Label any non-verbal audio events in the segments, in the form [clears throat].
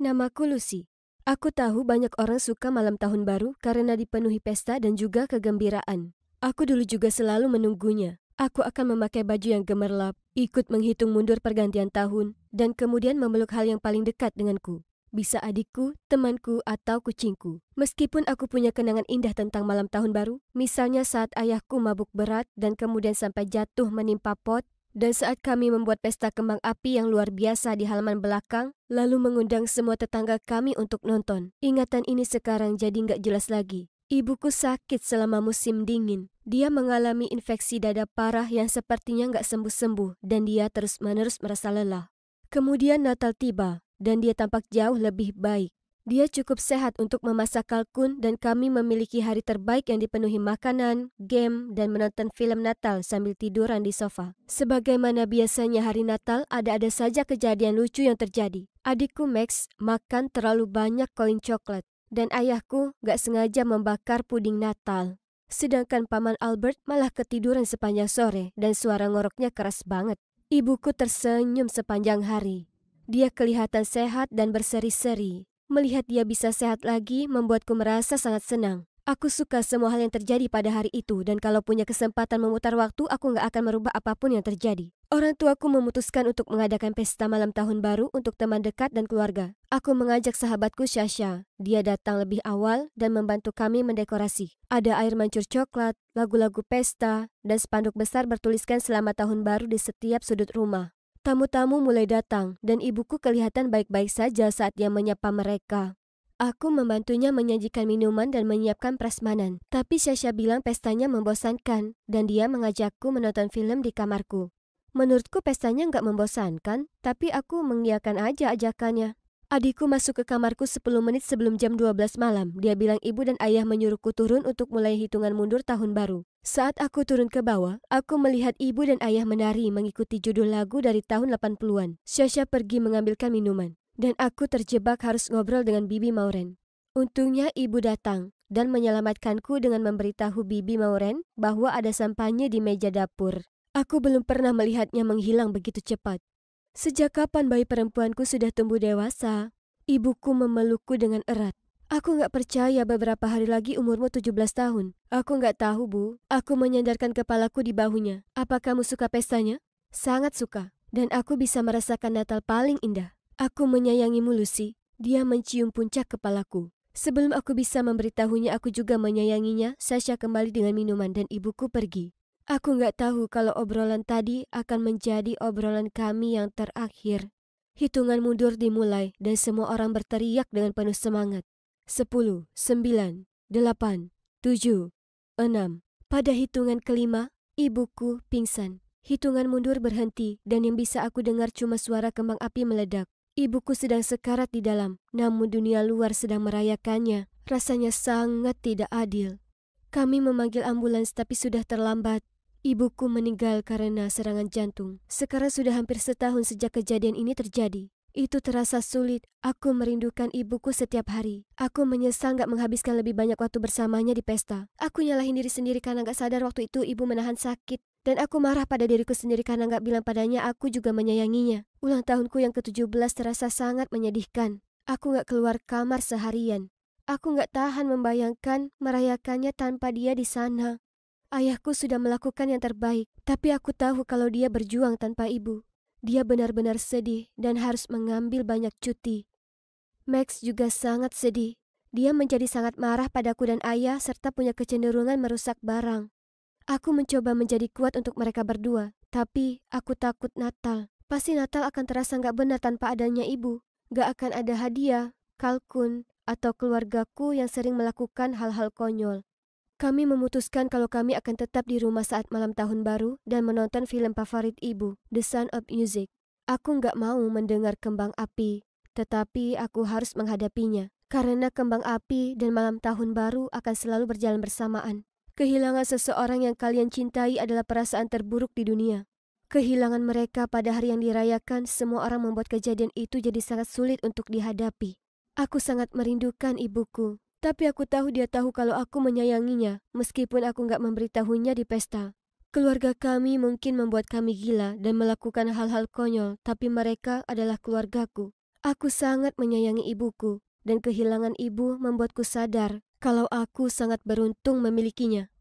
Namaku Lucy. Aku tahu banyak orang suka malam tahun baru karena dipenuhi pesta dan juga kegembiraan. Aku dulu juga selalu menunggunya. Aku akan memakai baju yang gemerlap, ikut menghitung mundur pergantian tahun, dan kemudian memeluk hal yang paling dekat denganku. Bisa adikku, temanku, atau kucingku. Meskipun aku punya kenangan indah tentang malam tahun baru, misalnya saat ayahku mabuk berat dan kemudian sampai jatuh menimpa pot, dan saat kami membuat pesta kembang api yang luar biasa di halaman belakang, lalu mengundang semua tetangga kami untuk nonton. Ingatan ini sekarang jadi nggak jelas lagi. Ibuku sakit selama musim dingin. Dia mengalami infeksi dada parah yang sepertinya nggak sembuh-sembuh dan dia terus-menerus merasa lelah. Kemudian Natal tiba dan dia tampak jauh lebih baik. Dia cukup sehat untuk memasak kalkun dan kami memiliki hari terbaik yang dipenuhi makanan, game, dan menonton film Natal sambil tiduran di sofa. Sebagaimana biasanya hari Natal, ada-ada saja kejadian lucu yang terjadi. Adikku Max makan terlalu banyak koin coklat, dan ayahku gak sengaja membakar puding Natal. Sedangkan paman Albert malah ketiduran sepanjang sore dan suara ngoroknya keras banget. Ibuku tersenyum sepanjang hari. Dia kelihatan sehat dan berseri-seri, Melihat dia bisa sehat lagi membuatku merasa sangat senang. Aku suka semua hal yang terjadi pada hari itu dan kalau punya kesempatan memutar waktu, aku nggak akan merubah apapun yang terjadi. Orang tuaku memutuskan untuk mengadakan pesta malam tahun baru untuk teman dekat dan keluarga. Aku mengajak sahabatku Shasha. Dia datang lebih awal dan membantu kami mendekorasi. Ada air mancur coklat, lagu-lagu pesta, dan spanduk besar bertuliskan selamat tahun baru di setiap sudut rumah. Tamu-tamu mulai datang dan ibuku kelihatan baik-baik saja saat dia menyapa mereka. Aku membantunya menyajikan minuman dan menyiapkan prasmanan. Tapi Syasha bilang pestanya membosankan dan dia mengajakku menonton film di kamarku. Menurutku pestanya nggak membosankan, tapi aku mengiyakan aja ajakannya. Adikku masuk ke kamarku 10 menit sebelum jam 12 malam. Dia bilang ibu dan ayah menyuruhku turun untuk mulai hitungan mundur tahun baru. Saat aku turun ke bawah, aku melihat ibu dan ayah menari mengikuti judul lagu dari tahun 80-an. Shasha pergi mengambilkan minuman, dan aku terjebak harus ngobrol dengan Bibi Mauren. Untungnya ibu datang dan menyelamatkanku dengan memberitahu Bibi Mauren bahwa ada sampahnya di meja dapur. Aku belum pernah melihatnya menghilang begitu cepat. Sejak kapan bayi perempuanku sudah tumbuh dewasa? Ibuku memelukku dengan erat. Aku nggak percaya beberapa hari lagi umurmu 17 tahun. Aku nggak tahu, Bu. Aku menyandarkan kepalaku di bahunya. Apa kamu suka pestanya? Sangat suka. Dan aku bisa merasakan Natal paling indah. Aku menyayangimu, Lucy. Dia mencium puncak kepalaku. Sebelum aku bisa memberitahunya, aku juga menyayanginya. Sasha kembali dengan minuman dan ibuku pergi. Aku nggak tahu kalau obrolan tadi akan menjadi obrolan kami yang terakhir. Hitungan mundur dimulai dan semua orang berteriak dengan penuh semangat. 10, 9, 8, 7, 6. Pada hitungan kelima, ibuku pingsan. Hitungan mundur berhenti dan yang bisa aku dengar cuma suara kembang api meledak. Ibuku sedang sekarat di dalam, namun dunia luar sedang merayakannya. Rasanya sangat tidak adil. Kami memanggil ambulans tapi sudah terlambat. Ibuku meninggal karena serangan jantung. Sekarang sudah hampir setahun sejak kejadian ini terjadi. Itu terasa sulit. Aku merindukan ibuku setiap hari. Aku menyesal gak menghabiskan lebih banyak waktu bersamanya di pesta. Aku nyalahin diri sendiri karena gak sadar waktu itu ibu menahan sakit. Dan aku marah pada diriku sendiri karena gak bilang padanya aku juga menyayanginya. Ulang tahunku yang ke-17 terasa sangat menyedihkan. Aku gak keluar kamar seharian. Aku gak tahan membayangkan merayakannya tanpa dia di sana. Ayahku sudah melakukan yang terbaik, tapi aku tahu kalau dia berjuang tanpa ibu. Dia benar-benar sedih dan harus mengambil banyak cuti. Max juga sangat sedih. Dia menjadi sangat marah padaku dan ayah serta punya kecenderungan merusak barang. Aku mencoba menjadi kuat untuk mereka berdua, tapi aku takut Natal. Pasti Natal akan terasa nggak benar tanpa adanya ibu. Gak akan ada hadiah, kalkun, atau keluargaku yang sering melakukan hal-hal konyol. Kami memutuskan kalau kami akan tetap di rumah saat malam tahun baru dan menonton film favorit ibu, The Sound of Music. Aku nggak mau mendengar kembang api, tetapi aku harus menghadapinya. Karena kembang api dan malam tahun baru akan selalu berjalan bersamaan. Kehilangan seseorang yang kalian cintai adalah perasaan terburuk di dunia. Kehilangan mereka pada hari yang dirayakan, semua orang membuat kejadian itu jadi sangat sulit untuk dihadapi. Aku sangat merindukan ibuku, tapi aku tahu dia tahu kalau aku menyayanginya, meskipun aku nggak memberitahunya di pesta. Keluarga kami mungkin membuat kami gila dan melakukan hal-hal konyol, tapi mereka adalah keluargaku. Aku sangat menyayangi ibuku, dan kehilangan ibu membuatku sadar kalau aku sangat beruntung memilikinya.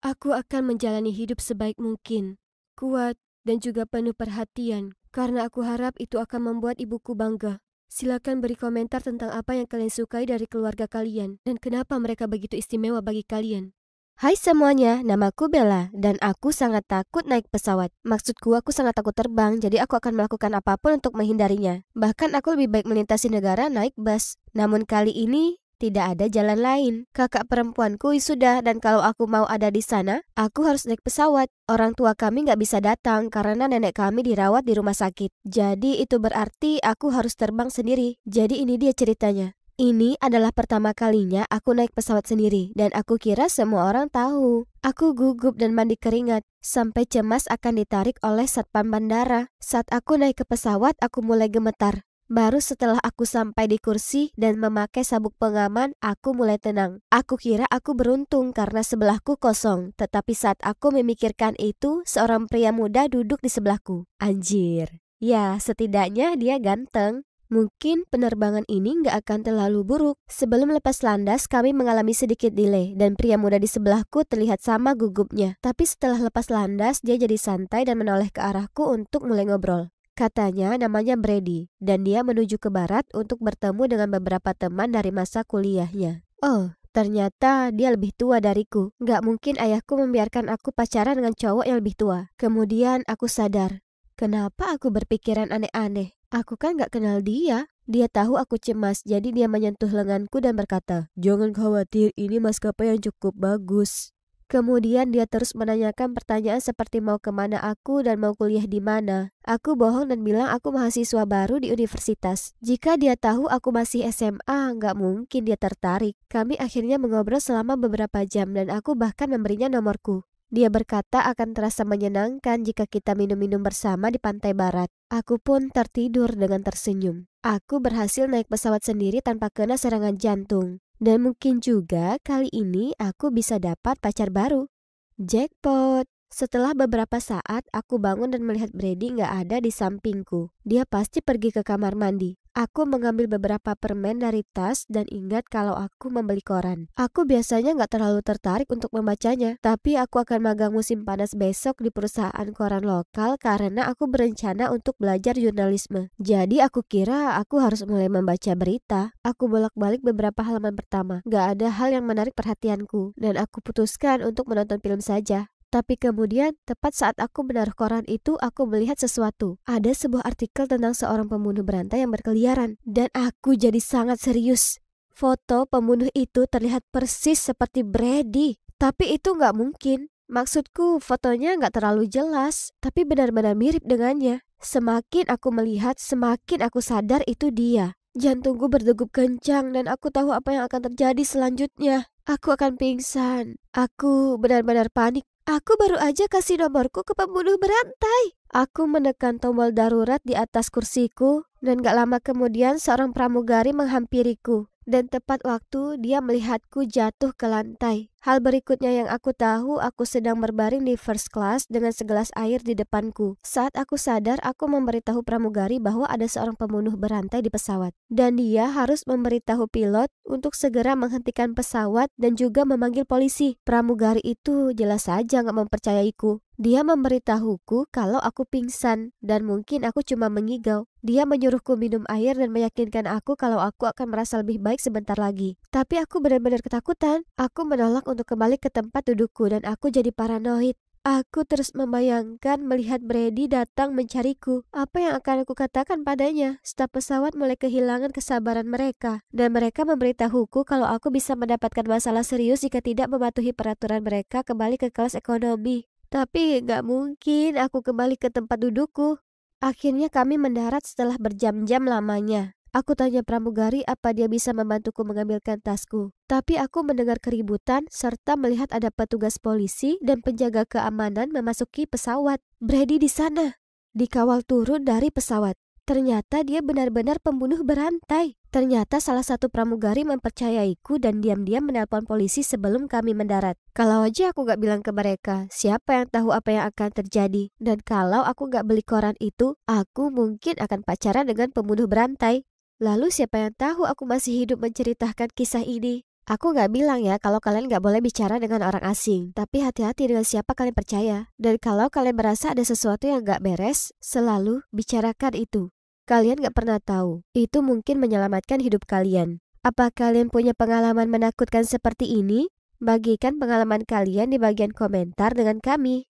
Aku akan menjalani hidup sebaik mungkin, kuat dan juga penuh perhatian, karena aku harap itu akan membuat ibuku bangga. Silakan beri komentar tentang apa yang kalian sukai dari keluarga kalian dan kenapa mereka begitu istimewa bagi kalian. Hai semuanya, namaku Bella dan aku sangat takut naik pesawat. Maksudku aku sangat takut terbang, jadi aku akan melakukan apapun untuk menghindarinya. Bahkan aku lebih baik melintasi negara naik bus. Namun kali ini tidak ada jalan lain. Kakak perempuanku sudah dan kalau aku mau ada di sana, aku harus naik pesawat. Orang tua kami nggak bisa datang karena nenek kami dirawat di rumah sakit. Jadi itu berarti aku harus terbang sendiri. Jadi ini dia ceritanya. Ini adalah pertama kalinya aku naik pesawat sendiri dan aku kira semua orang tahu. Aku gugup dan mandi keringat sampai cemas akan ditarik oleh satpam bandara. Saat aku naik ke pesawat, aku mulai gemetar. Baru setelah aku sampai di kursi dan memakai sabuk pengaman, aku mulai tenang. Aku kira aku beruntung karena sebelahku kosong, tetapi saat aku memikirkan itu, seorang pria muda duduk di sebelahku. Anjir. Ya, setidaknya dia ganteng. Mungkin penerbangan ini nggak akan terlalu buruk. Sebelum lepas landas, kami mengalami sedikit delay dan pria muda di sebelahku terlihat sama gugupnya. Tapi setelah lepas landas, dia jadi santai dan menoleh ke arahku untuk mulai ngobrol. Katanya namanya Brady, dan dia menuju ke barat untuk bertemu dengan beberapa teman dari masa kuliahnya. Oh, Ternyata dia lebih tua dariku. Gak mungkin ayahku membiarkan aku pacaran dengan cowok yang lebih tua. Kemudian aku sadar. Kenapa aku berpikiran aneh-aneh? Aku kan gak kenal dia. Dia tahu aku cemas, jadi dia menyentuh lenganku dan berkata, Jangan khawatir, ini maskapai yang cukup bagus. Kemudian dia terus menanyakan pertanyaan seperti mau kemana aku dan mau kuliah di mana. Aku bohong dan bilang aku mahasiswa baru di universitas. Jika dia tahu aku masih SMA, nggak mungkin dia tertarik. Kami akhirnya mengobrol selama beberapa jam dan aku bahkan memberinya nomorku. Dia berkata akan terasa menyenangkan jika kita minum-minum bersama di pantai barat. Aku pun tertidur dengan tersenyum. Aku berhasil naik pesawat sendiri tanpa kena serangan jantung. Dan mungkin juga kali ini aku bisa dapat pacar baru. Jackpot! Setelah beberapa saat, aku bangun dan melihat Brady nggak ada di sampingku. Dia pasti pergi ke kamar mandi. Aku mengambil beberapa permen dari tas dan ingat kalau aku membeli koran. Aku biasanya nggak terlalu tertarik untuk membacanya, tapi aku akan magang musim panas besok di perusahaan koran lokal karena aku berencana untuk belajar jurnalisme. Jadi aku kira aku harus mulai membaca berita. Aku bolak-balik beberapa halaman pertama. Nggak ada hal yang menarik perhatianku, dan aku putuskan untuk menonton film saja. Tapi kemudian, tepat saat aku menaruh koran itu, aku melihat sesuatu. Ada sebuah artikel tentang seorang pembunuh berantai yang berkeliaran, dan aku jadi sangat serius. Foto pembunuh itu terlihat persis seperti Brady, tapi itu nggak mungkin. Maksudku, fotonya nggak terlalu jelas, tapi benar-benar mirip dengannya. Semakin aku melihat, semakin aku sadar itu dia. Jantungku berdegup kencang dan aku tahu apa yang akan terjadi selanjutnya. Aku akan pingsan. Aku benar-benar panik Aku baru aja kasih nomorku ke pembunuh berantai. Aku menekan tombol darurat di atas kursiku dan gak lama kemudian seorang pramugari menghampiriku. Dan tepat waktu dia melihatku jatuh ke lantai. Hal berikutnya yang aku tahu, aku sedang berbaring di first class dengan segelas air di depanku. Saat aku sadar, aku memberitahu pramugari bahwa ada seorang pembunuh berantai di pesawat. Dan dia harus memberitahu pilot untuk segera menghentikan pesawat dan juga memanggil polisi. Pramugari itu jelas saja nggak mempercayaiku. Dia memberitahuku kalau aku pingsan dan mungkin aku cuma mengigau. Dia menyuruhku minum air dan meyakinkan aku kalau aku akan merasa lebih baik sebentar lagi. Tapi aku benar-benar ketakutan. Aku menolak untuk kembali ke tempat dudukku dan aku jadi paranoid. Aku terus membayangkan melihat Brady datang mencariku. Apa yang akan aku katakan padanya? Staf pesawat mulai kehilangan kesabaran mereka. Dan mereka memberitahuku kalau aku bisa mendapatkan masalah serius jika tidak mematuhi peraturan mereka kembali ke kelas ekonomi. Tapi gak mungkin aku kembali ke tempat dudukku. Akhirnya kami mendarat setelah berjam-jam lamanya. Aku tanya pramugari apa dia bisa membantuku mengambilkan tasku. Tapi aku mendengar keributan serta melihat ada petugas polisi dan penjaga keamanan memasuki pesawat. Brady di sana. Dikawal turun dari pesawat. Ternyata dia benar-benar pembunuh berantai. Ternyata salah satu pramugari mempercayaiku dan diam-diam menelpon polisi sebelum kami mendarat. Kalau aja aku gak bilang ke mereka, siapa yang tahu apa yang akan terjadi. Dan kalau aku gak beli koran itu, aku mungkin akan pacaran dengan pembunuh berantai. Lalu siapa yang tahu aku masih hidup menceritakan kisah ini? Aku gak bilang ya kalau kalian gak boleh bicara dengan orang asing, tapi hati-hati dengan siapa kalian percaya. Dan kalau kalian merasa ada sesuatu yang gak beres, selalu bicarakan itu. Kalian gak pernah tahu, itu mungkin menyelamatkan hidup kalian. Apa kalian punya pengalaman menakutkan seperti ini? Bagikan pengalaman kalian di bagian komentar dengan kami.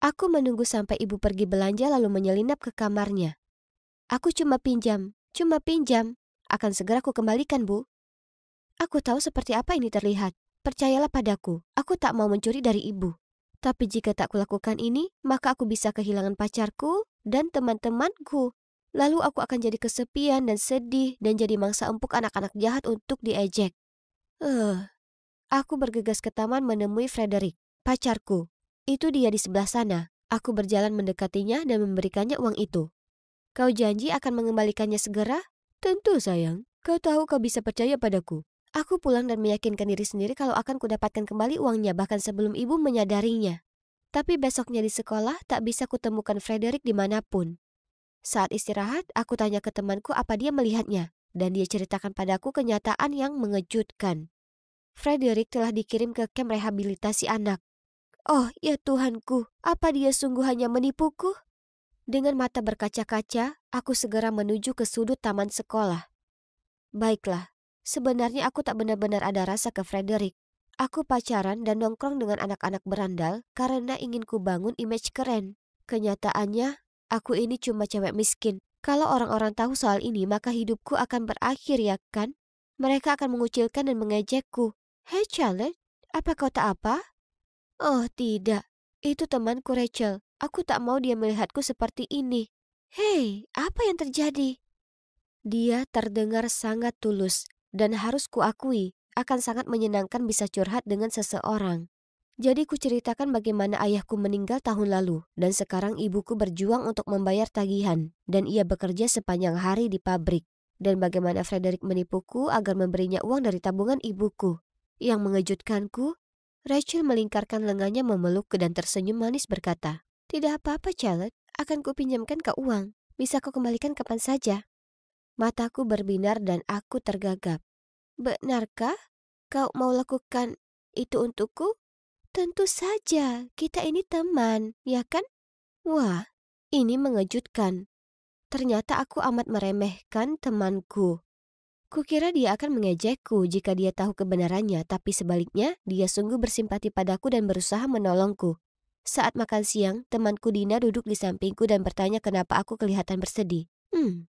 Aku menunggu sampai ibu pergi belanja lalu menyelinap ke kamarnya. Aku cuma pinjam, cuma pinjam. Akan segera aku kembalikan, Bu. Aku tahu seperti apa ini terlihat. Percayalah padaku, aku tak mau mencuri dari ibu. Tapi jika tak kulakukan ini, maka aku bisa kehilangan pacarku dan teman-temanku. Lalu aku akan jadi kesepian dan sedih dan jadi mangsa empuk anak-anak jahat untuk diejek. Eh, uh, aku bergegas ke taman menemui Frederick, pacarku, itu dia di sebelah sana. Aku berjalan mendekatinya dan memberikannya uang itu. Kau janji akan mengembalikannya segera? Tentu, sayang. Kau tahu kau bisa percaya padaku. Aku pulang dan meyakinkan diri sendiri kalau akan kudapatkan kembali uangnya bahkan sebelum ibu menyadarinya. Tapi besoknya di sekolah tak bisa kutemukan Frederick dimanapun. Saat istirahat, aku tanya ke temanku apa dia melihatnya dan dia ceritakan padaku kenyataan yang mengejutkan. Frederick telah dikirim ke kamp rehabilitasi anak. Oh ya Tuhanku, apa dia sungguh hanya menipuku? Dengan mata berkaca-kaca, aku segera menuju ke sudut taman sekolah. Baiklah, sebenarnya aku tak benar-benar ada rasa ke Frederick. Aku pacaran dan nongkrong dengan anak-anak berandal karena ingin ku bangun image keren. Kenyataannya, aku ini cuma cewek miskin. Kalau orang-orang tahu soal ini, maka hidupku akan berakhir ya kan? Mereka akan mengucilkan dan mengejekku. Hey Charlotte, apa kau tak apa? Oh tidak, itu temanku Rachel. Aku tak mau dia melihatku seperti ini. Hei, apa yang terjadi? Dia terdengar sangat tulus dan harus kuakui akan sangat menyenangkan bisa curhat dengan seseorang. Jadi ku ceritakan bagaimana ayahku meninggal tahun lalu dan sekarang ibuku berjuang untuk membayar tagihan dan ia bekerja sepanjang hari di pabrik. Dan bagaimana Frederick menipuku agar memberinya uang dari tabungan ibuku. Yang mengejutkanku, Rachel melingkarkan lengannya memeluk dan tersenyum manis berkata, Tidak apa-apa, Charlotte. Akan ku pinjamkan kau uang. Bisa kau kembalikan kapan saja. Mataku berbinar dan aku tergagap. Benarkah? Kau mau lakukan itu untukku? Tentu saja, kita ini teman, ya kan? Wah, ini mengejutkan. Ternyata aku amat meremehkan temanku. Kukira dia akan mengejekku jika dia tahu kebenarannya, tapi sebaliknya, dia sungguh bersimpati padaku dan berusaha menolongku. Saat makan siang, temanku Dina duduk di sampingku dan bertanya kenapa aku kelihatan bersedih. Hmm,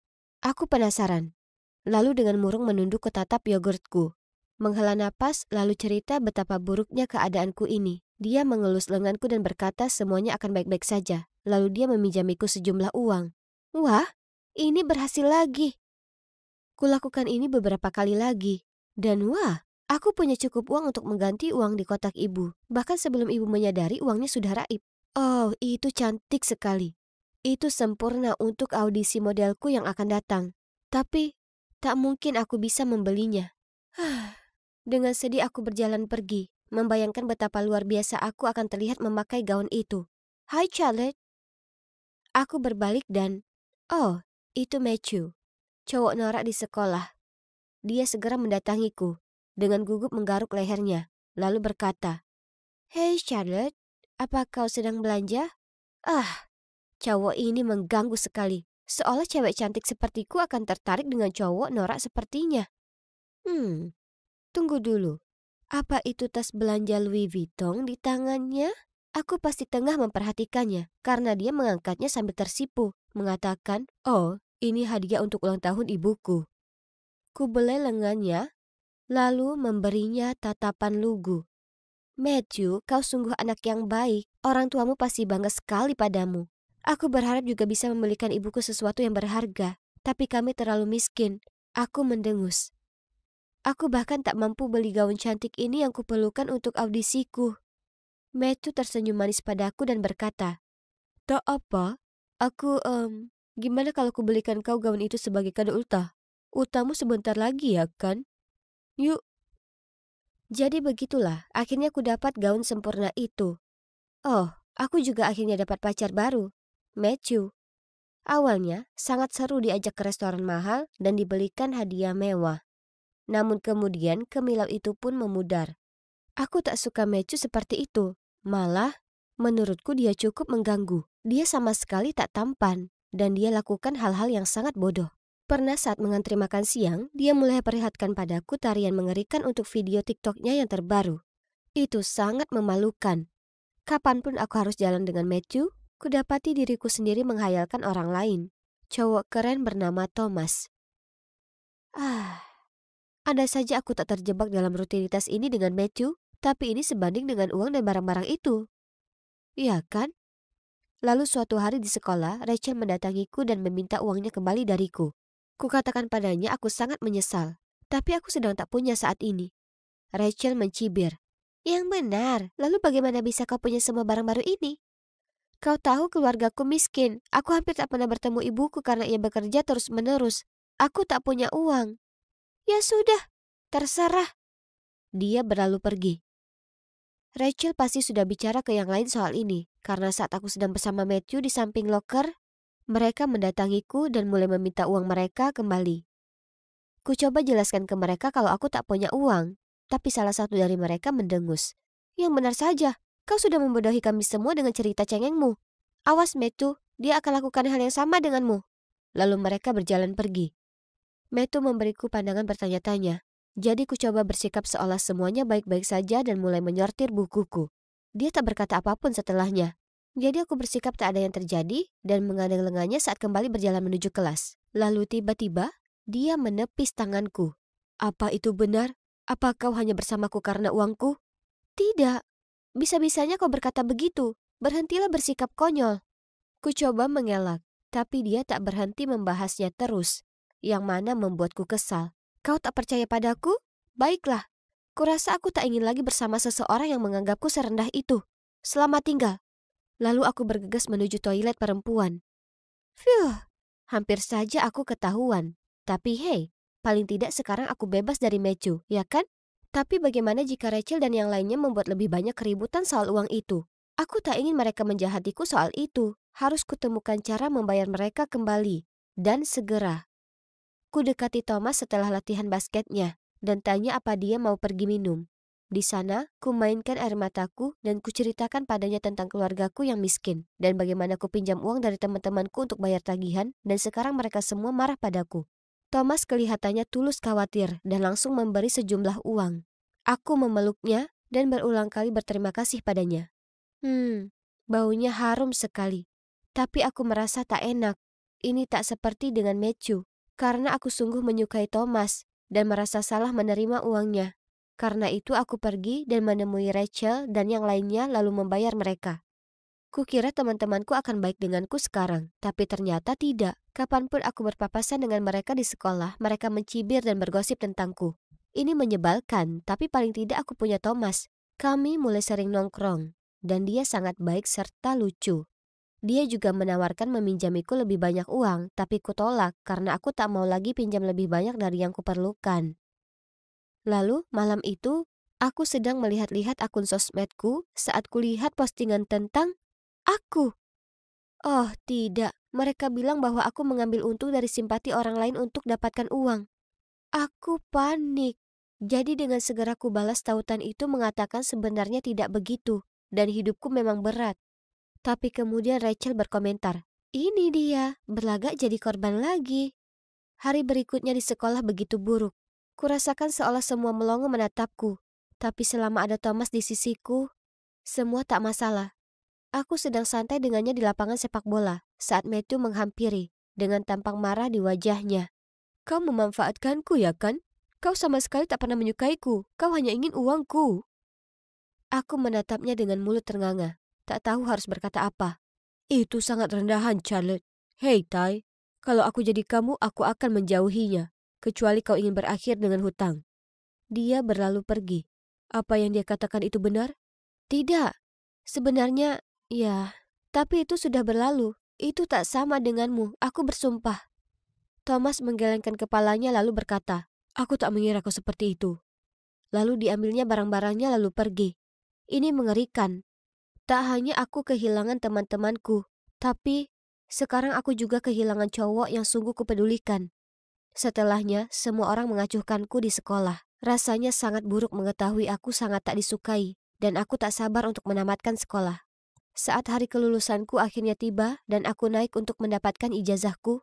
aku penasaran. Lalu dengan murung menunduk ke tatap yogurtku. Menghela nafas, lalu cerita betapa buruknya keadaanku ini. Dia mengelus lenganku dan berkata semuanya akan baik-baik saja. Lalu dia meminjamiku sejumlah uang. Wah, ini berhasil lagi. Kulakukan ini beberapa kali lagi. Dan wah, aku punya cukup uang untuk mengganti uang di kotak ibu. Bahkan sebelum ibu menyadari uangnya sudah raib. Oh, itu cantik sekali. Itu sempurna untuk audisi modelku yang akan datang. Tapi, tak mungkin aku bisa membelinya. Dengan sedih aku berjalan pergi, membayangkan betapa luar biasa aku akan terlihat memakai gaun itu. Hai Charlotte. Aku berbalik dan, oh, itu Matthew. Cowok norak di sekolah. Dia segera mendatangiku, dengan gugup menggaruk lehernya, lalu berkata, Hei Charlotte, apa kau sedang belanja? Ah, cowok ini mengganggu sekali. Seolah cewek cantik sepertiku akan tertarik dengan cowok norak sepertinya. Hmm, tunggu dulu. Apa itu tas belanja Louis Vuitton di tangannya? Aku pasti tengah memperhatikannya karena dia mengangkatnya sambil tersipu, mengatakan, Oh, ini hadiah untuk ulang tahun ibuku. Ku lengannya, lalu memberinya tatapan lugu. Matthew, kau sungguh anak yang baik. Orang tuamu pasti bangga sekali padamu. Aku berharap juga bisa membelikan ibuku sesuatu yang berharga. Tapi kami terlalu miskin. Aku mendengus. Aku bahkan tak mampu beli gaun cantik ini yang kuperlukan untuk audisiku. Matthew tersenyum manis padaku dan berkata, Tak apa, aku um, Gimana kalau aku belikan kau gaun itu sebagai kado ultah? Utamu sebentar lagi ya kan? Yuk. Jadi begitulah, akhirnya aku dapat gaun sempurna itu. Oh, aku juga akhirnya dapat pacar baru, Matthew. Awalnya, sangat seru diajak ke restoran mahal dan dibelikan hadiah mewah. Namun kemudian kemilau itu pun memudar. Aku tak suka Matthew seperti itu. Malah, menurutku dia cukup mengganggu. Dia sama sekali tak tampan dan dia lakukan hal-hal yang sangat bodoh. Pernah saat mengantri makan siang, dia mulai perlihatkan padaku tarian mengerikan untuk video TikToknya yang terbaru. Itu sangat memalukan. Kapanpun aku harus jalan dengan Matthew, kudapati diriku sendiri menghayalkan orang lain. Cowok keren bernama Thomas. Ah, ada saja aku tak terjebak dalam rutinitas ini dengan Matthew, tapi ini sebanding dengan uang dan barang-barang itu. Iya kan? Lalu suatu hari di sekolah, Rachel mendatangiku dan meminta uangnya kembali dariku. Kukatakan padanya aku sangat menyesal, tapi aku sedang tak punya saat ini. Rachel mencibir. Yang benar, lalu bagaimana bisa kau punya semua barang baru ini? Kau tahu keluargaku miskin. Aku hampir tak pernah bertemu ibuku karena ia bekerja terus-menerus. Aku tak punya uang. Ya sudah, terserah. Dia berlalu pergi. Rachel pasti sudah bicara ke yang lain soal ini, karena saat aku sedang bersama Matthew di samping locker, mereka mendatangiku dan mulai meminta uang mereka kembali. Ku coba jelaskan ke mereka kalau aku tak punya uang, tapi salah satu dari mereka mendengus. Yang benar saja, kau sudah membodohi kami semua dengan cerita cengengmu. Awas Matthew, dia akan lakukan hal yang sama denganmu. Lalu mereka berjalan pergi. Matthew memberiku pandangan bertanya-tanya. Jadi ku coba bersikap seolah semuanya baik-baik saja dan mulai menyortir bukuku. Dia tak berkata apapun setelahnya. Jadi aku bersikap tak ada yang terjadi dan mengandeng lengannya saat kembali berjalan menuju kelas. Lalu tiba-tiba, dia menepis tanganku. Apa itu benar? Apa kau hanya bersamaku karena uangku? Tidak. Bisa-bisanya kau berkata begitu. Berhentilah bersikap konyol. Ku coba mengelak, tapi dia tak berhenti membahasnya terus, yang mana membuatku kesal. Kau tak percaya padaku? Baiklah, kurasa aku tak ingin lagi bersama seseorang yang menganggapku serendah itu. Selamat tinggal. Lalu aku bergegas menuju toilet perempuan. Phew, hampir saja aku ketahuan. Tapi hey, paling tidak sekarang aku bebas dari Mecu, ya kan? Tapi bagaimana jika Rachel dan yang lainnya membuat lebih banyak keributan soal uang itu? Aku tak ingin mereka menjahatiku soal itu. Harus kutemukan cara membayar mereka kembali. Dan segera. Ku dekati Thomas setelah latihan basketnya dan tanya apa dia mau pergi minum. Di sana, ku mainkan air mataku dan ceritakan padanya tentang keluargaku yang miskin dan bagaimana ku pinjam uang dari teman-temanku untuk bayar tagihan dan sekarang mereka semua marah padaku. Thomas kelihatannya tulus khawatir dan langsung memberi sejumlah uang. Aku memeluknya dan berulang kali berterima kasih padanya. Hmm, baunya harum sekali. Tapi aku merasa tak enak. Ini tak seperti dengan Matthew. Karena aku sungguh menyukai Thomas dan merasa salah menerima uangnya. Karena itu aku pergi dan menemui Rachel dan yang lainnya lalu membayar mereka. Kukira teman-temanku akan baik denganku sekarang, tapi ternyata tidak. Kapanpun aku berpapasan dengan mereka di sekolah, mereka mencibir dan bergosip tentangku. Ini menyebalkan, tapi paling tidak aku punya Thomas. Kami mulai sering nongkrong, dan dia sangat baik serta lucu. Dia juga menawarkan meminjamiku lebih banyak uang, tapi kutolak karena aku tak mau lagi pinjam lebih banyak dari yang kuperlukan. Lalu, malam itu, aku sedang melihat-lihat akun sosmedku saat kulihat postingan tentang aku. Oh, tidak. Mereka bilang bahwa aku mengambil untung dari simpati orang lain untuk dapatkan uang. Aku panik. Jadi dengan segera ku balas tautan itu mengatakan sebenarnya tidak begitu dan hidupku memang berat. Tapi kemudian Rachel berkomentar, ini dia, berlagak jadi korban lagi. Hari berikutnya di sekolah begitu buruk. Kurasakan seolah semua melongo menatapku. Tapi selama ada Thomas di sisiku, semua tak masalah. Aku sedang santai dengannya di lapangan sepak bola saat Matthew menghampiri dengan tampang marah di wajahnya. Kau memanfaatkanku ya kan? Kau sama sekali tak pernah menyukaiku. Kau hanya ingin uangku. Aku menatapnya dengan mulut ternganga tak tahu harus berkata apa. Itu sangat rendahan, Charlotte. Hei, Tai. Kalau aku jadi kamu, aku akan menjauhinya. Kecuali kau ingin berakhir dengan hutang. Dia berlalu pergi. Apa yang dia katakan itu benar? Tidak. Sebenarnya, ya. Tapi itu sudah berlalu. Itu tak sama denganmu. Aku bersumpah. Thomas menggelengkan kepalanya lalu berkata, Aku tak mengira kau seperti itu. Lalu diambilnya barang-barangnya lalu pergi. Ini mengerikan. Tak hanya aku kehilangan teman-temanku, tapi sekarang aku juga kehilangan cowok yang sungguh kupedulikan. Setelahnya, semua orang mengacuhkanku di sekolah. Rasanya sangat buruk mengetahui aku sangat tak disukai, dan aku tak sabar untuk menamatkan sekolah. Saat hari kelulusanku akhirnya tiba dan aku naik untuk mendapatkan ijazahku,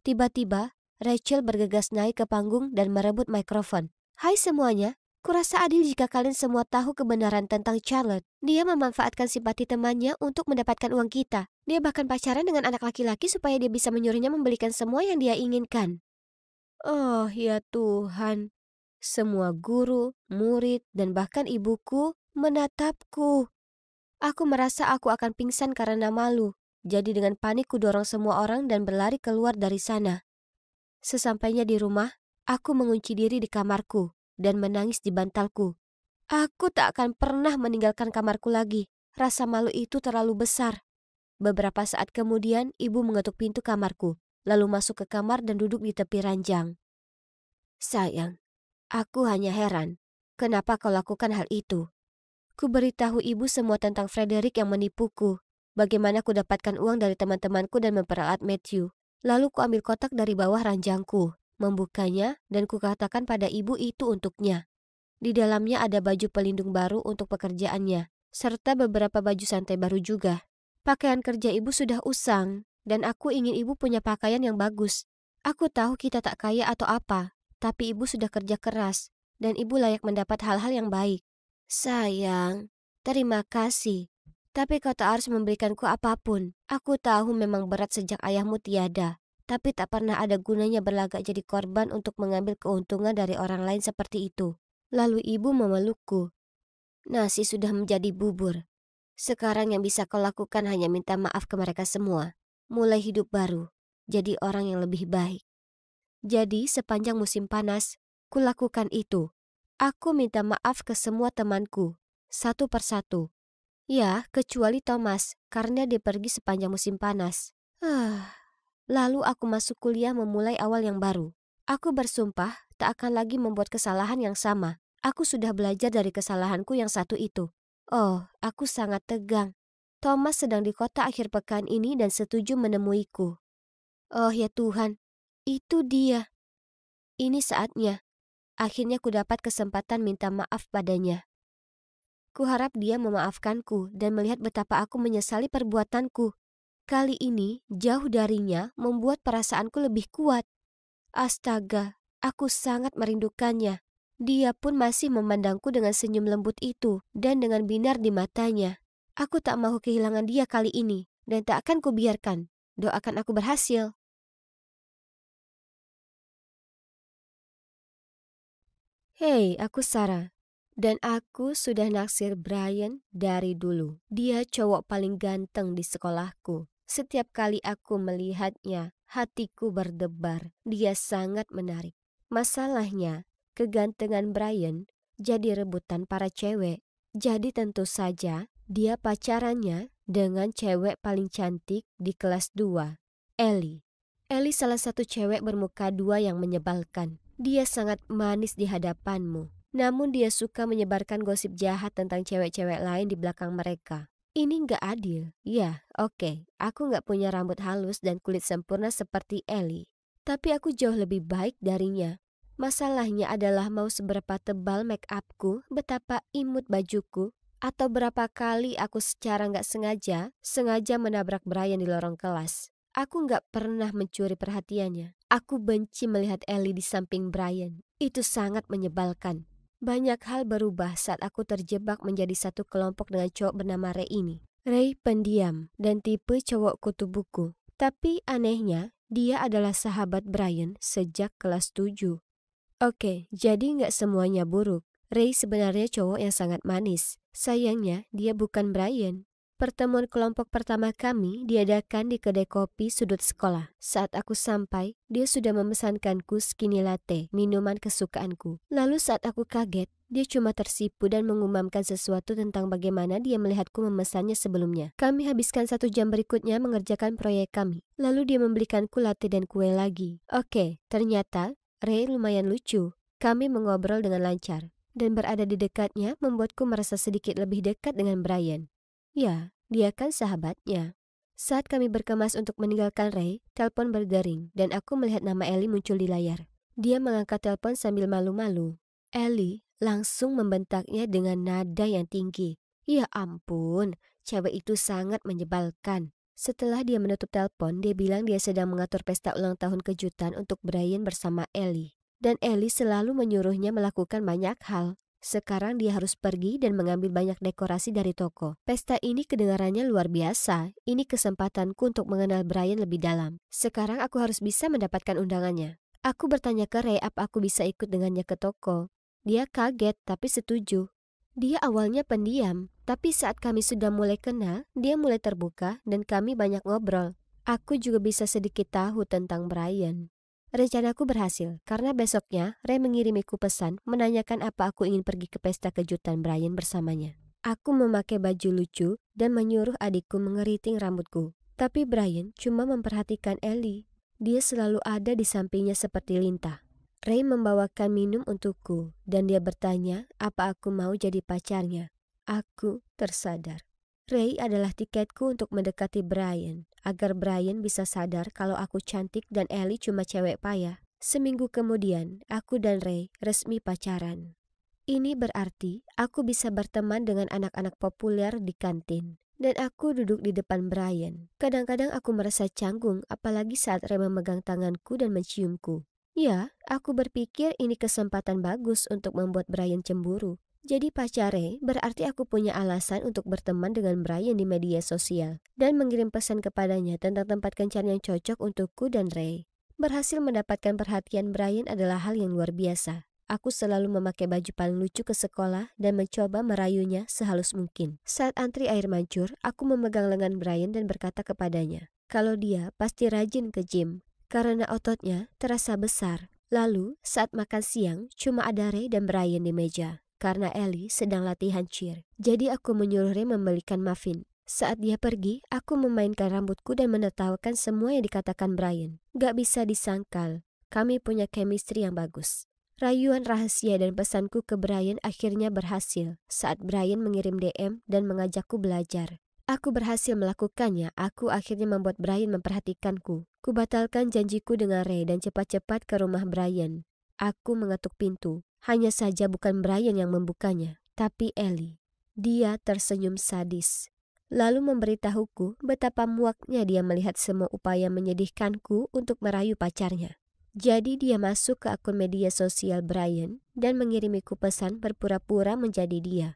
tiba-tiba Rachel bergegas naik ke panggung dan merebut mikrofon. Hai semuanya, Kurasa adil jika kalian semua tahu kebenaran tentang Charlotte. Dia memanfaatkan simpati temannya untuk mendapatkan uang kita. Dia bahkan pacaran dengan anak laki-laki supaya dia bisa menyuruhnya membelikan semua yang dia inginkan. Oh ya Tuhan, semua guru, murid, dan bahkan ibuku menatapku. Aku merasa aku akan pingsan karena malu. Jadi dengan panik ku dorong semua orang dan berlari keluar dari sana. Sesampainya di rumah, aku mengunci diri di kamarku dan menangis di bantalku. Aku tak akan pernah meninggalkan kamarku lagi. Rasa malu itu terlalu besar. Beberapa saat kemudian, ibu mengetuk pintu kamarku, lalu masuk ke kamar dan duduk di tepi ranjang. Sayang, aku hanya heran. Kenapa kau lakukan hal itu? Ku beritahu ibu semua tentang Frederick yang menipuku. Bagaimana ku dapatkan uang dari teman-temanku dan memperalat Matthew. Lalu ku ambil kotak dari bawah ranjangku membukanya dan kukatakan pada ibu itu untuknya. Di dalamnya ada baju pelindung baru untuk pekerjaannya, serta beberapa baju santai baru juga. Pakaian kerja ibu sudah usang, dan aku ingin ibu punya pakaian yang bagus. Aku tahu kita tak kaya atau apa, tapi ibu sudah kerja keras, dan ibu layak mendapat hal-hal yang baik. Sayang, terima kasih. Tapi kau tak harus memberikanku apapun. Aku tahu memang berat sejak ayahmu tiada tapi tak pernah ada gunanya berlagak jadi korban untuk mengambil keuntungan dari orang lain seperti itu. Lalu ibu memelukku. Nasi sudah menjadi bubur. Sekarang yang bisa kau lakukan hanya minta maaf ke mereka semua. Mulai hidup baru, jadi orang yang lebih baik. Jadi sepanjang musim panas, kulakukan itu. Aku minta maaf ke semua temanku, satu persatu. Ya, kecuali Thomas, karena dia pergi sepanjang musim panas. Ah. Lalu aku masuk kuliah memulai awal yang baru. Aku bersumpah tak akan lagi membuat kesalahan yang sama. Aku sudah belajar dari kesalahanku yang satu itu. Oh, aku sangat tegang. Thomas sedang di kota akhir pekan ini dan setuju menemuiku. Oh ya Tuhan, itu dia. Ini saatnya. Akhirnya ku dapat kesempatan minta maaf padanya. Kuharap dia memaafkanku dan melihat betapa aku menyesali perbuatanku. Kali ini, jauh darinya membuat perasaanku lebih kuat. Astaga, aku sangat merindukannya. Dia pun masih memandangku dengan senyum lembut itu dan dengan binar di matanya. Aku tak mau kehilangan dia kali ini dan tak akan kubiarkan. Doakan aku berhasil. Hei, aku Sarah. Dan aku sudah naksir Brian dari dulu. Dia cowok paling ganteng di sekolahku. Setiap kali aku melihatnya, hatiku berdebar. Dia sangat menarik. Masalahnya, kegantengan Brian jadi rebutan para cewek. Jadi tentu saja dia pacarannya dengan cewek paling cantik di kelas 2, Ellie. Ellie salah satu cewek bermuka dua yang menyebalkan. Dia sangat manis di hadapanmu. Namun dia suka menyebarkan gosip jahat tentang cewek-cewek lain di belakang mereka. Ini nggak adil. Ya, oke, okay. aku nggak punya rambut halus dan kulit sempurna seperti Ellie. Tapi aku jauh lebih baik darinya. Masalahnya adalah mau seberapa tebal make upku, betapa imut bajuku, atau berapa kali aku secara nggak sengaja, sengaja menabrak Brian di lorong kelas. Aku nggak pernah mencuri perhatiannya. Aku benci melihat Ellie di samping Brian. Itu sangat menyebalkan. Banyak hal berubah saat aku terjebak menjadi satu kelompok dengan cowok bernama Ray ini. Ray pendiam dan tipe cowok kutu buku. Tapi anehnya, dia adalah sahabat Brian sejak kelas 7. Oke, jadi nggak semuanya buruk. Ray sebenarnya cowok yang sangat manis. Sayangnya, dia bukan Brian. Pertemuan kelompok pertama kami diadakan di kedai kopi sudut sekolah. Saat aku sampai, dia sudah memesankanku skinny latte, minuman kesukaanku. Lalu saat aku kaget, dia cuma tersipu dan mengumamkan sesuatu tentang bagaimana dia melihatku memesannya sebelumnya. Kami habiskan satu jam berikutnya mengerjakan proyek kami. Lalu dia membelikanku latte dan kue lagi. Oke, ternyata Ray lumayan lucu. Kami mengobrol dengan lancar dan berada di dekatnya membuatku merasa sedikit lebih dekat dengan Brian. Ya, dia kan sahabatnya. Saat kami berkemas untuk meninggalkan Ray, telepon berdering dan aku melihat nama Ellie muncul di layar. Dia mengangkat telepon sambil malu-malu. Ellie langsung membentaknya dengan nada yang tinggi. Ya ampun, cewek itu sangat menyebalkan. Setelah dia menutup telepon, dia bilang dia sedang mengatur pesta ulang tahun kejutan untuk Brian bersama Ellie. Dan Ellie selalu menyuruhnya melakukan banyak hal, sekarang dia harus pergi dan mengambil banyak dekorasi dari toko. Pesta ini kedengarannya luar biasa. Ini kesempatanku untuk mengenal Brian lebih dalam. Sekarang aku harus bisa mendapatkan undangannya. Aku bertanya ke Ray apa aku bisa ikut dengannya ke toko. Dia kaget tapi setuju. Dia awalnya pendiam, tapi saat kami sudah mulai kenal, dia mulai terbuka dan kami banyak ngobrol. Aku juga bisa sedikit tahu tentang Brian. Rencanaku berhasil, karena besoknya Ray mengirimiku pesan menanyakan apa aku ingin pergi ke pesta kejutan Brian bersamanya. Aku memakai baju lucu dan menyuruh adikku mengeriting rambutku. Tapi Brian cuma memperhatikan Ellie. Dia selalu ada di sampingnya seperti lintah. Ray membawakan minum untukku dan dia bertanya apa aku mau jadi pacarnya. Aku tersadar. Ray adalah tiketku untuk mendekati Brian agar Brian bisa sadar kalau aku cantik dan Ellie cuma cewek payah. Seminggu kemudian, aku dan Ray resmi pacaran. Ini berarti aku bisa berteman dengan anak-anak populer di kantin. Dan aku duduk di depan Brian. Kadang-kadang aku merasa canggung apalagi saat Ray memegang tanganku dan menciumku. Ya, aku berpikir ini kesempatan bagus untuk membuat Brian cemburu. Jadi pacare berarti aku punya alasan untuk berteman dengan Brian di media sosial dan mengirim pesan kepadanya tentang tempat kencan yang cocok untukku dan Ray. Berhasil mendapatkan perhatian Brian adalah hal yang luar biasa. Aku selalu memakai baju paling lucu ke sekolah dan mencoba merayunya sehalus mungkin. Saat antri air mancur, aku memegang lengan Brian dan berkata kepadanya, kalau dia pasti rajin ke gym, karena ototnya terasa besar. Lalu, saat makan siang, cuma ada Ray dan Brian di meja karena Ellie sedang latihan cheer. Jadi aku menyuruh Ray membelikan muffin. Saat dia pergi, aku memainkan rambutku dan menertawakan semua yang dikatakan Brian. Gak bisa disangkal, kami punya chemistry yang bagus. Rayuan rahasia dan pesanku ke Brian akhirnya berhasil saat Brian mengirim DM dan mengajakku belajar. Aku berhasil melakukannya, aku akhirnya membuat Brian memperhatikanku. Kubatalkan janjiku dengan Ray dan cepat-cepat ke rumah Brian. Aku mengetuk pintu. Hanya saja bukan Brian yang membukanya, tapi Ellie. Dia tersenyum sadis. Lalu memberitahuku betapa muaknya dia melihat semua upaya menyedihkanku untuk merayu pacarnya. Jadi dia masuk ke akun media sosial Brian dan mengirimiku pesan berpura-pura menjadi dia.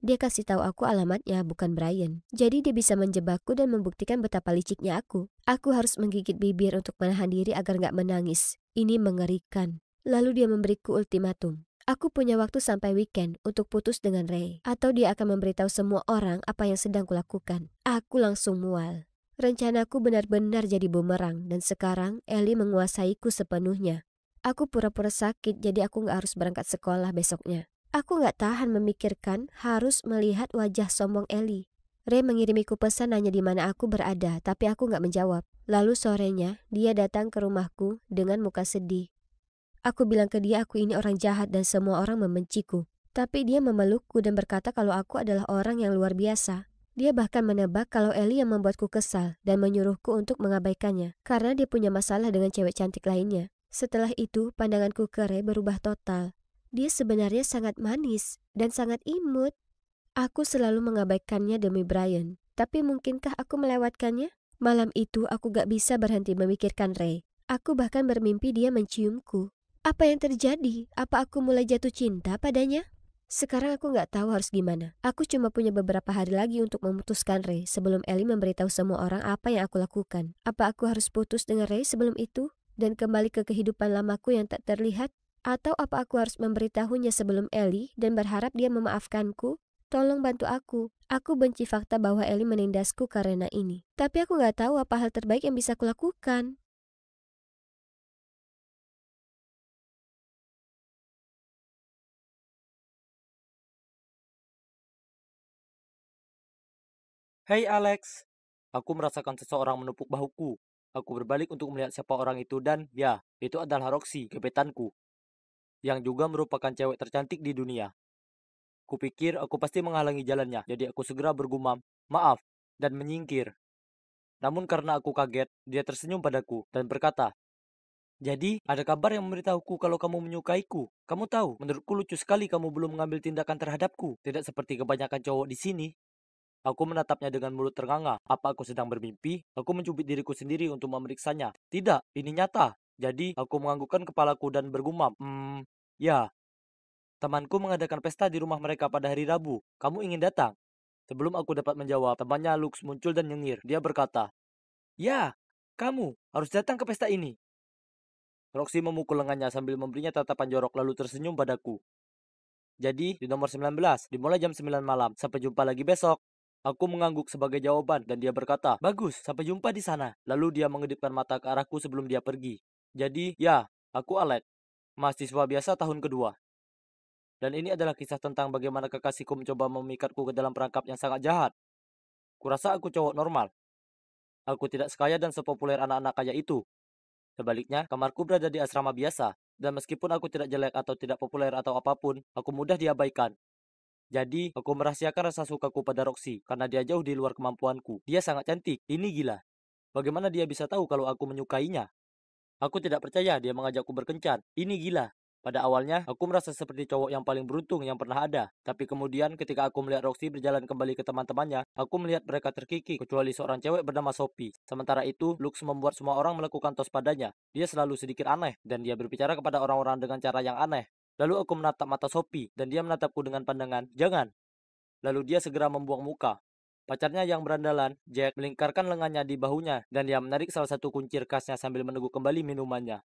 Dia kasih tahu aku alamatnya bukan Brian. Jadi dia bisa menjebakku dan membuktikan betapa liciknya aku. Aku harus menggigit bibir untuk menahan diri agar gak menangis. Ini mengerikan. Lalu dia memberiku ultimatum. Aku punya waktu sampai weekend untuk putus dengan Ray. Atau dia akan memberitahu semua orang apa yang sedang kulakukan. Aku langsung mual. Rencanaku benar-benar jadi bumerang dan sekarang Eli menguasaiku sepenuhnya. Aku pura-pura sakit jadi aku nggak harus berangkat sekolah besoknya. Aku nggak tahan memikirkan harus melihat wajah sombong Eli. Ray mengirimiku pesan nanya di mana aku berada, tapi aku nggak menjawab. Lalu sorenya, dia datang ke rumahku dengan muka sedih. Aku bilang ke dia aku ini orang jahat dan semua orang membenciku. Tapi dia memelukku dan berkata kalau aku adalah orang yang luar biasa. Dia bahkan menebak kalau Eli yang membuatku kesal dan menyuruhku untuk mengabaikannya karena dia punya masalah dengan cewek cantik lainnya. Setelah itu, pandanganku ke Ray berubah total. Dia sebenarnya sangat manis dan sangat imut. Aku selalu mengabaikannya demi Brian. Tapi mungkinkah aku melewatkannya? Malam itu aku gak bisa berhenti memikirkan Ray. Aku bahkan bermimpi dia menciumku. Apa yang terjadi? Apa aku mulai jatuh cinta padanya? Sekarang aku nggak tahu harus gimana. Aku cuma punya beberapa hari lagi untuk memutuskan Ray sebelum Ellie memberitahu semua orang apa yang aku lakukan. Apa aku harus putus dengan Ray sebelum itu dan kembali ke kehidupan lamaku yang tak terlihat? Atau apa aku harus memberitahunya sebelum Ellie dan berharap dia memaafkanku? Tolong bantu aku. Aku benci fakta bahwa Ellie menindasku karena ini. Tapi aku nggak tahu apa hal terbaik yang bisa kulakukan. Hei Alex, aku merasakan seseorang menepuk bahuku. Aku berbalik untuk melihat siapa orang itu dan ya, itu adalah Roxy, gebetanku. Yang juga merupakan cewek tercantik di dunia. Kupikir aku pasti menghalangi jalannya, jadi aku segera bergumam, maaf, dan menyingkir. Namun karena aku kaget, dia tersenyum padaku dan berkata, jadi, ada kabar yang memberitahuku kalau kamu menyukaiku. Kamu tahu, menurutku lucu sekali kamu belum mengambil tindakan terhadapku. Tidak seperti kebanyakan cowok di sini. Aku menatapnya dengan mulut terganga. Apa aku sedang bermimpi? Aku mencubit diriku sendiri untuk memeriksanya. Tidak, ini nyata. Jadi, aku menganggukkan kepalaku dan bergumam. Hmm, ya. Temanku mengadakan pesta di rumah mereka pada hari Rabu. Kamu ingin datang? Sebelum aku dapat menjawab, temannya Lux muncul dan nyengir. Dia berkata, Ya, kamu harus datang ke pesta ini. Roxy memukul lengannya sambil memberinya tatapan jorok lalu tersenyum padaku. Jadi, di nomor 19, dimulai jam 9 malam. Sampai jumpa lagi besok. Aku mengangguk sebagai jawaban dan dia berkata, "Bagus, sampai jumpa di sana." Lalu dia mengedipkan mata ke arahku sebelum dia pergi. Jadi, ya, aku Alek, mahasiswa biasa tahun kedua. Dan ini adalah kisah tentang bagaimana kekasihku mencoba memikatku ke dalam perangkap yang sangat jahat. Kurasa aku cowok normal. Aku tidak sekaya dan sepopuler anak-anak kaya itu. Sebaliknya, kamarku berada di asrama biasa, dan meskipun aku tidak jelek atau tidak populer atau apapun, aku mudah diabaikan. Jadi, aku merahasiakan rasa suka ku pada Roxy karena dia jauh di luar kemampuanku. Dia sangat cantik. Ini gila. Bagaimana dia bisa tahu kalau aku menyukainya? Aku tidak percaya dia mengajakku berkencan. Ini gila. Pada awalnya, aku merasa seperti cowok yang paling beruntung yang pernah ada. Tapi kemudian ketika aku melihat Roxy berjalan kembali ke teman-temannya, aku melihat mereka terkikik, kecuali seorang cewek bernama Sophie. Sementara itu, Lux membuat semua orang melakukan tos padanya. Dia selalu sedikit aneh, dan dia berbicara kepada orang-orang dengan cara yang aneh. Lalu aku menatap mata Sophie dan dia menatapku dengan pandangan, jangan. Lalu dia segera membuang muka. Pacarnya yang berandalan, Jack, melingkarkan lengannya di bahunya dan dia menarik salah satu kunci kasnya sambil meneguk kembali minumannya.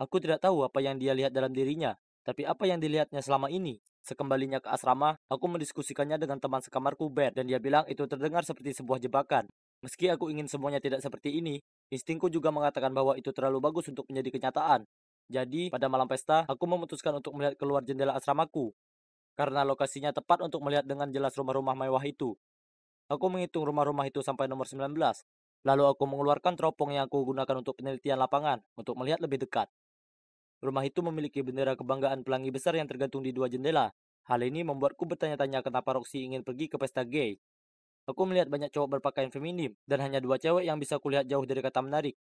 Aku tidak tahu apa yang dia lihat dalam dirinya, tapi apa yang dilihatnya selama ini. Sekembalinya ke asrama, aku mendiskusikannya dengan teman sekamarku Ben dan dia bilang itu terdengar seperti sebuah jebakan. Meski aku ingin semuanya tidak seperti ini, instingku juga mengatakan bahwa itu terlalu bagus untuk menjadi kenyataan. Jadi, pada malam pesta, aku memutuskan untuk melihat keluar jendela asramaku. Karena lokasinya tepat untuk melihat dengan jelas rumah-rumah mewah itu. Aku menghitung rumah-rumah itu sampai nomor 19. Lalu aku mengeluarkan teropong yang aku gunakan untuk penelitian lapangan, untuk melihat lebih dekat. Rumah itu memiliki bendera kebanggaan pelangi besar yang tergantung di dua jendela. Hal ini membuatku bertanya-tanya kenapa Roxy ingin pergi ke pesta gay. Aku melihat banyak cowok berpakaian feminim, dan hanya dua cewek yang bisa kulihat jauh dari kata menarik.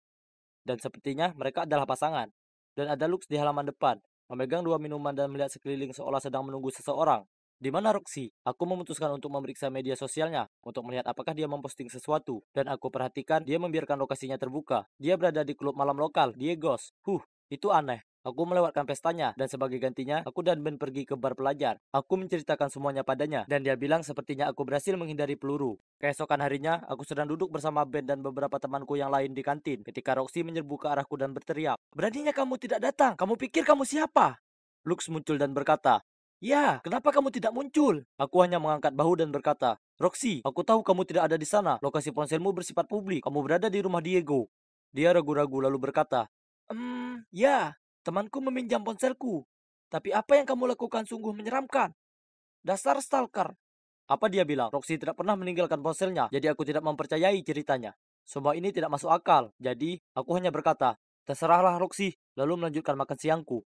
Dan sepertinya mereka adalah pasangan dan ada Lux di halaman depan, memegang dua minuman dan melihat sekeliling seolah sedang menunggu seseorang. Di mana Roxy? Aku memutuskan untuk memeriksa media sosialnya untuk melihat apakah dia memposting sesuatu dan aku perhatikan dia membiarkan lokasinya terbuka. Dia berada di klub malam lokal, Diegos. Huh, itu aneh. Aku melewatkan pestanya dan sebagai gantinya aku dan Ben pergi ke bar pelajar. Aku menceritakan semuanya padanya dan dia bilang sepertinya aku berhasil menghindari peluru. Keesokan harinya aku sedang duduk bersama Ben dan beberapa temanku yang lain di kantin ketika Roxy menyerbu ke arahku dan berteriak, "Beraninya kamu tidak datang? Kamu pikir kamu siapa?" Lux muncul dan berkata, "Ya, kenapa kamu tidak muncul?" Aku hanya mengangkat bahu dan berkata, "Roxy, aku tahu kamu tidak ada di sana. Lokasi ponselmu bersifat publik. Kamu berada di rumah Diego." Dia ragu-ragu lalu berkata, Hmm, ya, temanku meminjam ponselku. Tapi apa yang kamu lakukan sungguh menyeramkan. Dasar stalker. Apa dia bilang? Roxy tidak pernah meninggalkan ponselnya, jadi aku tidak mempercayai ceritanya. Semua ini tidak masuk akal, jadi aku hanya berkata, terserahlah Roxy, lalu melanjutkan makan siangku.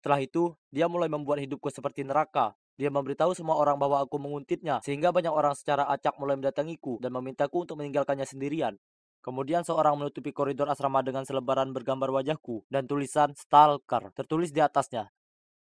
Setelah itu, dia mulai membuat hidupku seperti neraka. Dia memberitahu semua orang bahwa aku menguntitnya, sehingga banyak orang secara acak mulai mendatangiku dan memintaku untuk meninggalkannya sendirian. Kemudian seorang menutupi koridor asrama dengan selebaran bergambar wajahku dan tulisan Stalker tertulis di atasnya.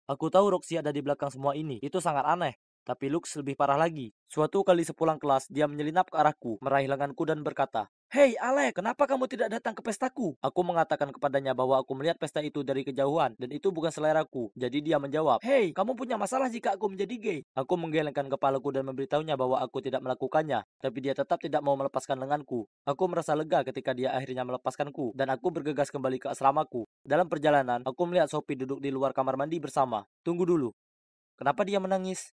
Aku tahu Roxy ada di belakang semua ini. Itu sangat aneh. Tapi Lux lebih parah lagi. Suatu kali sepulang kelas, dia menyelinap ke arahku, meraih lenganku dan berkata, Hei Ale, kenapa kamu tidak datang ke pestaku? Aku mengatakan kepadanya bahwa aku melihat pesta itu dari kejauhan dan itu bukan selera seleraku. Jadi dia menjawab, Hei, kamu punya masalah jika aku menjadi gay. Aku menggelengkan kepalaku dan memberitahunya bahwa aku tidak melakukannya. Tapi dia tetap tidak mau melepaskan lenganku. Aku merasa lega ketika dia akhirnya melepaskanku dan aku bergegas kembali ke asramaku. Dalam perjalanan, aku melihat Sophie duduk di luar kamar mandi bersama. Tunggu dulu. Kenapa dia menangis?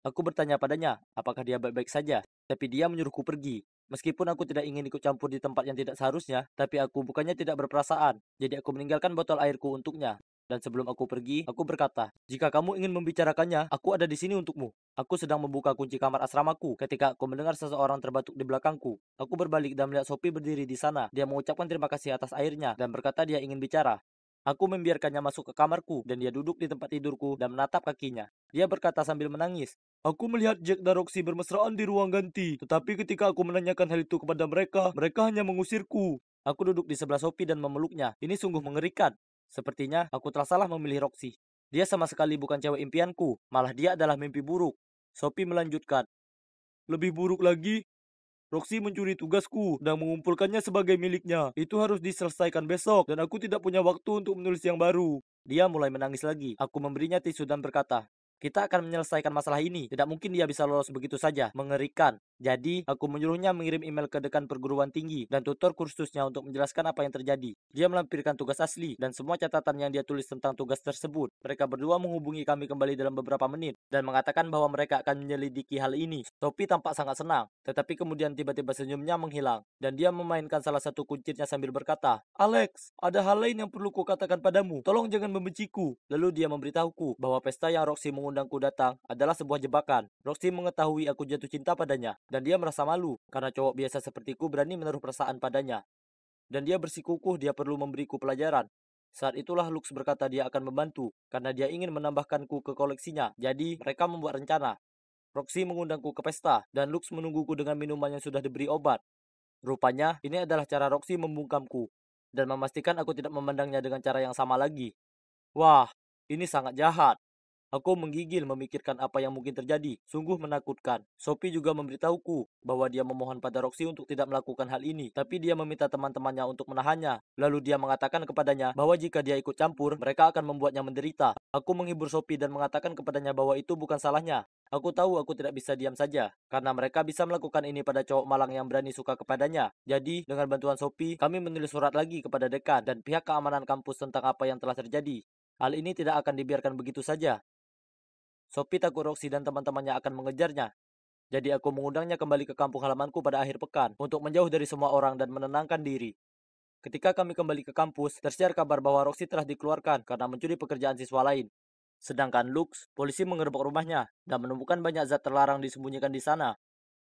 Aku bertanya padanya, apakah dia baik-baik saja, tapi dia menyuruhku pergi. Meskipun aku tidak ingin ikut campur di tempat yang tidak seharusnya, tapi aku bukannya tidak berperasaan, jadi aku meninggalkan botol airku untuknya. Dan sebelum aku pergi, aku berkata, jika kamu ingin membicarakannya, aku ada di sini untukmu. Aku sedang membuka kunci kamar asramaku ketika aku mendengar seseorang terbatuk di belakangku. Aku berbalik dan melihat Sophie berdiri di sana. Dia mengucapkan terima kasih atas airnya dan berkata dia ingin bicara. Aku membiarkannya masuk ke kamarku dan dia duduk di tempat tidurku dan menatap kakinya. Dia berkata sambil menangis, Aku melihat Jack dan Roxy bermesraan di ruang ganti, tetapi ketika aku menanyakan hal itu kepada mereka, mereka hanya mengusirku. Aku duduk di sebelah Sophie dan memeluknya. Ini sungguh mengerikan. Sepertinya aku telah salah memilih Roxy. Dia sama sekali bukan cewek impianku, malah dia adalah mimpi buruk. Sophie melanjutkan. Lebih buruk lagi, Roxy mencuri tugasku dan mengumpulkannya sebagai miliknya. Itu harus diselesaikan besok dan aku tidak punya waktu untuk menulis yang baru. Dia mulai menangis lagi. Aku memberinya tisu dan berkata, kita akan menyelesaikan masalah ini. Tidak mungkin dia bisa lolos begitu saja. Mengerikan. Jadi, aku menyuruhnya mengirim email ke dekan perguruan tinggi dan tutor kursusnya untuk menjelaskan apa yang terjadi. Dia melampirkan tugas asli dan semua catatan yang dia tulis tentang tugas tersebut. Mereka berdua menghubungi kami kembali dalam beberapa menit dan mengatakan bahwa mereka akan menyelidiki hal ini. Topi tampak sangat senang, tetapi kemudian tiba-tiba senyumnya menghilang dan dia memainkan salah satu kuncirnya sambil berkata, Alex, ada hal lain yang perlu kukatakan padamu. Tolong jangan membenciku. Lalu dia memberitahuku bahwa pesta yang Roxy mengundangku datang adalah sebuah jebakan. Roxy mengetahui aku jatuh cinta padanya dan dia merasa malu, karena cowok biasa sepertiku berani menaruh perasaan padanya. Dan dia bersikukuh dia perlu memberiku pelajaran. Saat itulah Lux berkata dia akan membantu, karena dia ingin menambahkanku ke koleksinya, jadi mereka membuat rencana. Roxy mengundangku ke pesta, dan Lux menungguku dengan minuman yang sudah diberi obat. Rupanya, ini adalah cara Roxy membungkamku, dan memastikan aku tidak memandangnya dengan cara yang sama lagi. Wah, ini sangat jahat. Aku menggigil memikirkan apa yang mungkin terjadi. Sungguh menakutkan. Sophie juga memberitahuku bahwa dia memohon pada Roxy untuk tidak melakukan hal ini, tapi dia meminta teman-temannya untuk menahannya. Lalu dia mengatakan kepadanya bahwa jika dia ikut campur, mereka akan membuatnya menderita. Aku menghibur Sophie dan mengatakan kepadanya bahwa itu bukan salahnya. Aku tahu aku tidak bisa diam saja, karena mereka bisa melakukan ini pada cowok malang yang berani suka kepadanya. Jadi, dengan bantuan Sophie, kami menulis surat lagi kepada dekan dan pihak keamanan kampus tentang apa yang telah terjadi. Hal ini tidak akan dibiarkan begitu saja. Sophie takut Roxy dan teman-temannya akan mengejarnya. Jadi aku mengundangnya kembali ke kampung halamanku pada akhir pekan untuk menjauh dari semua orang dan menenangkan diri. Ketika kami kembali ke kampus, tersiar kabar bahwa Roxy telah dikeluarkan karena mencuri pekerjaan siswa lain. Sedangkan Lux, polisi mengerebek rumahnya dan menemukan banyak zat terlarang disembunyikan di sana.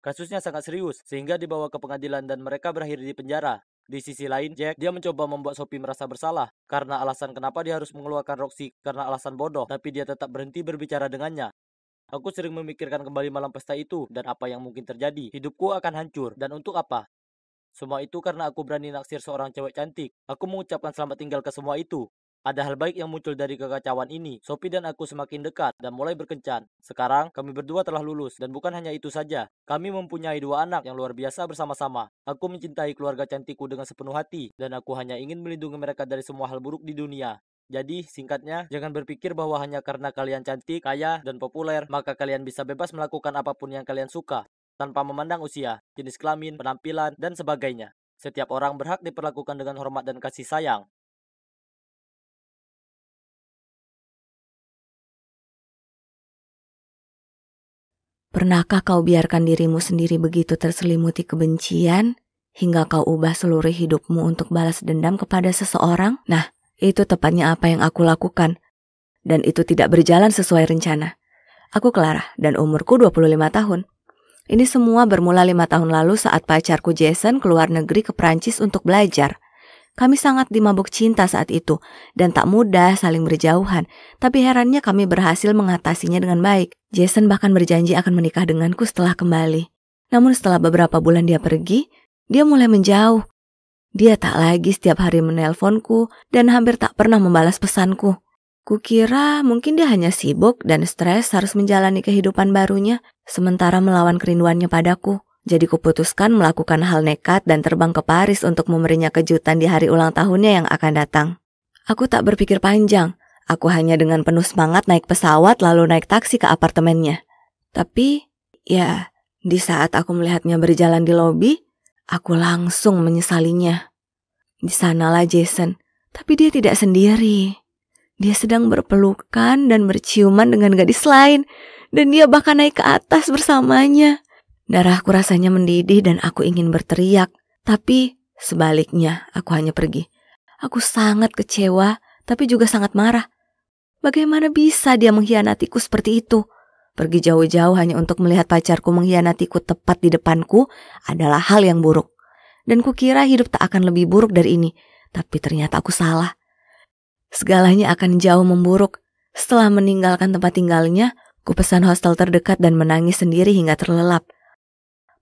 Kasusnya sangat serius, sehingga dibawa ke pengadilan dan mereka berakhir di penjara. Di sisi lain, Jack, dia mencoba membuat Sophie merasa bersalah karena alasan kenapa dia harus mengeluarkan Roxy karena alasan bodoh, tapi dia tetap berhenti berbicara dengannya. Aku sering memikirkan kembali malam pesta itu dan apa yang mungkin terjadi. Hidupku akan hancur dan untuk apa? Semua itu karena aku berani naksir seorang cewek cantik. Aku mengucapkan selamat tinggal ke semua itu. Ada hal baik yang muncul dari kekacauan ini. Sophie dan aku semakin dekat dan mulai berkencan. Sekarang, kami berdua telah lulus dan bukan hanya itu saja. Kami mempunyai dua anak yang luar biasa bersama-sama. Aku mencintai keluarga cantikku dengan sepenuh hati dan aku hanya ingin melindungi mereka dari semua hal buruk di dunia. Jadi, singkatnya, jangan berpikir bahwa hanya karena kalian cantik, kaya, dan populer, maka kalian bisa bebas melakukan apapun yang kalian suka, tanpa memandang usia, jenis kelamin, penampilan, dan sebagainya. Setiap orang berhak diperlakukan dengan hormat dan kasih sayang. Pernahkah kau biarkan dirimu sendiri begitu terselimuti kebencian hingga kau ubah seluruh hidupmu untuk balas dendam kepada seseorang? Nah, itu tepatnya apa yang aku lakukan. Dan itu tidak berjalan sesuai rencana. Aku Clara dan umurku 25 tahun. Ini semua bermula lima tahun lalu saat pacarku Jason keluar negeri ke Prancis untuk belajar. Kami sangat dimabuk cinta saat itu dan tak mudah saling berjauhan, tapi herannya kami berhasil mengatasinya dengan baik. Jason bahkan berjanji akan menikah denganku setelah kembali. Namun setelah beberapa bulan dia pergi, dia mulai menjauh. Dia tak lagi setiap hari menelponku dan hampir tak pernah membalas pesanku. Kukira mungkin dia hanya sibuk dan stres harus menjalani kehidupan barunya, sementara melawan kerinduannya padaku. Jadi kuputuskan melakukan hal nekat dan terbang ke Paris untuk memberinya kejutan di hari ulang tahunnya yang akan datang. Aku tak berpikir panjang. Aku hanya dengan penuh semangat naik pesawat lalu naik taksi ke apartemennya. Tapi, ya, di saat aku melihatnya berjalan di lobi, aku langsung menyesalinya. Di sanalah Jason, tapi dia tidak sendiri. Dia sedang berpelukan dan berciuman dengan gadis lain, dan dia bahkan naik ke atas bersamanya. Darahku rasanya mendidih dan aku ingin berteriak, tapi sebaliknya aku hanya pergi. Aku sangat kecewa, tapi juga sangat marah. Bagaimana bisa dia mengkhianatiku seperti itu? Pergi jauh-jauh hanya untuk melihat pacarku mengkhianatiku tepat di depanku adalah hal yang buruk. Dan kukira hidup tak akan lebih buruk dari ini, tapi ternyata aku salah. Segalanya akan jauh memburuk. Setelah meninggalkan tempat tinggalnya, ku pesan hostel terdekat dan menangis sendiri hingga terlelap.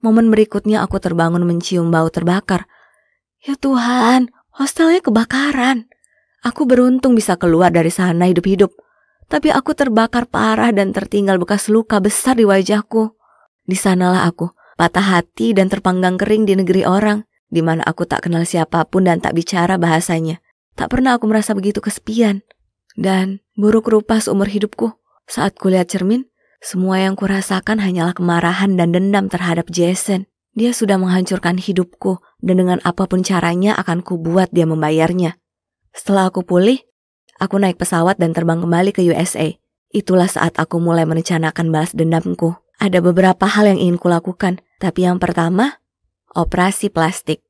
Momen berikutnya aku terbangun mencium bau terbakar. Ya Tuhan, hostelnya kebakaran. Aku beruntung bisa keluar dari sana hidup-hidup. Tapi aku terbakar parah dan tertinggal bekas luka besar di wajahku. Di sanalah aku, patah hati dan terpanggang kering di negeri orang, di mana aku tak kenal siapapun dan tak bicara bahasanya. Tak pernah aku merasa begitu kesepian. Dan buruk rupa seumur hidupku. Saat kulihat cermin, semua yang kurasakan hanyalah kemarahan dan dendam terhadap Jason. Dia sudah menghancurkan hidupku, dan dengan apapun caranya akan kubuat dia membayarnya. Setelah aku pulih, aku naik pesawat dan terbang kembali ke USA. Itulah saat aku mulai merencanakan balas dendamku. Ada beberapa hal yang ingin kulakukan, tapi yang pertama, operasi plastik.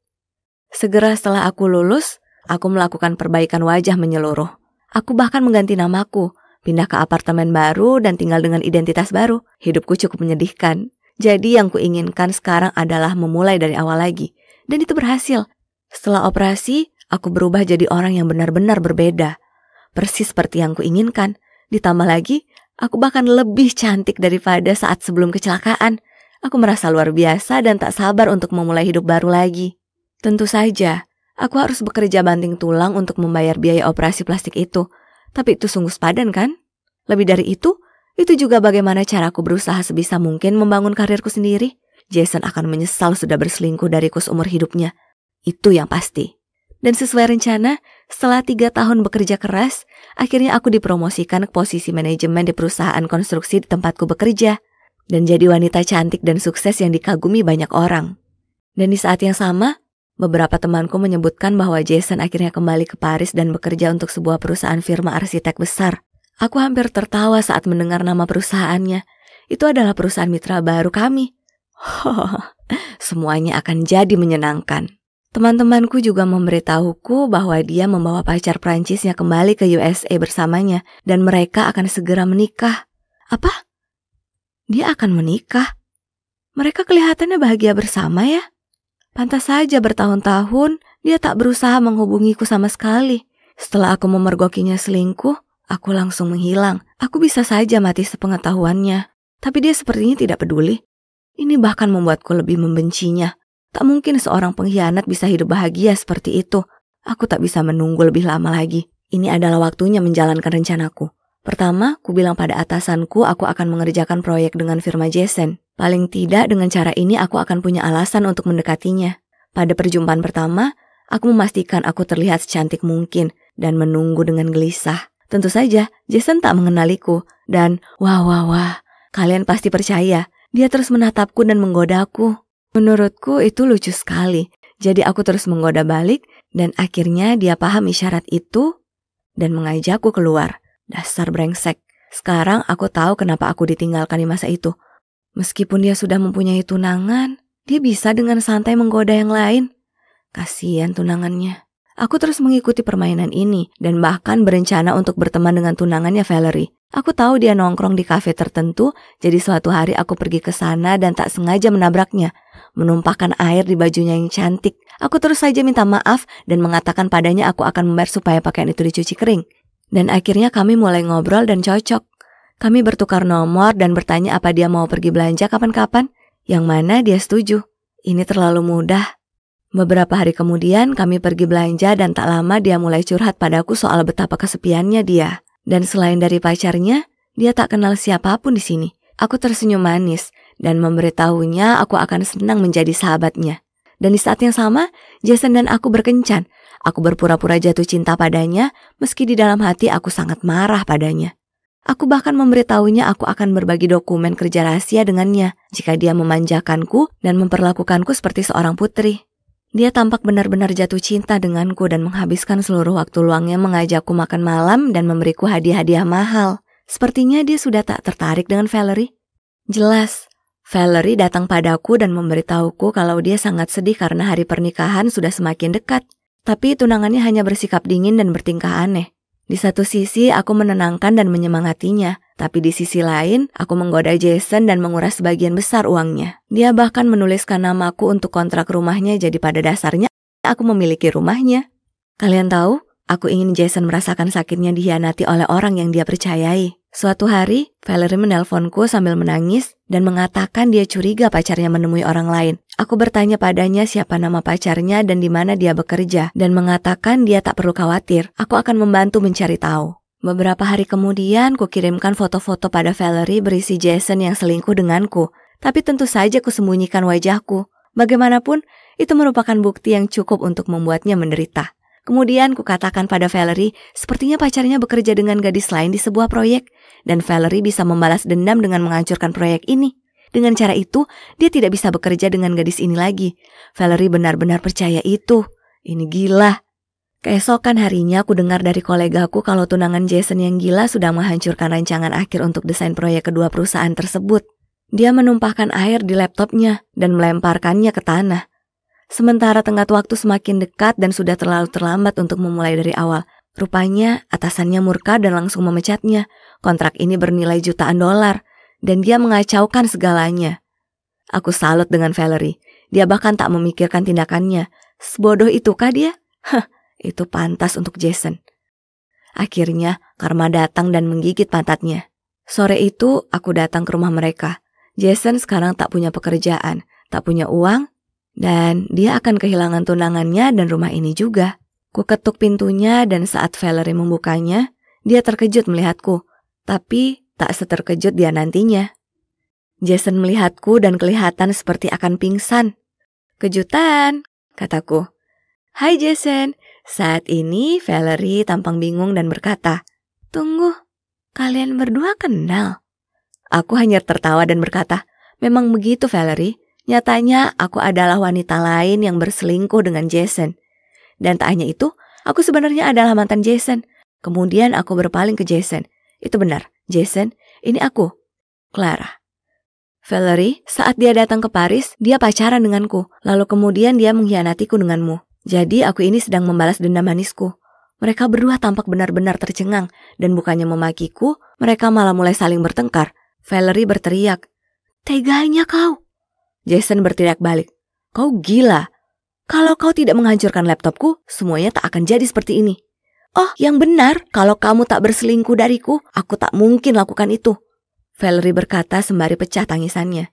Segera setelah aku lulus, aku melakukan perbaikan wajah menyeluruh. Aku bahkan mengganti namaku, pindah ke apartemen baru dan tinggal dengan identitas baru. Hidupku cukup menyedihkan. Jadi yang kuinginkan sekarang adalah memulai dari awal lagi. Dan itu berhasil. Setelah operasi, aku berubah jadi orang yang benar-benar berbeda. Persis seperti yang kuinginkan. Ditambah lagi, aku bahkan lebih cantik daripada saat sebelum kecelakaan. Aku merasa luar biasa dan tak sabar untuk memulai hidup baru lagi. Tentu saja, aku harus bekerja banting tulang untuk membayar biaya operasi plastik itu tapi itu sungguh sepadan kan? Lebih dari itu, itu juga bagaimana caraku berusaha sebisa mungkin membangun karirku sendiri. Jason akan menyesal sudah berselingkuh dariku seumur hidupnya. Itu yang pasti. Dan sesuai rencana, setelah tiga tahun bekerja keras, akhirnya aku dipromosikan ke posisi manajemen di perusahaan konstruksi di tempatku bekerja. Dan jadi wanita cantik dan sukses yang dikagumi banyak orang. Dan di saat yang sama, Beberapa temanku menyebutkan bahwa Jason akhirnya kembali ke Paris dan bekerja untuk sebuah perusahaan firma arsitek besar. Aku hampir tertawa saat mendengar nama perusahaannya. Itu adalah perusahaan mitra baru kami. [laughs] semuanya akan jadi menyenangkan. Teman-temanku juga memberitahuku bahwa dia membawa pacar Prancisnya kembali ke USA bersamanya dan mereka akan segera menikah. Apa? Dia akan menikah? Mereka kelihatannya bahagia bersama ya? Pantas saja bertahun-tahun dia tak berusaha menghubungiku sama sekali. Setelah aku memergokinya selingkuh, aku langsung menghilang. Aku bisa saja mati sepengetahuannya. Tapi dia sepertinya tidak peduli. Ini bahkan membuatku lebih membencinya. Tak mungkin seorang pengkhianat bisa hidup bahagia seperti itu. Aku tak bisa menunggu lebih lama lagi. Ini adalah waktunya menjalankan rencanaku. Pertama, ku bilang pada atasanku aku akan mengerjakan proyek dengan firma Jason. Paling tidak dengan cara ini aku akan punya alasan untuk mendekatinya. Pada perjumpaan pertama, aku memastikan aku terlihat secantik mungkin dan menunggu dengan gelisah. Tentu saja, Jason tak mengenaliku dan wah wah wah, kalian pasti percaya, dia terus menatapku dan menggodaku. Menurutku itu lucu sekali. Jadi aku terus menggoda balik dan akhirnya dia paham isyarat itu dan mengajakku keluar. Dasar brengsek. Sekarang aku tahu kenapa aku ditinggalkan di masa itu. Meskipun dia sudah mempunyai tunangan, dia bisa dengan santai menggoda yang lain. Kasihan tunangannya. Aku terus mengikuti permainan ini dan bahkan berencana untuk berteman dengan tunangannya Valerie. Aku tahu dia nongkrong di kafe tertentu, jadi suatu hari aku pergi ke sana dan tak sengaja menabraknya, menumpahkan air di bajunya yang cantik. Aku terus saja minta maaf dan mengatakan padanya aku akan membayar supaya pakaian itu dicuci kering. Dan akhirnya kami mulai ngobrol dan cocok. Kami bertukar nomor dan bertanya apa dia mau pergi belanja kapan-kapan, yang mana dia setuju. Ini terlalu mudah. Beberapa hari kemudian kami pergi belanja dan tak lama dia mulai curhat padaku soal betapa kesepiannya dia. Dan selain dari pacarnya, dia tak kenal siapapun di sini. Aku tersenyum manis dan memberitahunya aku akan senang menjadi sahabatnya. Dan di saat yang sama, Jason dan aku berkencan. Aku berpura-pura jatuh cinta padanya meski di dalam hati aku sangat marah padanya. Aku bahkan memberitahunya aku akan berbagi dokumen kerja rahasia dengannya jika dia memanjakanku dan memperlakukanku seperti seorang putri. Dia tampak benar-benar jatuh cinta denganku dan menghabiskan seluruh waktu luangnya mengajakku makan malam dan memberiku hadiah-hadiah mahal. Sepertinya dia sudah tak tertarik dengan Valerie. Jelas, Valerie datang padaku dan memberitahuku kalau dia sangat sedih karena hari pernikahan sudah semakin dekat. Tapi tunangannya hanya bersikap dingin dan bertingkah aneh. Di satu sisi, aku menenangkan dan menyemangatinya, tapi di sisi lain, aku menggoda Jason dan menguras sebagian besar uangnya. Dia bahkan menuliskan namaku untuk kontrak rumahnya, jadi pada dasarnya aku memiliki rumahnya. Kalian tahu, aku ingin Jason merasakan sakitnya dihianati oleh orang yang dia percayai. Suatu hari, Valerie menelponku sambil menangis dan mengatakan dia curiga pacarnya menemui orang lain. Aku bertanya padanya siapa nama pacarnya dan di mana dia bekerja dan mengatakan dia tak perlu khawatir, aku akan membantu mencari tahu. Beberapa hari kemudian, kukirimkan foto-foto pada Valerie berisi Jason yang selingkuh denganku. Tapi tentu saja kusembunyikan wajahku. Bagaimanapun, itu merupakan bukti yang cukup untuk membuatnya menderita. Kemudian kukatakan pada Valerie, sepertinya pacarnya bekerja dengan gadis lain di sebuah proyek dan Valerie bisa membalas dendam dengan menghancurkan proyek ini. Dengan cara itu, dia tidak bisa bekerja dengan gadis ini lagi. Valerie benar-benar percaya itu. Ini gila. Keesokan harinya aku dengar dari kolegaku kalau tunangan Jason yang gila sudah menghancurkan rancangan akhir untuk desain proyek kedua perusahaan tersebut. Dia menumpahkan air di laptopnya dan melemparkannya ke tanah. Sementara tengah waktu semakin dekat dan sudah terlalu terlambat untuk memulai dari awal. Rupanya atasannya murka dan langsung memecatnya. Kontrak ini bernilai jutaan dolar, dan dia mengacaukan segalanya. Aku salut dengan Valerie. Dia bahkan tak memikirkan tindakannya. Sebodoh itukah dia? Hah, itu pantas untuk Jason. Akhirnya, karma datang dan menggigit pantatnya. Sore itu, aku datang ke rumah mereka. Jason sekarang tak punya pekerjaan, tak punya uang, dan dia akan kehilangan tunangannya dan rumah ini juga. Ku ketuk pintunya dan saat Valerie membukanya, dia terkejut melihatku. Tapi tak seterkejut dia nantinya. Jason melihatku dan kelihatan seperti akan pingsan. Kejutan, kataku. Hai Jason, saat ini Valerie tampang bingung dan berkata, Tunggu, kalian berdua kenal? Aku hanya tertawa dan berkata, Memang begitu Valerie, nyatanya aku adalah wanita lain yang berselingkuh dengan Jason. Dan tak hanya itu, aku sebenarnya adalah mantan Jason. Kemudian aku berpaling ke Jason. Itu benar, Jason, ini aku, Clara. Valerie, saat dia datang ke Paris, dia pacaran denganku, lalu kemudian dia mengkhianatiku denganmu. Jadi aku ini sedang membalas dendam manisku. Mereka berdua tampak benar-benar tercengang, dan bukannya memakiku, mereka malah mulai saling bertengkar. Valerie berteriak, Teganya kau! Jason berteriak balik, Kau gila! Kalau kau tidak menghancurkan laptopku, semuanya tak akan jadi seperti ini. Oh, yang benar, kalau kamu tak berselingkuh dariku, aku tak mungkin lakukan itu. Valerie berkata sembari pecah tangisannya.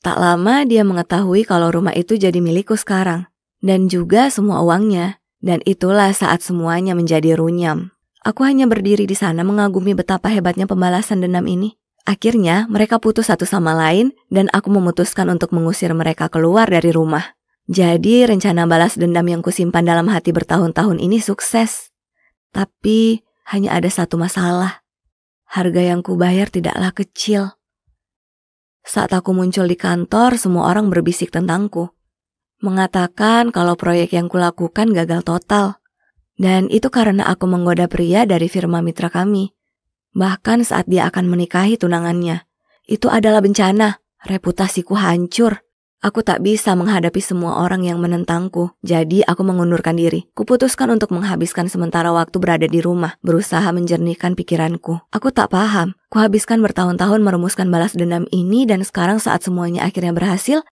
Tak lama dia mengetahui kalau rumah itu jadi milikku sekarang. Dan juga semua uangnya. Dan itulah saat semuanya menjadi runyam. Aku hanya berdiri di sana mengagumi betapa hebatnya pembalasan dendam ini. Akhirnya, mereka putus satu sama lain dan aku memutuskan untuk mengusir mereka keluar dari rumah. Jadi, rencana balas dendam yang kusimpan dalam hati bertahun-tahun ini sukses. Tapi hanya ada satu masalah. Harga yang kubayar tidaklah kecil. Saat aku muncul di kantor, semua orang berbisik tentangku. Mengatakan kalau proyek yang kulakukan gagal total. Dan itu karena aku menggoda pria dari firma mitra kami. Bahkan saat dia akan menikahi tunangannya. Itu adalah bencana, reputasiku hancur. Aku tak bisa menghadapi semua orang yang menentangku, jadi aku mengundurkan diri. Kuputuskan untuk menghabiskan sementara waktu berada di rumah, berusaha menjernihkan pikiranku. Aku tak paham, kuhabiskan bertahun-tahun merumuskan balas dendam ini dan sekarang saat semuanya akhirnya berhasil,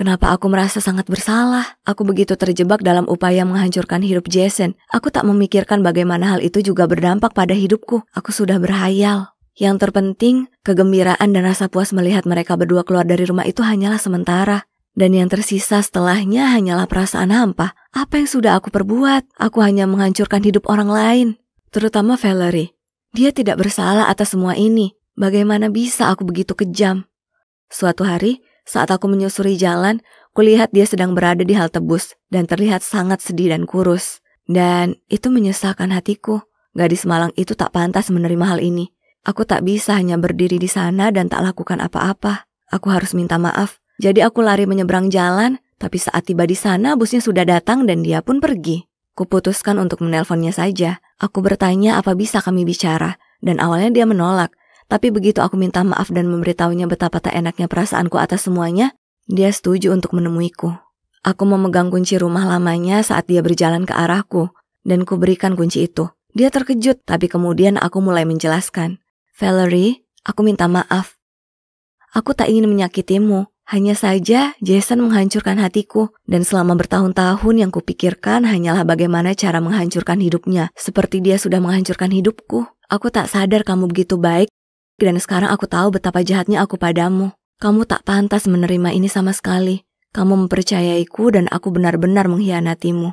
kenapa aku merasa sangat bersalah? Aku begitu terjebak dalam upaya menghancurkan hidup Jason. Aku tak memikirkan bagaimana hal itu juga berdampak pada hidupku. Aku sudah berhayal. Yang terpenting, kegembiraan dan rasa puas melihat mereka berdua keluar dari rumah itu hanyalah sementara. Dan yang tersisa setelahnya hanyalah perasaan hampa. Apa yang sudah aku perbuat? Aku hanya menghancurkan hidup orang lain. Terutama Valerie. Dia tidak bersalah atas semua ini. Bagaimana bisa aku begitu kejam? Suatu hari, saat aku menyusuri jalan, kulihat dia sedang berada di halte bus dan terlihat sangat sedih dan kurus. Dan itu menyesakkan hatiku. Gadis malang itu tak pantas menerima hal ini. Aku tak bisa hanya berdiri di sana dan tak lakukan apa-apa. Aku harus minta maaf. Jadi aku lari menyeberang jalan, tapi saat tiba di sana busnya sudah datang dan dia pun pergi. Kuputuskan untuk menelponnya saja. Aku bertanya apa bisa kami bicara, dan awalnya dia menolak. Tapi begitu aku minta maaf dan memberitahunya betapa tak enaknya perasaanku atas semuanya, dia setuju untuk menemuiku. Aku memegang kunci rumah lamanya saat dia berjalan ke arahku, dan kuberikan kunci itu. Dia terkejut, tapi kemudian aku mulai menjelaskan. Valerie, aku minta maaf. Aku tak ingin menyakitimu. Hanya saja Jason menghancurkan hatiku dan selama bertahun-tahun yang kupikirkan hanyalah bagaimana cara menghancurkan hidupnya. Seperti dia sudah menghancurkan hidupku. Aku tak sadar kamu begitu baik dan sekarang aku tahu betapa jahatnya aku padamu. Kamu tak pantas menerima ini sama sekali. Kamu mempercayaiku dan aku benar-benar mengkhianatimu.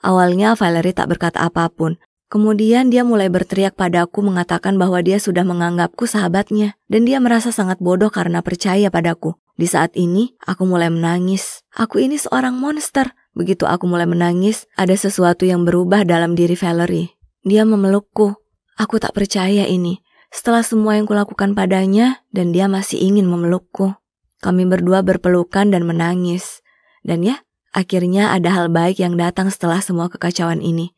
Awalnya Valerie tak berkata apapun, Kemudian dia mulai berteriak padaku mengatakan bahwa dia sudah menganggapku sahabatnya dan dia merasa sangat bodoh karena percaya padaku. Di saat ini, aku mulai menangis. Aku ini seorang monster. Begitu aku mulai menangis, ada sesuatu yang berubah dalam diri Valerie. Dia memelukku. Aku tak percaya ini. Setelah semua yang kulakukan padanya dan dia masih ingin memelukku. Kami berdua berpelukan dan menangis. Dan ya, akhirnya ada hal baik yang datang setelah semua kekacauan ini.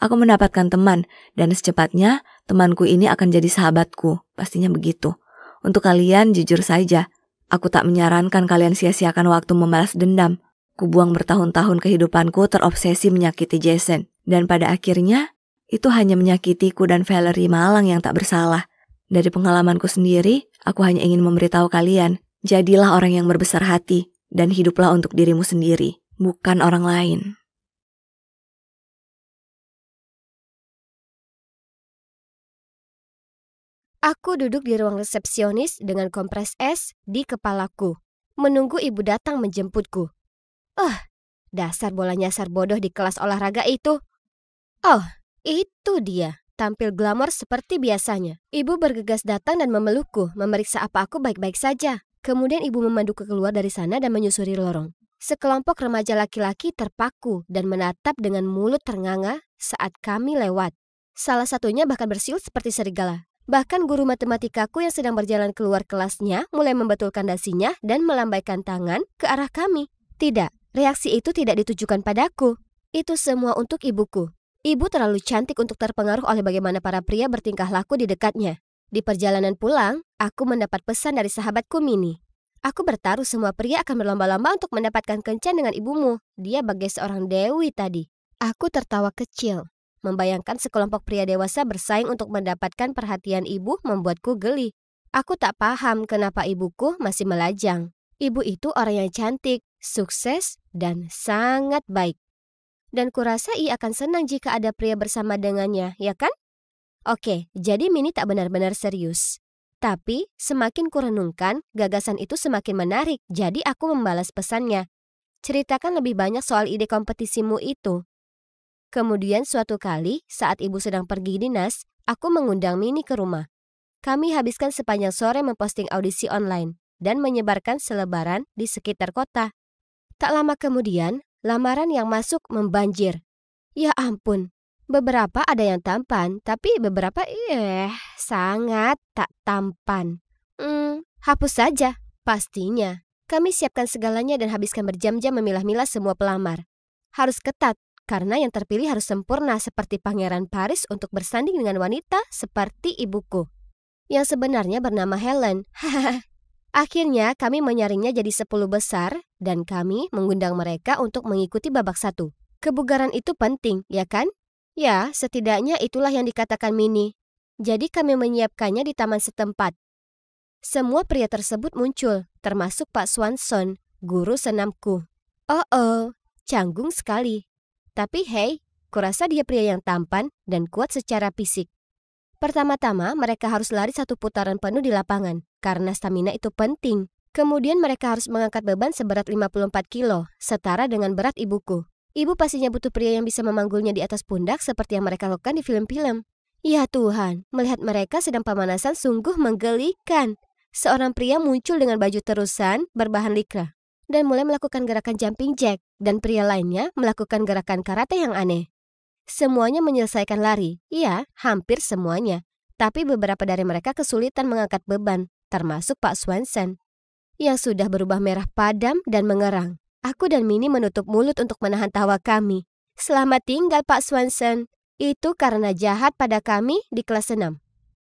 Aku mendapatkan teman, dan secepatnya temanku ini akan jadi sahabatku, pastinya begitu. Untuk kalian, jujur saja, aku tak menyarankan kalian sia-siakan waktu membalas dendam. Kubuang bertahun-tahun kehidupanku terobsesi menyakiti Jason, dan pada akhirnya, itu hanya menyakitiku dan Valerie Malang yang tak bersalah. Dari pengalamanku sendiri, aku hanya ingin memberitahu kalian, jadilah orang yang berbesar hati, dan hiduplah untuk dirimu sendiri, bukan orang lain. Aku duduk di ruang resepsionis dengan kompres es di kepalaku, menunggu ibu datang menjemputku. Oh, dasar bola nyasar bodoh di kelas olahraga itu. Oh, itu dia. Tampil glamor seperti biasanya. Ibu bergegas datang dan memelukku, memeriksa apa aku baik-baik saja. Kemudian ibu memanduku keluar dari sana dan menyusuri lorong. Sekelompok remaja laki-laki terpaku dan menatap dengan mulut ternganga saat kami lewat. Salah satunya bahkan bersiul seperti serigala. Bahkan guru matematikaku yang sedang berjalan keluar kelasnya mulai membetulkan dasinya dan melambaikan tangan ke arah kami. Tidak, reaksi itu tidak ditujukan padaku. Itu semua untuk ibuku. Ibu terlalu cantik untuk terpengaruh oleh bagaimana para pria bertingkah laku di dekatnya. Di perjalanan pulang, aku mendapat pesan dari sahabatku Mini. Aku bertaruh semua pria akan berlomba-lomba untuk mendapatkan kencan dengan ibumu. Dia bagai seorang dewi tadi. Aku tertawa kecil. Membayangkan sekelompok pria dewasa bersaing untuk mendapatkan perhatian ibu membuatku geli. Aku tak paham kenapa ibuku masih melajang. Ibu itu orang yang cantik, sukses, dan sangat baik. Dan kurasa ia akan senang jika ada pria bersama dengannya, ya kan? Oke, jadi Mini tak benar-benar serius. Tapi, semakin kurenungkan, gagasan itu semakin menarik, jadi aku membalas pesannya. Ceritakan lebih banyak soal ide kompetisimu itu. Kemudian suatu kali, saat ibu sedang pergi dinas, aku mengundang Mini ke rumah. Kami habiskan sepanjang sore memposting audisi online dan menyebarkan selebaran di sekitar kota. Tak lama kemudian, lamaran yang masuk membanjir. Ya ampun, beberapa ada yang tampan, tapi beberapa eh sangat tak tampan. Hmm, hapus saja, pastinya. Kami siapkan segalanya dan habiskan berjam-jam memilah-milah semua pelamar. Harus ketat karena yang terpilih harus sempurna seperti Pangeran Paris untuk bersanding dengan wanita seperti ibuku, yang sebenarnya bernama Helen. [laughs] Akhirnya kami menyaringnya jadi sepuluh besar dan kami mengundang mereka untuk mengikuti babak satu. Kebugaran itu penting, ya kan? Ya, setidaknya itulah yang dikatakan Mini. Jadi kami menyiapkannya di taman setempat. Semua pria tersebut muncul, termasuk Pak Swanson, guru senamku. Oh oh, canggung sekali tapi hey, kurasa dia pria yang tampan dan kuat secara fisik. Pertama-tama, mereka harus lari satu putaran penuh di lapangan, karena stamina itu penting. Kemudian mereka harus mengangkat beban seberat 54 kilo, setara dengan berat ibuku. Ibu pastinya butuh pria yang bisa memanggulnya di atas pundak seperti yang mereka lakukan di film-film. Ya Tuhan, melihat mereka sedang pemanasan sungguh menggelikan. Seorang pria muncul dengan baju terusan berbahan likra dan mulai melakukan gerakan jumping jack, dan pria lainnya melakukan gerakan karate yang aneh. Semuanya menyelesaikan lari, iya, hampir semuanya. Tapi beberapa dari mereka kesulitan mengangkat beban, termasuk Pak Swanson, yang sudah berubah merah padam dan mengerang. Aku dan Mini menutup mulut untuk menahan tawa kami. Selamat tinggal Pak Swanson. Itu karena jahat pada kami di kelas 6.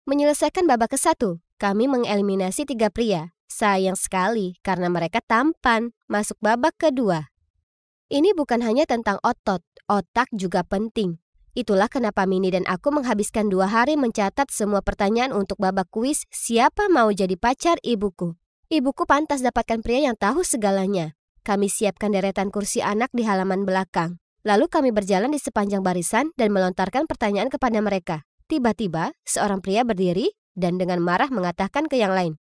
Menyelesaikan babak ke-1, kami mengeliminasi tiga pria, Sayang sekali karena mereka tampan masuk babak kedua. Ini bukan hanya tentang otot, otak juga penting. Itulah kenapa Mini dan aku menghabiskan dua hari mencatat semua pertanyaan untuk babak kuis siapa mau jadi pacar ibuku. Ibuku pantas dapatkan pria yang tahu segalanya. Kami siapkan deretan kursi anak di halaman belakang. Lalu kami berjalan di sepanjang barisan dan melontarkan pertanyaan kepada mereka. Tiba-tiba, seorang pria berdiri dan dengan marah mengatakan ke yang lain,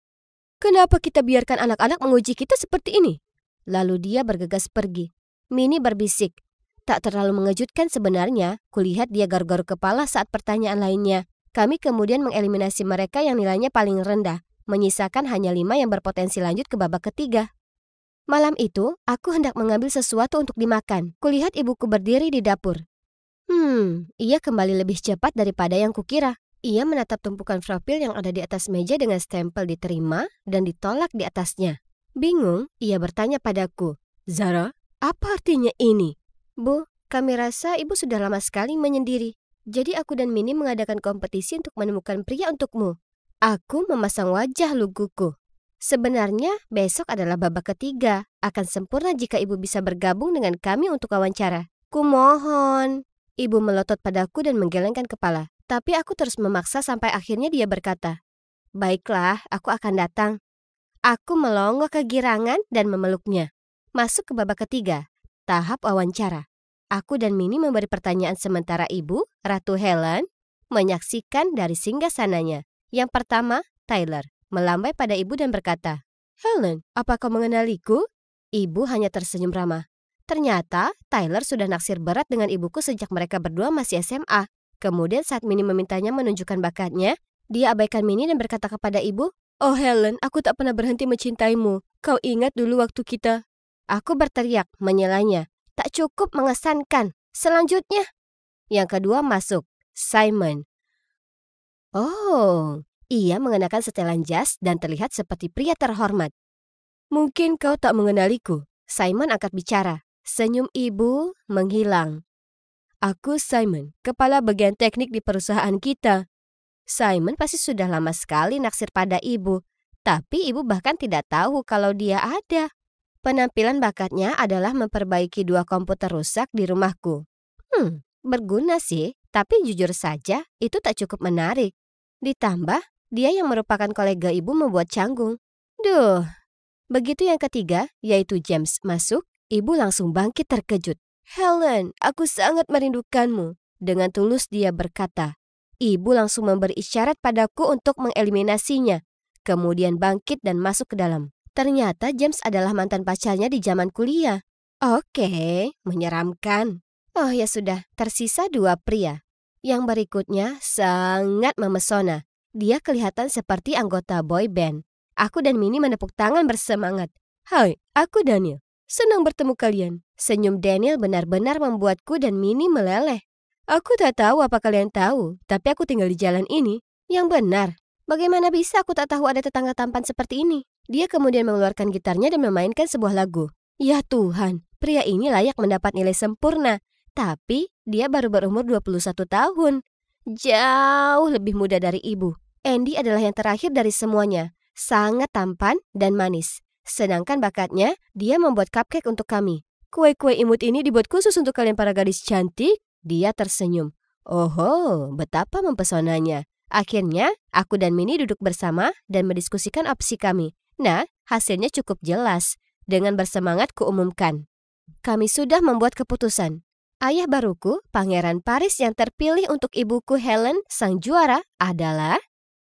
Kenapa kita biarkan anak-anak menguji kita seperti ini? Lalu dia bergegas pergi. Mini berbisik. Tak terlalu mengejutkan sebenarnya, kulihat dia garu-garu kepala saat pertanyaan lainnya. Kami kemudian mengeliminasi mereka yang nilainya paling rendah, menyisakan hanya lima yang berpotensi lanjut ke babak ketiga. Malam itu, aku hendak mengambil sesuatu untuk dimakan. Kulihat ibuku berdiri di dapur. Hmm, ia kembali lebih cepat daripada yang kukira. Ia menatap tumpukan profil yang ada di atas meja dengan stempel diterima dan ditolak di atasnya. Bingung, ia bertanya padaku, Zara, apa artinya ini? Bu, kami rasa ibu sudah lama sekali menyendiri. Jadi aku dan Mini mengadakan kompetisi untuk menemukan pria untukmu. Aku memasang wajah luguku. Sebenarnya besok adalah babak ketiga. Akan sempurna jika ibu bisa bergabung dengan kami untuk wawancara. Kumohon. Ibu melotot padaku dan menggelengkan kepala. Tapi aku terus memaksa sampai akhirnya dia berkata, Baiklah, aku akan datang. Aku melongo kegirangan dan memeluknya. Masuk ke babak ketiga, tahap wawancara. Aku dan Mini memberi pertanyaan sementara ibu, Ratu Helen, menyaksikan dari singgah sananya. Yang pertama, Tyler, melambai pada ibu dan berkata, Helen, apa kau mengenaliku? Ibu hanya tersenyum ramah. Ternyata, Tyler sudah naksir berat dengan ibuku sejak mereka berdua masih SMA. Kemudian saat Mini memintanya menunjukkan bakatnya, dia abaikan Mini dan berkata kepada ibu, Oh Helen, aku tak pernah berhenti mencintaimu. Kau ingat dulu waktu kita. Aku berteriak, menyelanya. Tak cukup mengesankan. Selanjutnya. Yang kedua masuk, Simon. Oh, ia mengenakan setelan jas dan terlihat seperti pria terhormat. Mungkin kau tak mengenaliku. Simon angkat bicara. Senyum ibu menghilang. Aku Simon, kepala bagian teknik di perusahaan kita. Simon pasti sudah lama sekali naksir pada ibu, tapi ibu bahkan tidak tahu kalau dia ada. Penampilan bakatnya adalah memperbaiki dua komputer rusak di rumahku. Hmm, berguna sih, tapi jujur saja itu tak cukup menarik. Ditambah, dia yang merupakan kolega ibu membuat canggung. Duh. Begitu yang ketiga, yaitu James masuk, ibu langsung bangkit terkejut. Helen, aku sangat merindukanmu. Dengan tulus dia berkata. Ibu langsung memberi isyarat padaku untuk mengeliminasinya. Kemudian bangkit dan masuk ke dalam. Ternyata James adalah mantan pacarnya di zaman kuliah. Oke, menyeramkan. Oh ya sudah, tersisa dua pria. Yang berikutnya sangat memesona. Dia kelihatan seperti anggota boy band. Aku dan Mini menepuk tangan bersemangat. Hai, aku Daniel. Senang bertemu kalian. Senyum Daniel benar-benar membuatku dan Mini meleleh. Aku tak tahu apa kalian tahu, tapi aku tinggal di jalan ini. Yang benar, bagaimana bisa aku tak tahu ada tetangga tampan seperti ini? Dia kemudian mengeluarkan gitarnya dan memainkan sebuah lagu. Ya Tuhan, pria ini layak mendapat nilai sempurna. Tapi dia baru berumur 21 tahun. Jauh lebih muda dari ibu. Andy adalah yang terakhir dari semuanya. Sangat tampan dan manis. Sedangkan bakatnya, dia membuat cupcake untuk kami. Kue-kue imut ini dibuat khusus untuk kalian para gadis cantik. Dia tersenyum. Oho, betapa mempesonanya. Akhirnya, aku dan Mini duduk bersama dan mendiskusikan opsi kami. Nah, hasilnya cukup jelas. Dengan bersemangat kuumumkan. Kami sudah membuat keputusan. Ayah baruku, Pangeran Paris yang terpilih untuk ibuku Helen, sang juara, adalah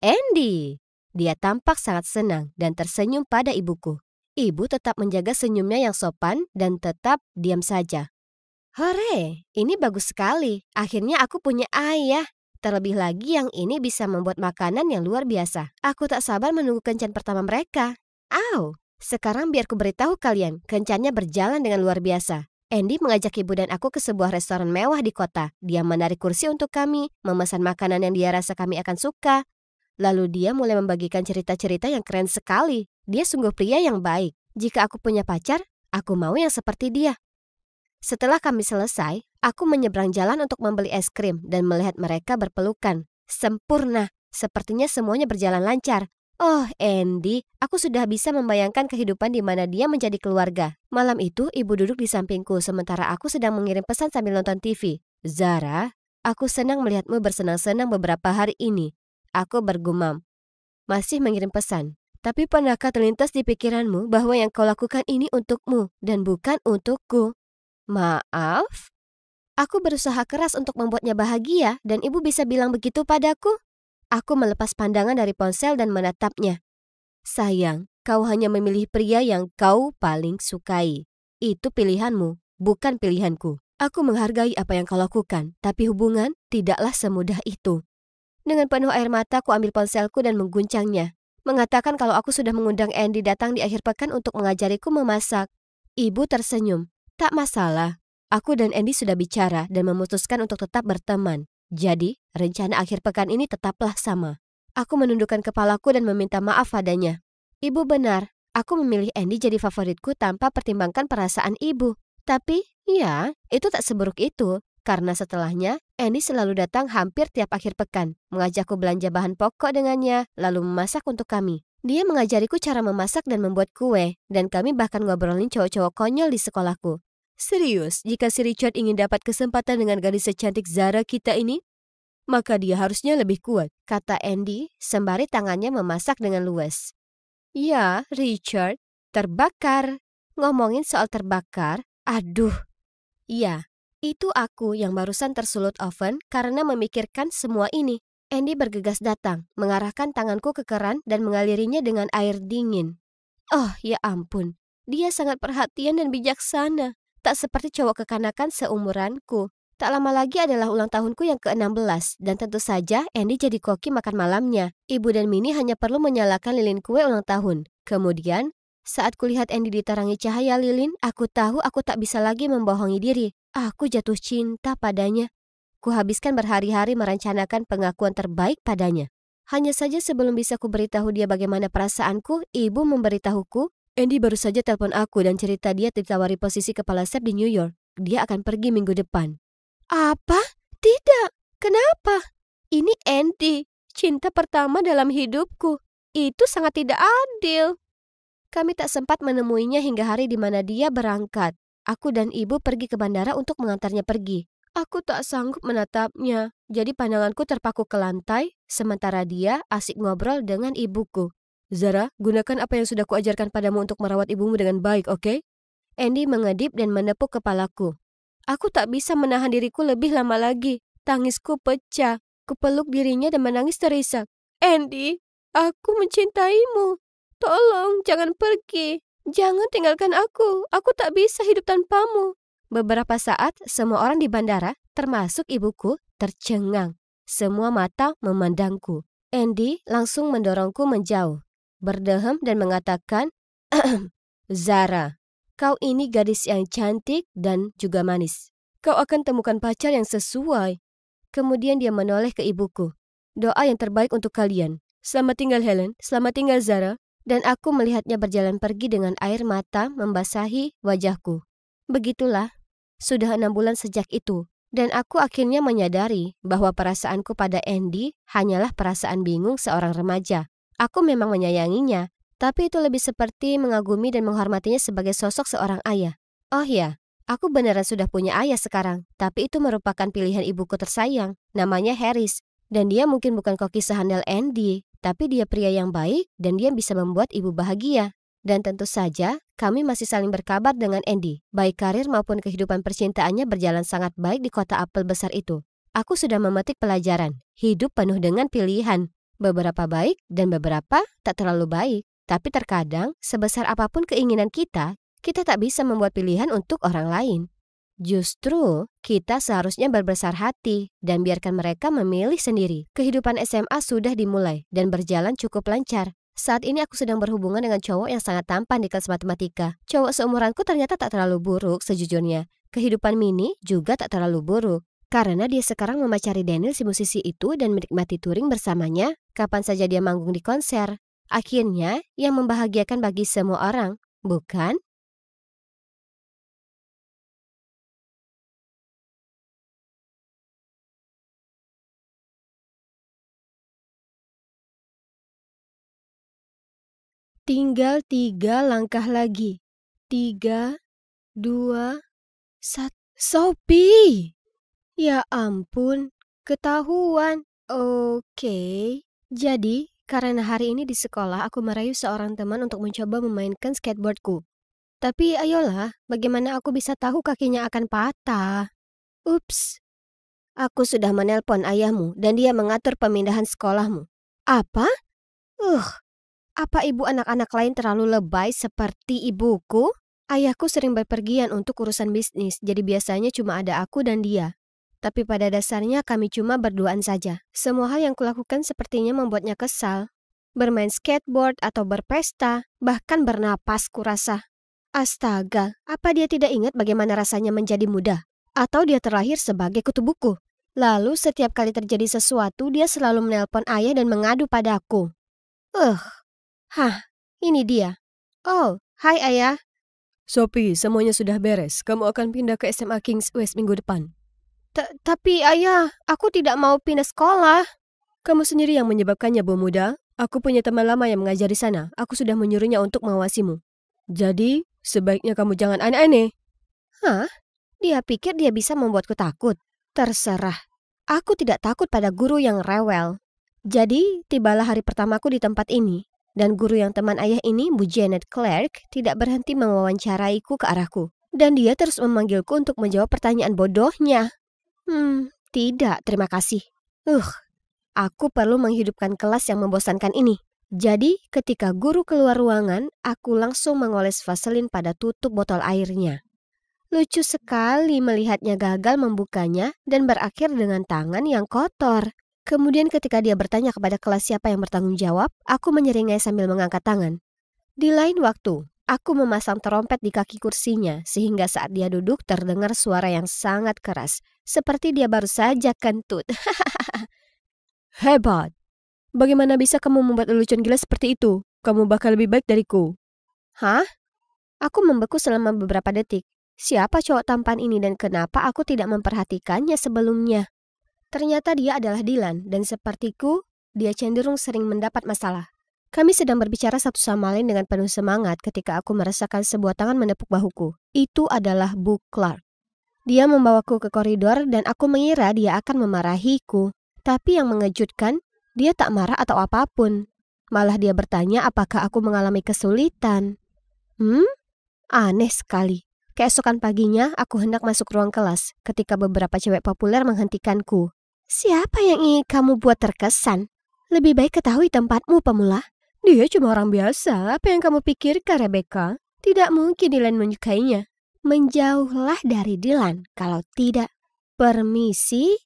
Andy. Dia tampak sangat senang dan tersenyum pada ibuku. Ibu tetap menjaga senyumnya yang sopan dan tetap diam saja. Hore, ini bagus sekali. Akhirnya aku punya ayah. Terlebih lagi yang ini bisa membuat makanan yang luar biasa. Aku tak sabar menunggu kencan pertama mereka. Au, sekarang biar ku beritahu kalian, kencannya berjalan dengan luar biasa. Andy mengajak ibu dan aku ke sebuah restoran mewah di kota. Dia menarik kursi untuk kami, memesan makanan yang dia rasa kami akan suka, Lalu dia mulai membagikan cerita-cerita yang keren sekali. Dia sungguh pria yang baik. Jika aku punya pacar, aku mau yang seperti dia. Setelah kami selesai, aku menyeberang jalan untuk membeli es krim dan melihat mereka berpelukan. Sempurna, sepertinya semuanya berjalan lancar. Oh, Andy, aku sudah bisa membayangkan kehidupan di mana dia menjadi keluarga. Malam itu, ibu duduk di sampingku sementara aku sedang mengirim pesan sambil nonton TV. Zara, aku senang melihatmu bersenang-senang beberapa hari ini. Aku bergumam. Masih mengirim pesan. Tapi pernahkah terlintas di pikiranmu bahwa yang kau lakukan ini untukmu dan bukan untukku? Maaf? Aku berusaha keras untuk membuatnya bahagia dan ibu bisa bilang begitu padaku? Aku melepas pandangan dari ponsel dan menatapnya. Sayang, kau hanya memilih pria yang kau paling sukai. Itu pilihanmu, bukan pilihanku. Aku menghargai apa yang kau lakukan, tapi hubungan tidaklah semudah itu. Dengan penuh air mata, aku ambil ponselku dan mengguncangnya. Mengatakan kalau aku sudah mengundang Andy datang di akhir pekan untuk mengajariku memasak. Ibu tersenyum. Tak masalah. Aku dan Andy sudah bicara dan memutuskan untuk tetap berteman. Jadi, rencana akhir pekan ini tetaplah sama. Aku menundukkan kepalaku dan meminta maaf padanya. Ibu benar, aku memilih Andy jadi favoritku tanpa pertimbangkan perasaan ibu. Tapi, ya, itu tak seburuk itu. Karena setelahnya, Annie selalu datang hampir tiap akhir pekan, mengajakku belanja bahan pokok dengannya, lalu memasak untuk kami. Dia mengajariku cara memasak dan membuat kue, dan kami bahkan ngobrolin cowok-cowok konyol di sekolahku. Serius, jika si Richard ingin dapat kesempatan dengan gadis secantik Zara kita ini, maka dia harusnya lebih kuat, kata Andy, sembari tangannya memasak dengan luas. Ya, Richard, terbakar. Ngomongin soal terbakar, aduh. Iya, itu aku yang barusan tersulut oven karena memikirkan semua ini. Andy bergegas datang, mengarahkan tanganku ke keran dan mengalirinya dengan air dingin. Oh, ya ampun. Dia sangat perhatian dan bijaksana. Tak seperti cowok kekanakan seumuranku. Tak lama lagi adalah ulang tahunku yang ke-16 dan tentu saja Andy jadi koki makan malamnya. Ibu dan Mini hanya perlu menyalakan lilin kue ulang tahun. Kemudian, saat kulihat Andy diterangi cahaya lilin, aku tahu aku tak bisa lagi membohongi diri. Aku jatuh cinta padanya. Kuhabiskan berhari-hari merencanakan pengakuan terbaik padanya. Hanya saja sebelum bisa kuberitahu dia bagaimana perasaanku, ibu memberitahuku, Andy baru saja telepon aku dan cerita dia ditawari posisi kepala sep di New York. Dia akan pergi minggu depan. Apa? Tidak. Kenapa? Ini Andy, cinta pertama dalam hidupku. Itu sangat tidak adil. Kami tak sempat menemuinya hingga hari di mana dia berangkat. Aku dan ibu pergi ke bandara untuk mengantarnya pergi. Aku tak sanggup menatapnya, jadi pandanganku terpaku ke lantai, sementara dia asik ngobrol dengan ibuku. Zara, gunakan apa yang sudah kuajarkan padamu untuk merawat ibumu dengan baik, oke? Okay? Andy mengedip dan menepuk kepalaku. Aku tak bisa menahan diriku lebih lama lagi. Tangisku pecah. Kupeluk dirinya dan menangis terisak. Andy, aku mencintaimu. Tolong, jangan pergi. Jangan tinggalkan aku. Aku tak bisa hidup tanpamu. Beberapa saat, semua orang di bandara, termasuk ibuku, tercengang. Semua mata memandangku. Andy langsung mendorongku menjauh. Berdehem dan mengatakan, [clears throat] Zara, kau ini gadis yang cantik dan juga manis. Kau akan temukan pacar yang sesuai. Kemudian dia menoleh ke ibuku. Doa yang terbaik untuk kalian. Selamat tinggal Helen, selamat tinggal Zara, dan aku melihatnya berjalan pergi dengan air mata membasahi wajahku. Begitulah, sudah enam bulan sejak itu. Dan aku akhirnya menyadari bahwa perasaanku pada Andy hanyalah perasaan bingung seorang remaja. Aku memang menyayanginya, tapi itu lebih seperti mengagumi dan menghormatinya sebagai sosok seorang ayah. Oh ya, aku beneran sudah punya ayah sekarang, tapi itu merupakan pilihan ibuku tersayang, namanya Harris. Dan dia mungkin bukan koki sehandal Andy, tapi dia pria yang baik dan dia bisa membuat ibu bahagia. Dan tentu saja, kami masih saling berkabar dengan Andy. Baik karir maupun kehidupan percintaannya berjalan sangat baik di kota apel besar itu. Aku sudah memetik pelajaran. Hidup penuh dengan pilihan. Beberapa baik dan beberapa tak terlalu baik. Tapi terkadang, sebesar apapun keinginan kita, kita tak bisa membuat pilihan untuk orang lain. Justru, kita seharusnya berbesar hati dan biarkan mereka memilih sendiri. Kehidupan SMA sudah dimulai dan berjalan cukup lancar. Saat ini aku sedang berhubungan dengan cowok yang sangat tampan di kelas matematika. Cowok seumuranku ternyata tak terlalu buruk sejujurnya. Kehidupan Mini juga tak terlalu buruk. Karena dia sekarang memacari Daniel si musisi itu dan menikmati touring bersamanya kapan saja dia manggung di konser. Akhirnya, yang membahagiakan bagi semua orang, bukan? Tinggal tiga langkah lagi. Tiga, dua, satu. Sophie! Ya ampun, ketahuan. Oke. Okay. Jadi, karena hari ini di sekolah aku merayu seorang teman untuk mencoba memainkan skateboardku. Tapi ayolah, bagaimana aku bisa tahu kakinya akan patah? Ups. Aku sudah menelpon ayahmu dan dia mengatur pemindahan sekolahmu. Apa? Uh, apa ibu anak-anak lain terlalu lebay seperti ibuku? Ayahku sering berpergian untuk urusan bisnis, jadi biasanya cuma ada aku dan dia. Tapi pada dasarnya kami cuma berduaan saja. Semua hal yang kulakukan sepertinya membuatnya kesal. Bermain skateboard atau berpesta, bahkan bernapas kurasa. Astaga, apa dia tidak ingat bagaimana rasanya menjadi muda? Atau dia terlahir sebagai kutu buku? Lalu setiap kali terjadi sesuatu, dia selalu menelpon ayah dan mengadu padaku. Eh, Hah, ini dia. Oh, hai ayah. Sophie, semuanya sudah beres. Kamu akan pindah ke SMA Kings West minggu depan. T Tapi ayah, aku tidak mau pindah sekolah. Kamu sendiri yang menyebabkannya, Bu Muda. Aku punya teman lama yang mengajar di sana. Aku sudah menyuruhnya untuk mengawasimu. Jadi, sebaiknya kamu jangan aneh-aneh. Hah? Dia pikir dia bisa membuatku takut. Terserah. Aku tidak takut pada guru yang rewel. Jadi, tibalah hari pertamaku di tempat ini. Dan guru yang teman ayah ini, Bu Janet Clark, tidak berhenti mewawancaraiku ke arahku. Dan dia terus memanggilku untuk menjawab pertanyaan bodohnya. Hmm, tidak, terima kasih. Uh, aku perlu menghidupkan kelas yang membosankan ini. Jadi, ketika guru keluar ruangan, aku langsung mengoles vaselin pada tutup botol airnya. Lucu sekali melihatnya gagal membukanya dan berakhir dengan tangan yang kotor. Kemudian ketika dia bertanya kepada kelas siapa yang bertanggung jawab, aku menyeringai sambil mengangkat tangan. Di lain waktu, aku memasang terompet di kaki kursinya sehingga saat dia duduk terdengar suara yang sangat keras, seperti dia baru saja kentut. [laughs] Hebat. Bagaimana bisa kamu membuat lelucon gila seperti itu? Kamu bakal lebih baik dariku. Hah? Aku membeku selama beberapa detik. Siapa cowok tampan ini dan kenapa aku tidak memperhatikannya sebelumnya? Ternyata dia adalah Dilan, dan sepertiku, dia cenderung sering mendapat masalah. Kami sedang berbicara satu sama lain dengan penuh semangat ketika aku merasakan sebuah tangan menepuk bahuku. Itu adalah Bu Clark. Dia membawaku ke koridor dan aku mengira dia akan memarahiku. Tapi yang mengejutkan, dia tak marah atau apapun. Malah dia bertanya apakah aku mengalami kesulitan. Hmm? Aneh sekali. Keesokan paginya, aku hendak masuk ruang kelas ketika beberapa cewek populer menghentikanku. Siapa yang ingin kamu buat terkesan? Lebih baik ketahui tempatmu, pemula. Dia cuma orang biasa. Apa yang kamu pikirkan, Rebecca? Tidak mungkin Dylan menyukainya. Menjauhlah dari Dylan kalau tidak. Permisi?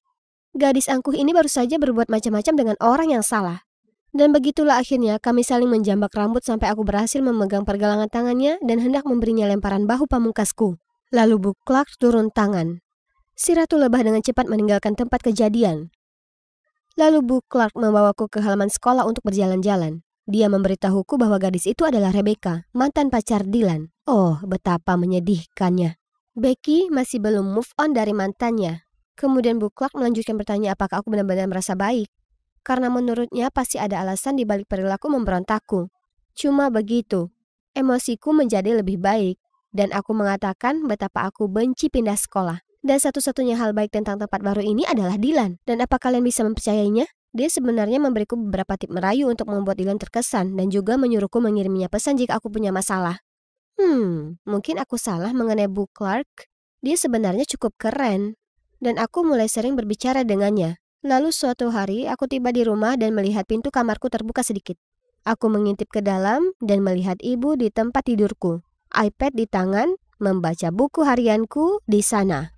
Gadis angkuh ini baru saja berbuat macam-macam dengan orang yang salah. Dan begitulah akhirnya kami saling menjambak rambut sampai aku berhasil memegang pergelangan tangannya dan hendak memberinya lemparan bahu pamungkasku. Lalu Bu Clark turun tangan. Si ratu lebah dengan cepat meninggalkan tempat kejadian. Lalu Bu Clark membawaku ke halaman sekolah untuk berjalan-jalan. Dia memberitahuku bahwa gadis itu adalah Rebecca, mantan pacar Dylan. Oh, betapa menyedihkannya. Becky masih belum move on dari mantannya. Kemudian Bu Clark melanjutkan bertanya apakah aku benar-benar merasa baik. Karena menurutnya pasti ada alasan di balik perilaku memberontakku. Cuma begitu, emosiku menjadi lebih baik. Dan aku mengatakan betapa aku benci pindah sekolah. Dan satu-satunya hal baik tentang tempat baru ini adalah Dilan. Dan apa kalian bisa mempercayainya? Dia sebenarnya memberiku beberapa tip merayu untuk membuat Dylan terkesan dan juga menyuruhku mengiriminya pesan jika aku punya masalah. Hmm, mungkin aku salah mengenai Bu Clark. Dia sebenarnya cukup keren. Dan aku mulai sering berbicara dengannya. Lalu suatu hari aku tiba di rumah dan melihat pintu kamarku terbuka sedikit. Aku mengintip ke dalam dan melihat ibu di tempat tidurku. iPad di tangan, membaca buku harianku di sana.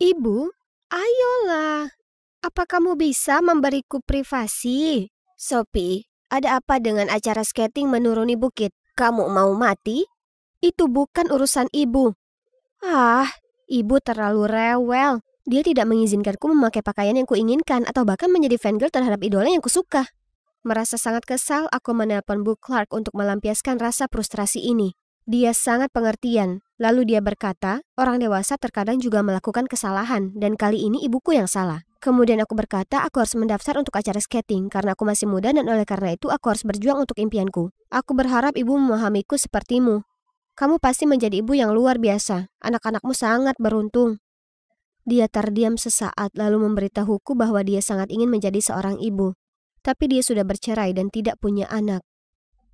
Ibu, ayolah. Apa kamu bisa memberiku privasi? Sophie, ada apa dengan acara skating menuruni bukit? Kamu mau mati? Itu bukan urusan ibu. Ah, ibu terlalu rewel. Dia tidak mengizinkanku memakai pakaian yang kuinginkan atau bahkan menjadi fangirl terhadap idola yang kusuka. Merasa sangat kesal, aku menelpon Bu Clark untuk melampiaskan rasa frustrasi ini. Dia sangat pengertian, Lalu dia berkata, orang dewasa terkadang juga melakukan kesalahan dan kali ini ibuku yang salah. Kemudian aku berkata aku harus mendaftar untuk acara skating karena aku masih muda dan oleh karena itu aku harus berjuang untuk impianku. Aku berharap ibu memahamiku sepertimu. Kamu pasti menjadi ibu yang luar biasa. Anak-anakmu sangat beruntung. Dia terdiam sesaat lalu memberitahuku bahwa dia sangat ingin menjadi seorang ibu. Tapi dia sudah bercerai dan tidak punya anak.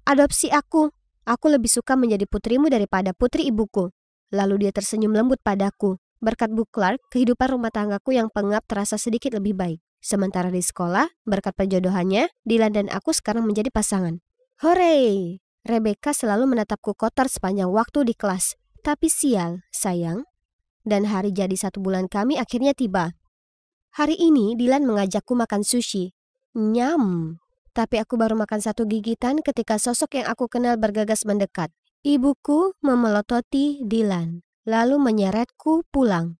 Adopsi aku. Aku lebih suka menjadi putrimu daripada putri ibuku. Lalu dia tersenyum lembut padaku. Berkat Bu Clark, kehidupan rumah tanggaku yang pengap terasa sedikit lebih baik. Sementara di sekolah, berkat penjodohannya, Dylan dan aku sekarang menjadi pasangan. Hore! Rebecca selalu menatapku kotor sepanjang waktu di kelas. Tapi sial, sayang. Dan hari jadi satu bulan kami akhirnya tiba. Hari ini Dylan mengajakku makan sushi. Nyam! Tapi aku baru makan satu gigitan ketika sosok yang aku kenal bergegas mendekat. Ibuku memelototi Dilan, lalu menyeretku pulang.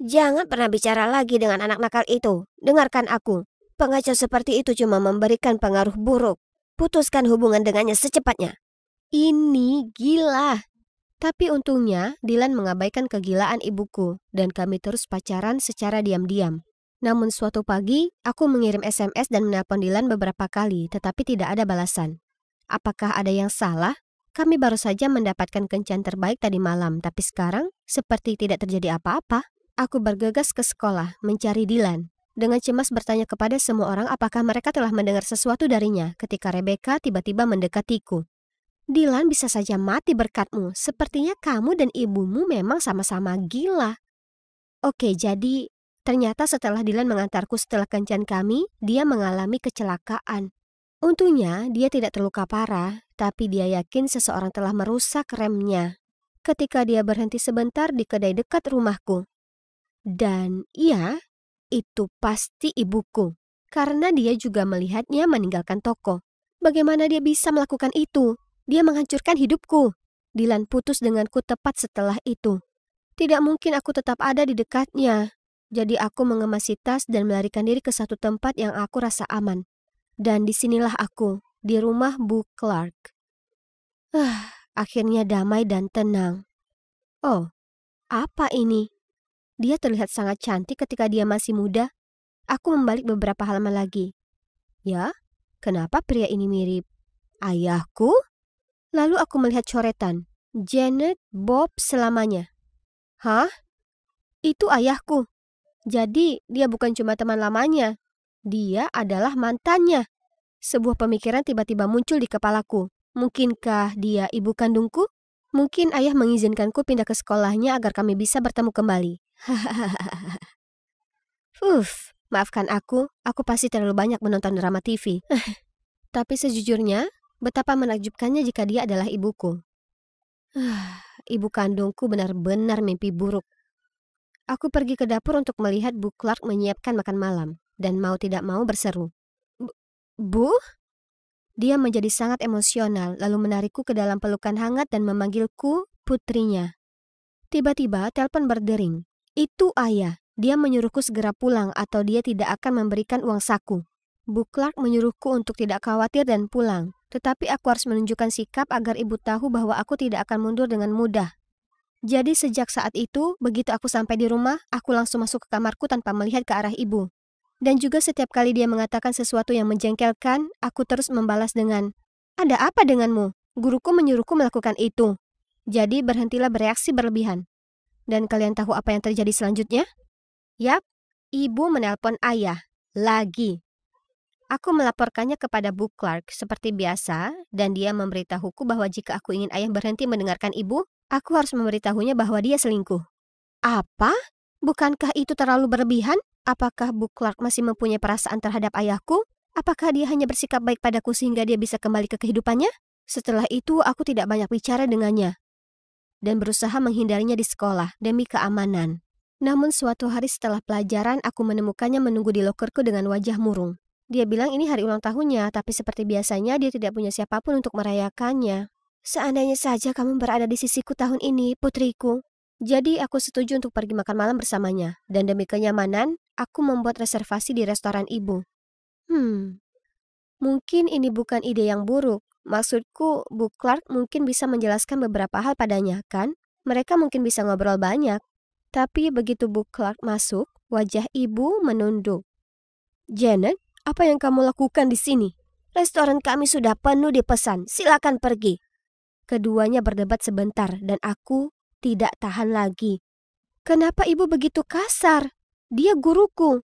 Jangan pernah bicara lagi dengan anak nakal itu. Dengarkan aku. Pengacau seperti itu cuma memberikan pengaruh buruk. Putuskan hubungan dengannya secepatnya. Ini gila. Tapi untungnya, Dilan mengabaikan kegilaan ibuku dan kami terus pacaran secara diam-diam. Namun suatu pagi, aku mengirim SMS dan menelpon Dilan beberapa kali tetapi tidak ada balasan. Apakah ada yang salah? Kami baru saja mendapatkan kencan terbaik tadi malam, tapi sekarang seperti tidak terjadi apa-apa. Aku bergegas ke sekolah mencari Dilan. Dengan cemas bertanya kepada semua orang apakah mereka telah mendengar sesuatu darinya ketika Rebecca tiba-tiba mendekatiku. Dilan bisa saja mati berkatmu. Sepertinya kamu dan ibumu memang sama-sama gila. Oke, jadi ternyata setelah Dilan mengantarku setelah kencan kami, dia mengalami kecelakaan. Untungnya, dia tidak terluka parah, tapi dia yakin seseorang telah merusak remnya ketika dia berhenti sebentar di kedai dekat rumahku. Dan iya, itu pasti ibuku, karena dia juga melihatnya meninggalkan toko. Bagaimana dia bisa melakukan itu? Dia menghancurkan hidupku. Dilan putus denganku tepat setelah itu. Tidak mungkin aku tetap ada di dekatnya. Jadi aku mengemasi tas dan melarikan diri ke satu tempat yang aku rasa aman dan disinilah aku, di rumah Bu Clark. Uh, akhirnya damai dan tenang. Oh, apa ini? Dia terlihat sangat cantik ketika dia masih muda. Aku membalik beberapa halaman lagi. Ya, kenapa pria ini mirip? Ayahku? Lalu aku melihat coretan. Janet Bob selamanya. Hah? Itu ayahku. Jadi, dia bukan cuma teman lamanya. Dia adalah mantannya. Sebuah pemikiran tiba-tiba muncul di kepalaku. Mungkinkah dia ibu kandungku? Mungkin ayah mengizinkanku pindah ke sekolahnya agar kami bisa bertemu kembali. Hahaha. [laughs] Uff, maafkan aku, aku pasti terlalu banyak menonton drama TV. [laughs] Tapi sejujurnya, betapa menakjubkannya jika dia adalah ibuku. [sighs] Ibu kandungku benar-benar mimpi buruk. Aku pergi ke dapur untuk melihat Bu Clark menyiapkan makan malam dan mau tidak mau berseru. Bu? Dia menjadi sangat emosional, lalu menarikku ke dalam pelukan hangat dan memanggilku putrinya. Tiba-tiba telepon berdering. Itu ayah. Dia menyuruhku segera pulang atau dia tidak akan memberikan uang saku. Bu Clark menyuruhku untuk tidak khawatir dan pulang. Tetapi aku harus menunjukkan sikap agar ibu tahu bahwa aku tidak akan mundur dengan mudah. Jadi sejak saat itu, begitu aku sampai di rumah, aku langsung masuk ke kamarku tanpa melihat ke arah ibu. Dan juga setiap kali dia mengatakan sesuatu yang menjengkelkan, aku terus membalas dengan, Ada apa denganmu? Guruku menyuruhku melakukan itu. Jadi berhentilah bereaksi berlebihan. Dan kalian tahu apa yang terjadi selanjutnya? Yap, ibu menelpon ayah. Lagi. Aku melaporkannya kepada Bu Clark seperti biasa dan dia memberitahuku bahwa jika aku ingin ayah berhenti mendengarkan ibu, aku harus memberitahunya bahwa dia selingkuh. Apa? Bukankah itu terlalu berlebihan? Apakah Bu Clark masih mempunyai perasaan terhadap ayahku? Apakah dia hanya bersikap baik padaku sehingga dia bisa kembali ke kehidupannya? Setelah itu, aku tidak banyak bicara dengannya dan berusaha menghindarinya di sekolah demi keamanan. Namun suatu hari setelah pelajaran, aku menemukannya menunggu di lokerku dengan wajah murung. Dia bilang ini hari ulang tahunnya, tapi seperti biasanya dia tidak punya siapapun untuk merayakannya. Seandainya saja kamu berada di sisiku tahun ini, putriku. Jadi aku setuju untuk pergi makan malam bersamanya. Dan demi kenyamanan, aku membuat reservasi di restoran ibu. Hmm, mungkin ini bukan ide yang buruk. Maksudku, Bu Clark mungkin bisa menjelaskan beberapa hal padanya, kan? Mereka mungkin bisa ngobrol banyak. Tapi begitu Bu Clark masuk, wajah ibu menunduk. Janet, apa yang kamu lakukan di sini? Restoran kami sudah penuh dipesan, silakan pergi. Keduanya berdebat sebentar dan aku tidak tahan lagi. Kenapa ibu begitu kasar? Dia guruku.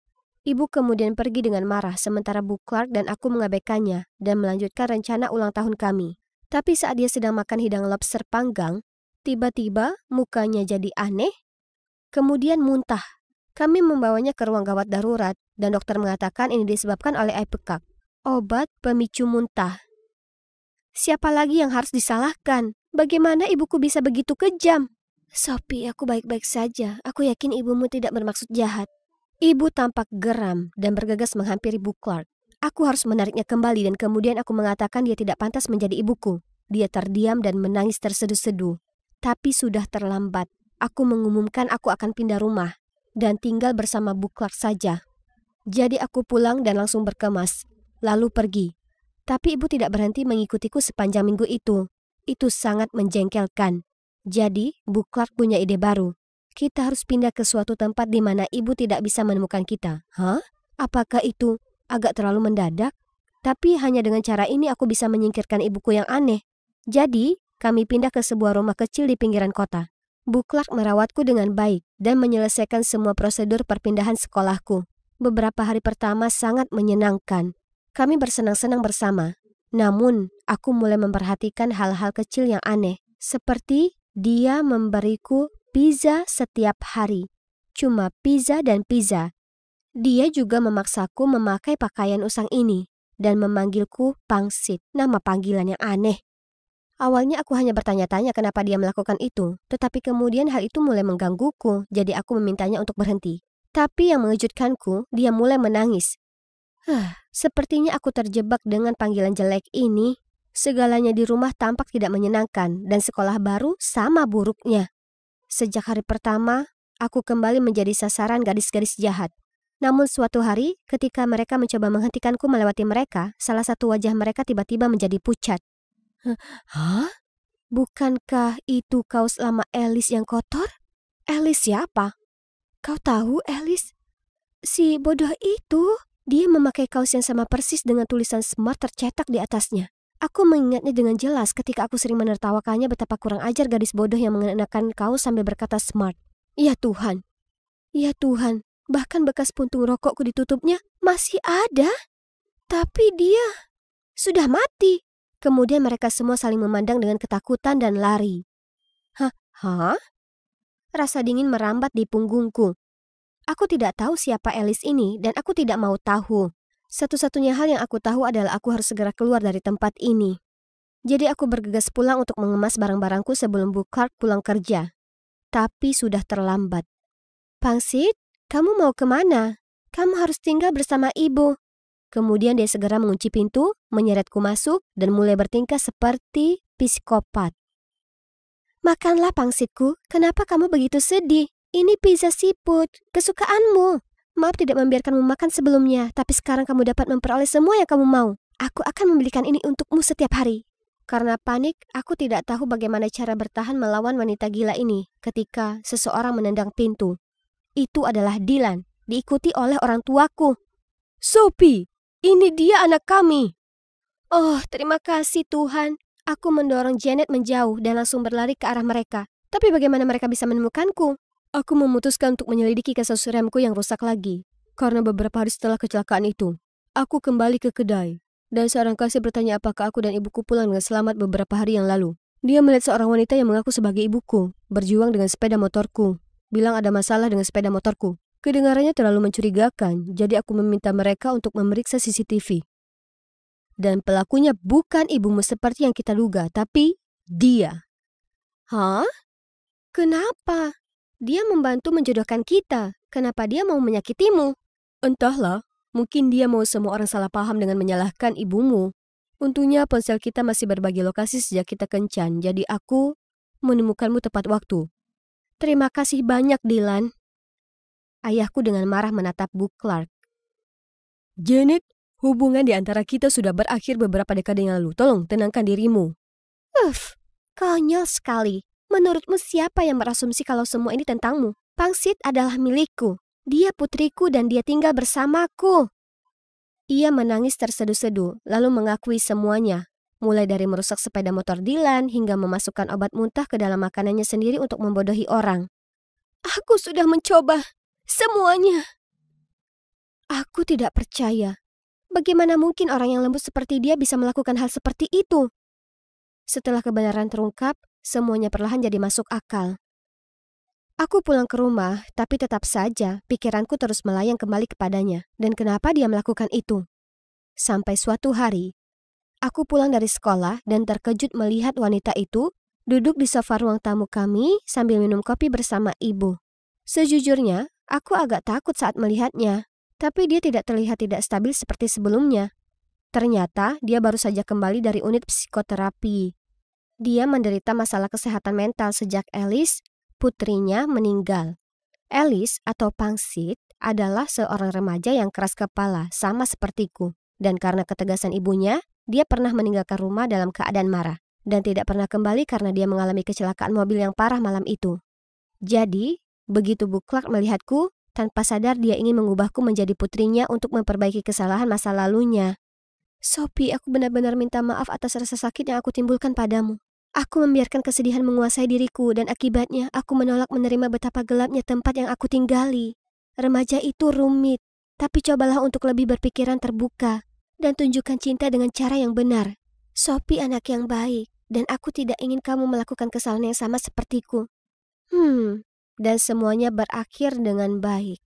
Ibu kemudian pergi dengan marah sementara Bu Clark dan aku mengabaikannya dan melanjutkan rencana ulang tahun kami. Tapi saat dia sedang makan hidang lobster panggang, tiba-tiba mukanya jadi aneh, kemudian muntah. Kami membawanya ke ruang gawat darurat dan dokter mengatakan ini disebabkan oleh air pekak, obat pemicu muntah. Siapa lagi yang harus disalahkan? Bagaimana ibuku bisa begitu kejam? Sopi, aku baik-baik saja. Aku yakin ibumu tidak bermaksud jahat. Ibu tampak geram dan bergegas menghampiri Bu Clark. Aku harus menariknya kembali dan kemudian aku mengatakan dia tidak pantas menjadi ibuku. Dia terdiam dan menangis terseduh-seduh. Tapi sudah terlambat. Aku mengumumkan aku akan pindah rumah dan tinggal bersama Bu Clark saja. Jadi aku pulang dan langsung berkemas, lalu pergi. Tapi ibu tidak berhenti mengikutiku sepanjang minggu itu. Itu sangat menjengkelkan. Jadi, Bu Clark punya ide baru. Kita harus pindah ke suatu tempat di mana ibu tidak bisa menemukan kita. Hah? Apakah itu agak terlalu mendadak? Tapi hanya dengan cara ini aku bisa menyingkirkan ibuku yang aneh. Jadi, kami pindah ke sebuah rumah kecil di pinggiran kota. Bu Clark merawatku dengan baik dan menyelesaikan semua prosedur perpindahan sekolahku. Beberapa hari pertama sangat menyenangkan. Kami bersenang-senang bersama. Namun, aku mulai memperhatikan hal-hal kecil yang aneh. Seperti dia memberiku pizza setiap hari, cuma pizza dan pizza. Dia juga memaksaku memakai pakaian usang ini dan memanggilku pangsit, nama panggilan yang aneh. Awalnya aku hanya bertanya-tanya kenapa dia melakukan itu, tetapi kemudian hal itu mulai menggangguku, jadi aku memintanya untuk berhenti. Tapi yang mengejutkanku, dia mulai menangis. Huh, sepertinya aku terjebak dengan panggilan jelek ini Segalanya di rumah tampak tidak menyenangkan dan sekolah baru sama buruknya. Sejak hari pertama, aku kembali menjadi sasaran gadis-gadis jahat. Namun suatu hari, ketika mereka mencoba menghentikanku melewati mereka, salah satu wajah mereka tiba-tiba menjadi pucat. Hah? Bukankah itu kaos lama Elis yang kotor? Elis siapa? Kau tahu Elis? Si bodoh itu, dia memakai kaos yang sama persis dengan tulisan Smart tercetak di atasnya. Aku mengingatnya dengan jelas ketika aku sering menertawakannya betapa kurang ajar gadis bodoh yang mengenakan kaos sambil berkata smart. Ya Tuhan. Ya Tuhan, bahkan bekas puntung rokokku ditutupnya masih ada. Tapi dia sudah mati. Kemudian mereka semua saling memandang dengan ketakutan dan lari. Hah? Hah? Rasa dingin merambat di punggungku. Aku tidak tahu siapa Elis ini dan aku tidak mau tahu. Satu-satunya hal yang aku tahu adalah aku harus segera keluar dari tempat ini. Jadi aku bergegas pulang untuk mengemas barang-barangku sebelum Bu Clark pulang kerja. Tapi sudah terlambat. Pangsit, kamu mau kemana? Kamu harus tinggal bersama ibu. Kemudian dia segera mengunci pintu, menyeretku masuk, dan mulai bertingkah seperti psikopat. Makanlah pangsitku, kenapa kamu begitu sedih? Ini pizza siput, kesukaanmu. Maaf tidak membiarkanmu makan sebelumnya, tapi sekarang kamu dapat memperoleh semua yang kamu mau. Aku akan membelikan ini untukmu setiap hari. Karena panik, aku tidak tahu bagaimana cara bertahan melawan wanita gila ini ketika seseorang menendang pintu. Itu adalah Dilan, diikuti oleh orang tuaku. Sophie, ini dia anak kami. Oh, terima kasih Tuhan. Aku mendorong Janet menjauh dan langsung berlari ke arah mereka. Tapi bagaimana mereka bisa menemukanku? Aku memutuskan untuk menyelidiki kasus remku yang rusak lagi. Karena beberapa hari setelah kecelakaan itu, aku kembali ke kedai. Dan seorang kasir bertanya apakah aku dan ibuku pulang dengan selamat beberapa hari yang lalu. Dia melihat seorang wanita yang mengaku sebagai ibuku, berjuang dengan sepeda motorku. Bilang ada masalah dengan sepeda motorku. Kedengarannya terlalu mencurigakan, jadi aku meminta mereka untuk memeriksa CCTV. Dan pelakunya bukan ibumu seperti yang kita duga, tapi dia. Hah? Kenapa? Dia membantu menjodohkan kita. Kenapa dia mau menyakitimu? Entahlah, mungkin dia mau semua orang salah paham dengan menyalahkan ibumu. Untungnya ponsel kita masih berbagi lokasi sejak kita kencan, jadi aku menemukanmu tepat waktu. Terima kasih banyak, Dylan. Ayahku dengan marah menatap Bu Clark. Janet, hubungan di antara kita sudah berakhir beberapa dekade yang lalu. Tolong, tenangkan dirimu. Uff, konyol sekali. Menurutmu siapa yang berasumsi kalau semua ini tentangmu? Pangsit adalah milikku. Dia putriku dan dia tinggal bersamaku. Ia menangis terseduh-seduh, lalu mengakui semuanya. Mulai dari merusak sepeda motor Dilan hingga memasukkan obat muntah ke dalam makanannya sendiri untuk membodohi orang. Aku sudah mencoba semuanya. Aku tidak percaya. Bagaimana mungkin orang yang lembut seperti dia bisa melakukan hal seperti itu? Setelah kebenaran terungkap, Semuanya perlahan jadi masuk akal. Aku pulang ke rumah, tapi tetap saja pikiranku terus melayang kembali kepadanya dan kenapa dia melakukan itu. Sampai suatu hari, aku pulang dari sekolah dan terkejut melihat wanita itu duduk di sofa ruang tamu kami sambil minum kopi bersama ibu. Sejujurnya, aku agak takut saat melihatnya, tapi dia tidak terlihat tidak stabil seperti sebelumnya. Ternyata dia baru saja kembali dari unit psikoterapi dia menderita masalah kesehatan mental sejak Alice, putrinya, meninggal. Alice atau Pangsit adalah seorang remaja yang keras kepala, sama sepertiku. Dan karena ketegasan ibunya, dia pernah meninggalkan rumah dalam keadaan marah dan tidak pernah kembali karena dia mengalami kecelakaan mobil yang parah malam itu. Jadi, begitu Bu Clark melihatku, tanpa sadar dia ingin mengubahku menjadi putrinya untuk memperbaiki kesalahan masa lalunya. Sophie, aku benar-benar minta maaf atas rasa sakit yang aku timbulkan padamu. Aku membiarkan kesedihan menguasai diriku dan akibatnya aku menolak menerima betapa gelapnya tempat yang aku tinggali. Remaja itu rumit, tapi cobalah untuk lebih berpikiran terbuka dan tunjukkan cinta dengan cara yang benar. Sophie anak yang baik dan aku tidak ingin kamu melakukan kesalahan yang sama sepertiku. Hmm, dan semuanya berakhir dengan baik.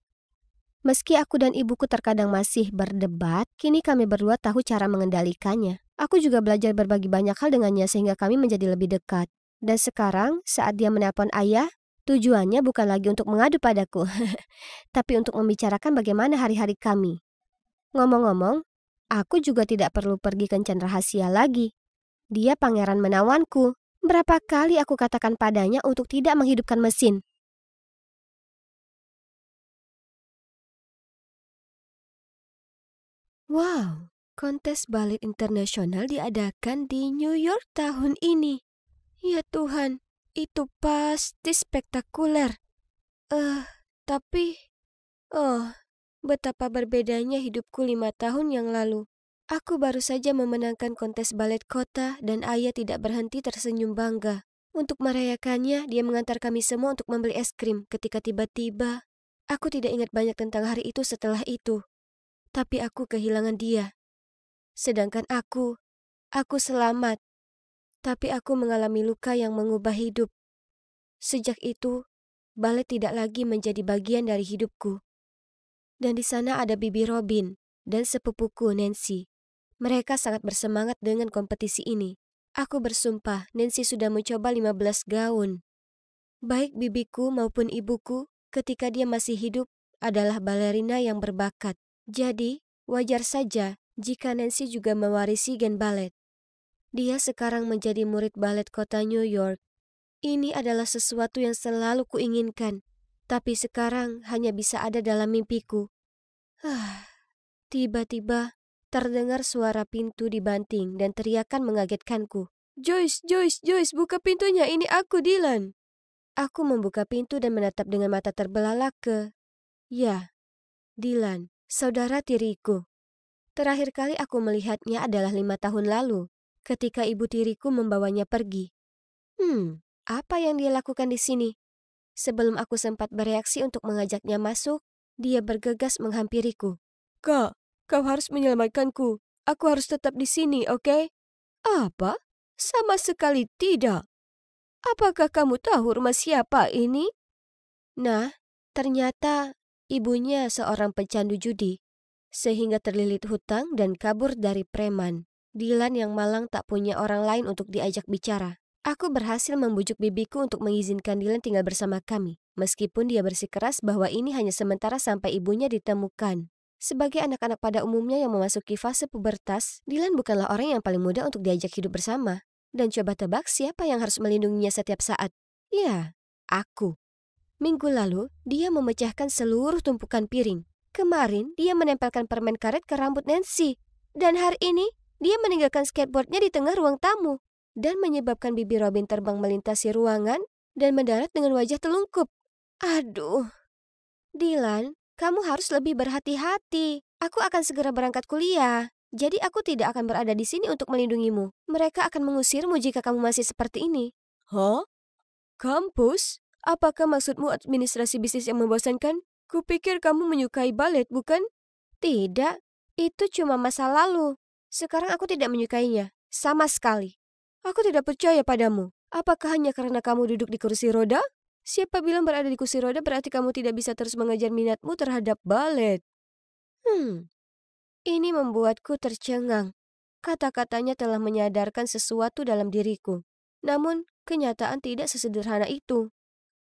Meski aku dan ibuku terkadang masih berdebat, kini kami berdua tahu cara mengendalikannya. Aku juga belajar berbagi banyak hal dengannya sehingga kami menjadi lebih dekat. Dan sekarang, saat dia menelpon ayah, tujuannya bukan lagi untuk mengadu padaku, [laughs] tapi untuk membicarakan bagaimana hari-hari kami. Ngomong-ngomong, aku juga tidak perlu pergi kencan rahasia lagi. Dia pangeran menawanku. Berapa kali aku katakan padanya untuk tidak menghidupkan mesin? Wow, kontes balet internasional diadakan di New York tahun ini. Ya Tuhan, itu pasti spektakuler. Eh, uh, tapi... Oh, betapa berbedanya hidupku lima tahun yang lalu. Aku baru saja memenangkan kontes balet kota dan ayah tidak berhenti tersenyum bangga. Untuk merayakannya, dia mengantar kami semua untuk membeli es krim ketika tiba-tiba. Aku tidak ingat banyak tentang hari itu setelah itu. Tapi aku kehilangan dia. Sedangkan aku, aku selamat. Tapi aku mengalami luka yang mengubah hidup. Sejak itu, balet tidak lagi menjadi bagian dari hidupku. Dan di sana ada Bibi Robin dan sepupuku Nancy. Mereka sangat bersemangat dengan kompetisi ini. Aku bersumpah Nancy sudah mencoba 15 gaun. Baik bibiku maupun ibuku ketika dia masih hidup adalah balerina yang berbakat. Jadi, wajar saja jika Nancy juga mewarisi gen balet. Dia sekarang menjadi murid balet kota New York. Ini adalah sesuatu yang selalu kuinginkan, tapi sekarang hanya bisa ada dalam mimpiku. Ah, tiba-tiba terdengar suara pintu dibanting dan teriakan mengagetkanku. Joyce, Joyce, Joyce, buka pintunya, ini aku Dylan. Aku membuka pintu dan menatap dengan mata terbelalak ke... Ya, Dylan, saudara tiriku. Terakhir kali aku melihatnya adalah lima tahun lalu, ketika ibu tiriku membawanya pergi. Hmm, apa yang dia lakukan di sini? Sebelum aku sempat bereaksi untuk mengajaknya masuk, dia bergegas menghampiriku. Kak, kau harus menyelamatkanku. Aku harus tetap di sini, oke? Okay? Apa? Sama sekali tidak. Apakah kamu tahu rumah siapa ini? Nah, ternyata ibunya seorang pecandu judi sehingga terlilit hutang dan kabur dari preman. Dilan yang malang tak punya orang lain untuk diajak bicara. Aku berhasil membujuk bibiku untuk mengizinkan Dilan tinggal bersama kami, meskipun dia bersikeras bahwa ini hanya sementara sampai ibunya ditemukan. Sebagai anak-anak pada umumnya yang memasuki fase pubertas, Dilan bukanlah orang yang paling mudah untuk diajak hidup bersama. Dan coba tebak siapa yang harus melindunginya setiap saat. Ya, aku. Minggu lalu, dia memecahkan seluruh tumpukan piring. Kemarin dia menempelkan permen karet ke rambut Nancy. Dan hari ini dia meninggalkan skateboardnya di tengah ruang tamu. Dan menyebabkan bibi Robin terbang melintasi ruangan dan mendarat dengan wajah telungkup. Aduh. Dylan, kamu harus lebih berhati-hati. Aku akan segera berangkat kuliah. Jadi aku tidak akan berada di sini untuk melindungimu. Mereka akan mengusirmu jika kamu masih seperti ini. Hah? Kampus? Apakah maksudmu administrasi bisnis yang membosankan? Kupikir kamu menyukai balet, bukan? Tidak, itu cuma masa lalu. Sekarang aku tidak menyukainya, sama sekali. Aku tidak percaya padamu. Apakah hanya karena kamu duduk di kursi roda? Siapa bilang berada di kursi roda berarti kamu tidak bisa terus mengejar minatmu terhadap balet? Hmm, ini membuatku tercengang. Kata-katanya telah menyadarkan sesuatu dalam diriku. Namun, kenyataan tidak sesederhana itu.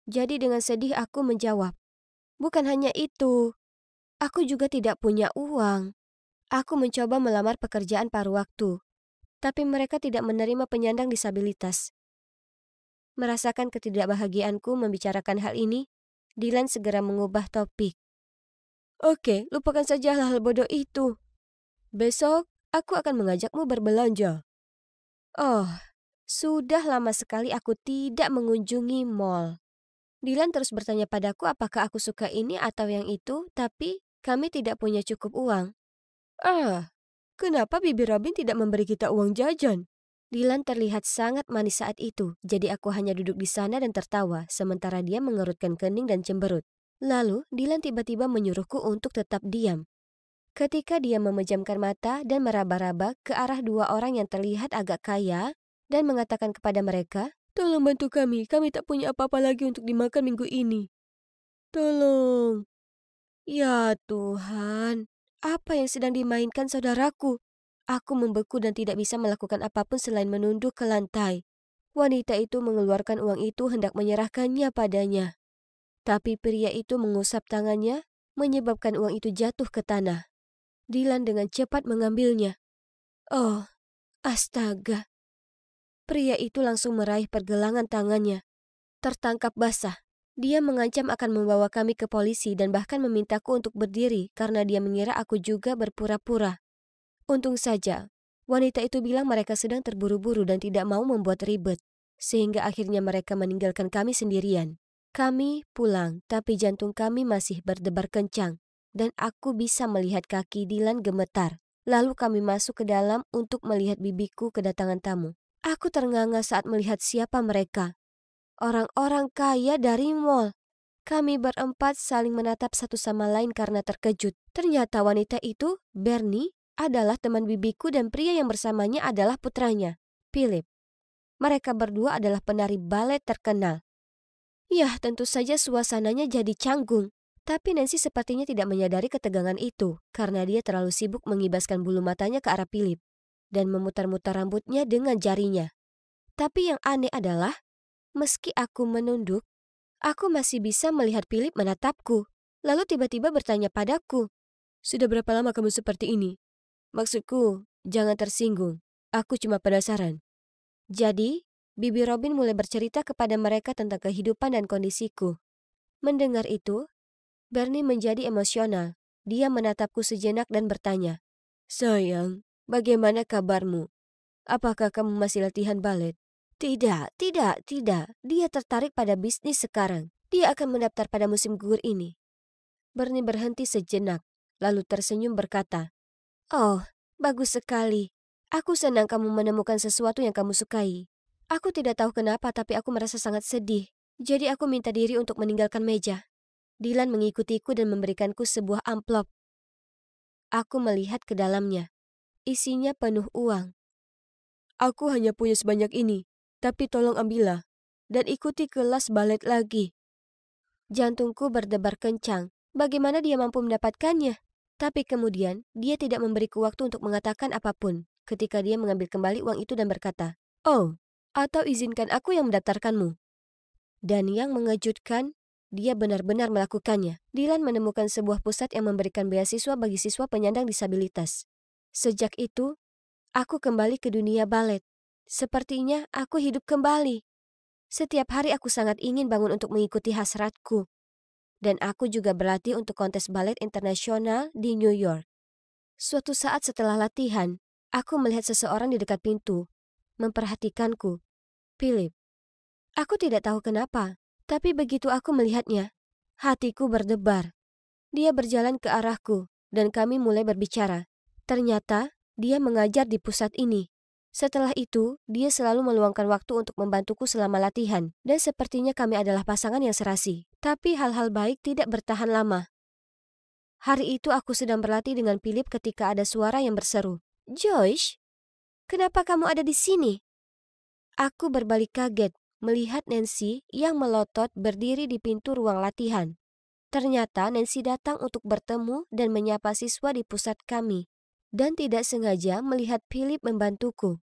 Jadi dengan sedih aku menjawab, Bukan hanya itu, aku juga tidak punya uang. Aku mencoba melamar pekerjaan paruh waktu, tapi mereka tidak menerima penyandang disabilitas. Merasakan ketidakbahagiaanku membicarakan hal ini, Dylan segera mengubah topik. Oke, lupakan saja hal-hal bodoh itu. Besok, aku akan mengajakmu berbelanja. Oh, sudah lama sekali aku tidak mengunjungi mall. Dilan terus bertanya padaku apakah aku suka ini atau yang itu, tapi kami tidak punya cukup uang. Ah, kenapa Bibi Robin tidak memberi kita uang jajan? Dilan terlihat sangat manis saat itu, jadi aku hanya duduk di sana dan tertawa, sementara dia mengerutkan kening dan cemberut. Lalu, Dilan tiba-tiba menyuruhku untuk tetap diam. Ketika dia memejamkan mata dan meraba-raba ke arah dua orang yang terlihat agak kaya dan mengatakan kepada mereka, Tolong bantu kami, kami tak punya apa-apa lagi untuk dimakan minggu ini. Tolong. Ya Tuhan, apa yang sedang dimainkan saudaraku? Aku membeku dan tidak bisa melakukan apapun selain menunduk ke lantai. Wanita itu mengeluarkan uang itu hendak menyerahkannya padanya. Tapi pria itu mengusap tangannya, menyebabkan uang itu jatuh ke tanah. Dilan dengan cepat mengambilnya. Oh, astaga, Pria itu langsung meraih pergelangan tangannya. Tertangkap basah, dia mengancam akan membawa kami ke polisi dan bahkan memintaku untuk berdiri karena dia mengira aku juga berpura-pura. Untung saja, wanita itu bilang mereka sedang terburu-buru dan tidak mau membuat ribet, sehingga akhirnya mereka meninggalkan kami sendirian. Kami pulang, tapi jantung kami masih berdebar kencang, dan aku bisa melihat kaki Dilan gemetar. Lalu kami masuk ke dalam untuk melihat bibiku kedatangan tamu. Aku ternganga saat melihat siapa mereka. Orang-orang kaya dari mall. Kami berempat saling menatap satu sama lain karena terkejut. Ternyata wanita itu, Bernie, adalah teman bibiku dan pria yang bersamanya adalah putranya, Philip. Mereka berdua adalah penari balet terkenal. Yah, tentu saja suasananya jadi canggung. Tapi Nancy sepertinya tidak menyadari ketegangan itu karena dia terlalu sibuk mengibaskan bulu matanya ke arah Philip dan memutar-mutar rambutnya dengan jarinya. Tapi yang aneh adalah, meski aku menunduk, aku masih bisa melihat Philip menatapku, lalu tiba-tiba bertanya padaku, Sudah berapa lama kamu seperti ini? Maksudku, jangan tersinggung, aku cuma penasaran. Jadi, Bibi Robin mulai bercerita kepada mereka tentang kehidupan dan kondisiku. Mendengar itu, Bernie menjadi emosional. Dia menatapku sejenak dan bertanya, Sayang, Bagaimana kabarmu? Apakah kamu masih latihan balet? Tidak, tidak, tidak. Dia tertarik pada bisnis sekarang. Dia akan mendaftar pada musim gugur ini. Bernie berhenti sejenak, lalu tersenyum berkata, Oh, bagus sekali. Aku senang kamu menemukan sesuatu yang kamu sukai. Aku tidak tahu kenapa, tapi aku merasa sangat sedih. Jadi aku minta diri untuk meninggalkan meja. Dilan mengikutiku dan memberikanku sebuah amplop. Aku melihat ke dalamnya. Isinya penuh uang. Aku hanya punya sebanyak ini, tapi tolong ambillah. Dan ikuti kelas balet lagi. Jantungku berdebar kencang. Bagaimana dia mampu mendapatkannya? Tapi kemudian, dia tidak memberiku waktu untuk mengatakan apapun ketika dia mengambil kembali uang itu dan berkata, Oh, atau izinkan aku yang mendaftarkanmu. Dan yang mengejutkan, dia benar-benar melakukannya. Dylan menemukan sebuah pusat yang memberikan beasiswa bagi siswa penyandang disabilitas. Sejak itu, aku kembali ke dunia balet. Sepertinya aku hidup kembali. Setiap hari aku sangat ingin bangun untuk mengikuti hasratku. Dan aku juga berlatih untuk kontes balet internasional di New York. Suatu saat setelah latihan, aku melihat seseorang di dekat pintu, memperhatikanku. Philip. Aku tidak tahu kenapa, tapi begitu aku melihatnya, hatiku berdebar. Dia berjalan ke arahku, dan kami mulai berbicara. Ternyata, dia mengajar di pusat ini. Setelah itu, dia selalu meluangkan waktu untuk membantuku selama latihan, dan sepertinya kami adalah pasangan yang serasi. Tapi hal-hal baik tidak bertahan lama. Hari itu aku sedang berlatih dengan Philip ketika ada suara yang berseru, Joyce, kenapa kamu ada di sini? Aku berbalik kaget melihat Nancy yang melotot berdiri di pintu ruang latihan. Ternyata Nancy datang untuk bertemu dan menyapa siswa di pusat kami dan tidak sengaja melihat Philip membantuku.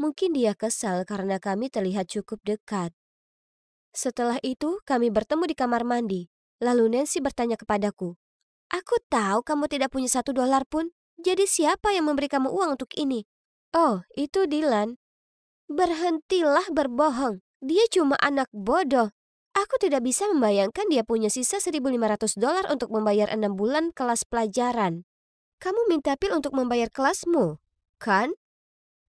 Mungkin dia kesal karena kami terlihat cukup dekat. Setelah itu, kami bertemu di kamar mandi. Lalu Nancy bertanya kepadaku, Aku tahu kamu tidak punya satu dolar pun, jadi siapa yang memberi kamu uang untuk ini? Oh, itu Dylan. Berhentilah berbohong, dia cuma anak bodoh. Aku tidak bisa membayangkan dia punya sisa 1.500 dolar untuk membayar enam bulan kelas pelajaran. Kamu minta Pil untuk membayar kelasmu, kan?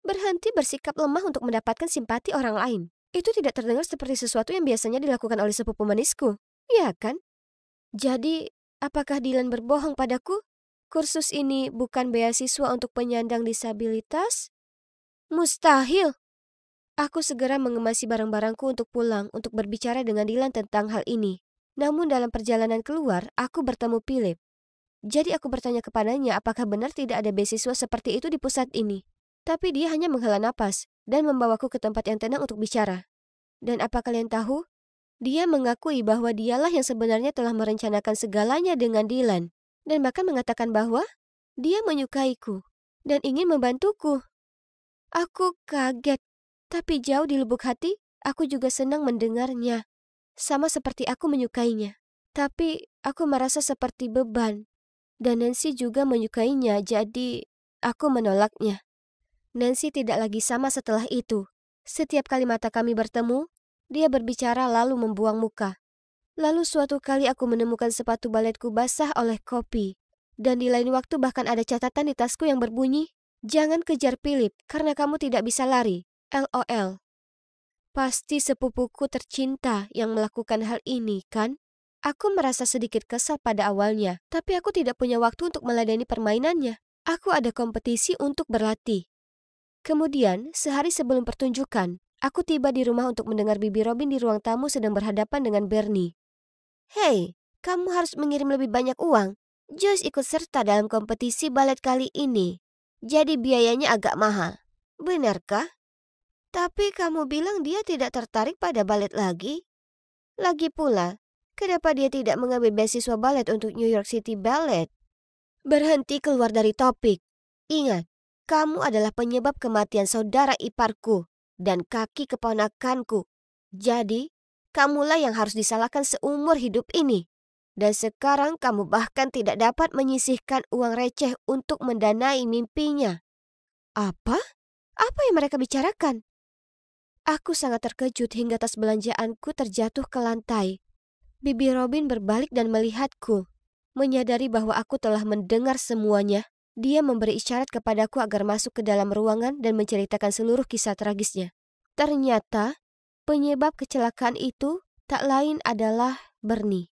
Berhenti bersikap lemah untuk mendapatkan simpati orang lain. Itu tidak terdengar seperti sesuatu yang biasanya dilakukan oleh sepupu manisku, ya kan? Jadi, apakah Dylan berbohong padaku? Kursus ini bukan beasiswa untuk penyandang disabilitas? Mustahil. Aku segera mengemasi barang-barangku untuk pulang untuk berbicara dengan Dylan tentang hal ini. Namun dalam perjalanan keluar, aku bertemu Philip. Jadi aku bertanya kepadanya apakah benar tidak ada beasiswa seperti itu di pusat ini. Tapi dia hanya menghela napas dan membawaku ke tempat yang tenang untuk bicara. Dan apa kalian tahu? Dia mengakui bahwa dialah yang sebenarnya telah merencanakan segalanya dengan Dylan. Dan bahkan mengatakan bahwa dia menyukaiku dan ingin membantuku. Aku kaget, tapi jauh di lubuk hati, aku juga senang mendengarnya. Sama seperti aku menyukainya. Tapi aku merasa seperti beban dan Nancy juga menyukainya, jadi aku menolaknya. Nancy tidak lagi sama setelah itu. Setiap kali mata kami bertemu, dia berbicara lalu membuang muka. Lalu suatu kali aku menemukan sepatu baletku basah oleh kopi. Dan di lain waktu bahkan ada catatan di tasku yang berbunyi, Jangan kejar Philip karena kamu tidak bisa lari. LOL. Pasti sepupuku tercinta yang melakukan hal ini, kan? Aku merasa sedikit kesal pada awalnya, tapi aku tidak punya waktu untuk meladeni permainannya. Aku ada kompetisi untuk berlatih. Kemudian, sehari sebelum pertunjukan, aku tiba di rumah untuk mendengar Bibi Robin di ruang tamu sedang berhadapan dengan Bernie. Hei, kamu harus mengirim lebih banyak uang. Joyce ikut serta dalam kompetisi balet kali ini. Jadi biayanya agak mahal. Benarkah? Tapi kamu bilang dia tidak tertarik pada balet lagi? Lagi pula, Kenapa dia tidak mengambil beasiswa balet untuk New York City Ballet? Berhenti keluar dari topik. Ingat, kamu adalah penyebab kematian saudara iparku dan kaki keponakanku. Jadi, kamulah yang harus disalahkan seumur hidup ini. Dan sekarang kamu bahkan tidak dapat menyisihkan uang receh untuk mendanai mimpinya. Apa? Apa yang mereka bicarakan? Aku sangat terkejut hingga tas belanjaanku terjatuh ke lantai. Bibi Robin berbalik dan melihatku. Menyadari bahwa aku telah mendengar semuanya, dia memberi isyarat kepadaku agar masuk ke dalam ruangan dan menceritakan seluruh kisah tragisnya. Ternyata, penyebab kecelakaan itu tak lain adalah Bernie.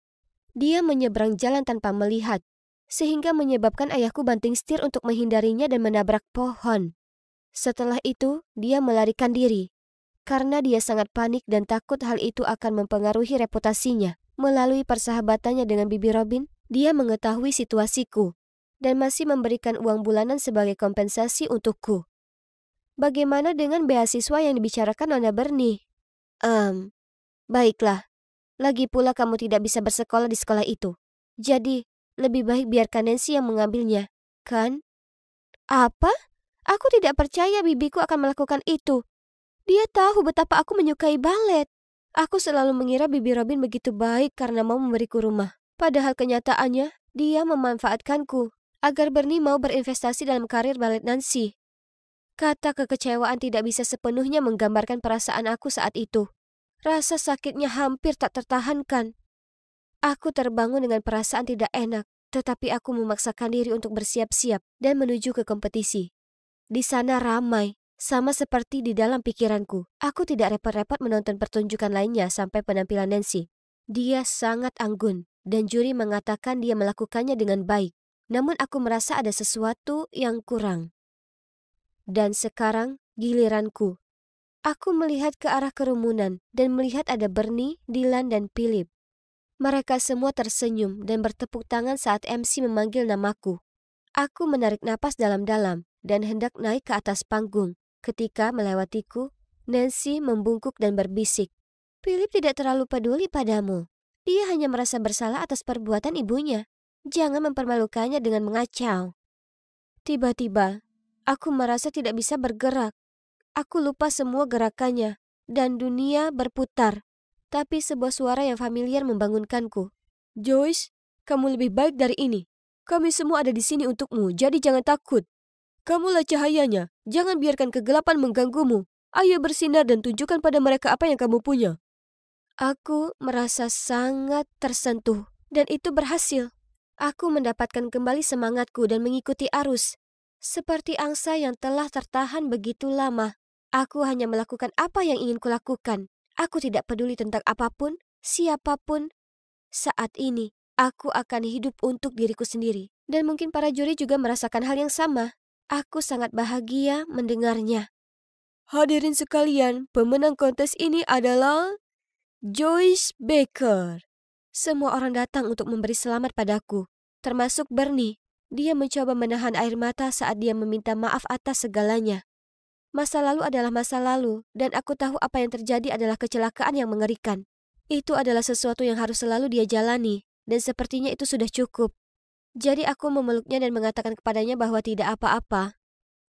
Dia menyeberang jalan tanpa melihat, sehingga menyebabkan ayahku banting setir untuk menghindarinya dan menabrak pohon. Setelah itu, dia melarikan diri, karena dia sangat panik dan takut hal itu akan mempengaruhi reputasinya. Melalui persahabatannya dengan Bibi Robin, dia mengetahui situasiku dan masih memberikan uang bulanan sebagai kompensasi untukku. Bagaimana dengan beasiswa yang dibicarakan Nona Bernie? Um, baiklah. Lagi pula kamu tidak bisa bersekolah di sekolah itu. Jadi, lebih baik biarkan Nancy yang mengambilnya, kan? Apa? Aku tidak percaya bibiku akan melakukan itu. Dia tahu betapa aku menyukai balet. Aku selalu mengira Bibi Robin begitu baik karena mau memberiku rumah. Padahal kenyataannya, dia memanfaatkanku agar Bernie mau berinvestasi dalam karir balet Nancy. Kata kekecewaan tidak bisa sepenuhnya menggambarkan perasaan aku saat itu. Rasa sakitnya hampir tak tertahankan. Aku terbangun dengan perasaan tidak enak, tetapi aku memaksakan diri untuk bersiap-siap dan menuju ke kompetisi. Di sana ramai, sama seperti di dalam pikiranku, aku tidak repot-repot menonton pertunjukan lainnya sampai penampilan Nancy. Dia sangat anggun, dan juri mengatakan dia melakukannya dengan baik. Namun aku merasa ada sesuatu yang kurang. Dan sekarang giliranku. Aku melihat ke arah kerumunan dan melihat ada Bernie, Dylan, dan Philip. Mereka semua tersenyum dan bertepuk tangan saat MC memanggil namaku. Aku menarik napas dalam-dalam dan hendak naik ke atas panggung Ketika melewatiku, Nancy membungkuk dan berbisik. Philip tidak terlalu peduli padamu. Dia hanya merasa bersalah atas perbuatan ibunya. Jangan mempermalukannya dengan mengacau. Tiba-tiba, aku merasa tidak bisa bergerak. Aku lupa semua gerakannya dan dunia berputar. Tapi sebuah suara yang familiar membangunkanku. Joyce, kamu lebih baik dari ini. Kami semua ada di sini untukmu, jadi jangan takut. Kamulah cahayanya, jangan biarkan kegelapan mengganggumu. Ayo bersinar dan tunjukkan pada mereka apa yang kamu punya. Aku merasa sangat tersentuh, dan itu berhasil. Aku mendapatkan kembali semangatku dan mengikuti arus. Seperti angsa yang telah tertahan begitu lama, aku hanya melakukan apa yang ingin kulakukan. Aku tidak peduli tentang apapun, siapapun. Saat ini, aku akan hidup untuk diriku sendiri. Dan mungkin para juri juga merasakan hal yang sama. Aku sangat bahagia mendengarnya. Hadirin sekalian, pemenang kontes ini adalah Joyce Baker. Semua orang datang untuk memberi selamat padaku, termasuk Bernie. Dia mencoba menahan air mata saat dia meminta maaf atas segalanya. Masa lalu adalah masa lalu, dan aku tahu apa yang terjadi adalah kecelakaan yang mengerikan. Itu adalah sesuatu yang harus selalu dia jalani, dan sepertinya itu sudah cukup. Jadi aku memeluknya dan mengatakan kepadanya bahwa tidak apa-apa.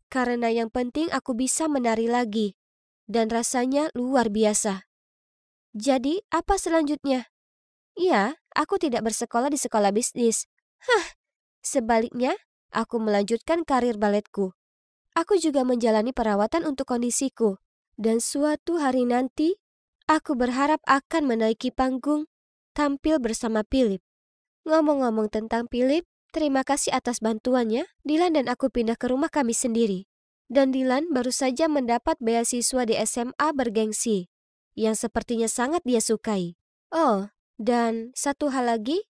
Karena yang penting aku bisa menari lagi. Dan rasanya luar biasa. Jadi, apa selanjutnya? Ya, aku tidak bersekolah di sekolah bisnis. Hah, sebaliknya, aku melanjutkan karir baletku. Aku juga menjalani perawatan untuk kondisiku. Dan suatu hari nanti, aku berharap akan menaiki panggung, tampil bersama Philip. Ngomong-ngomong tentang Philip, Terima kasih atas bantuannya, Dilan dan aku pindah ke rumah kami sendiri. Dan Dilan baru saja mendapat beasiswa di SMA bergengsi, yang sepertinya sangat dia sukai. Oh, dan satu hal lagi,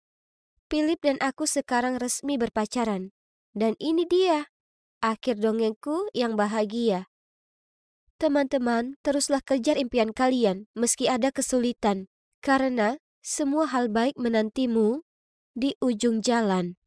Philip dan aku sekarang resmi berpacaran. Dan ini dia, akhir dongengku yang bahagia. Teman-teman, teruslah kejar impian kalian meski ada kesulitan, karena semua hal baik menantimu di ujung jalan.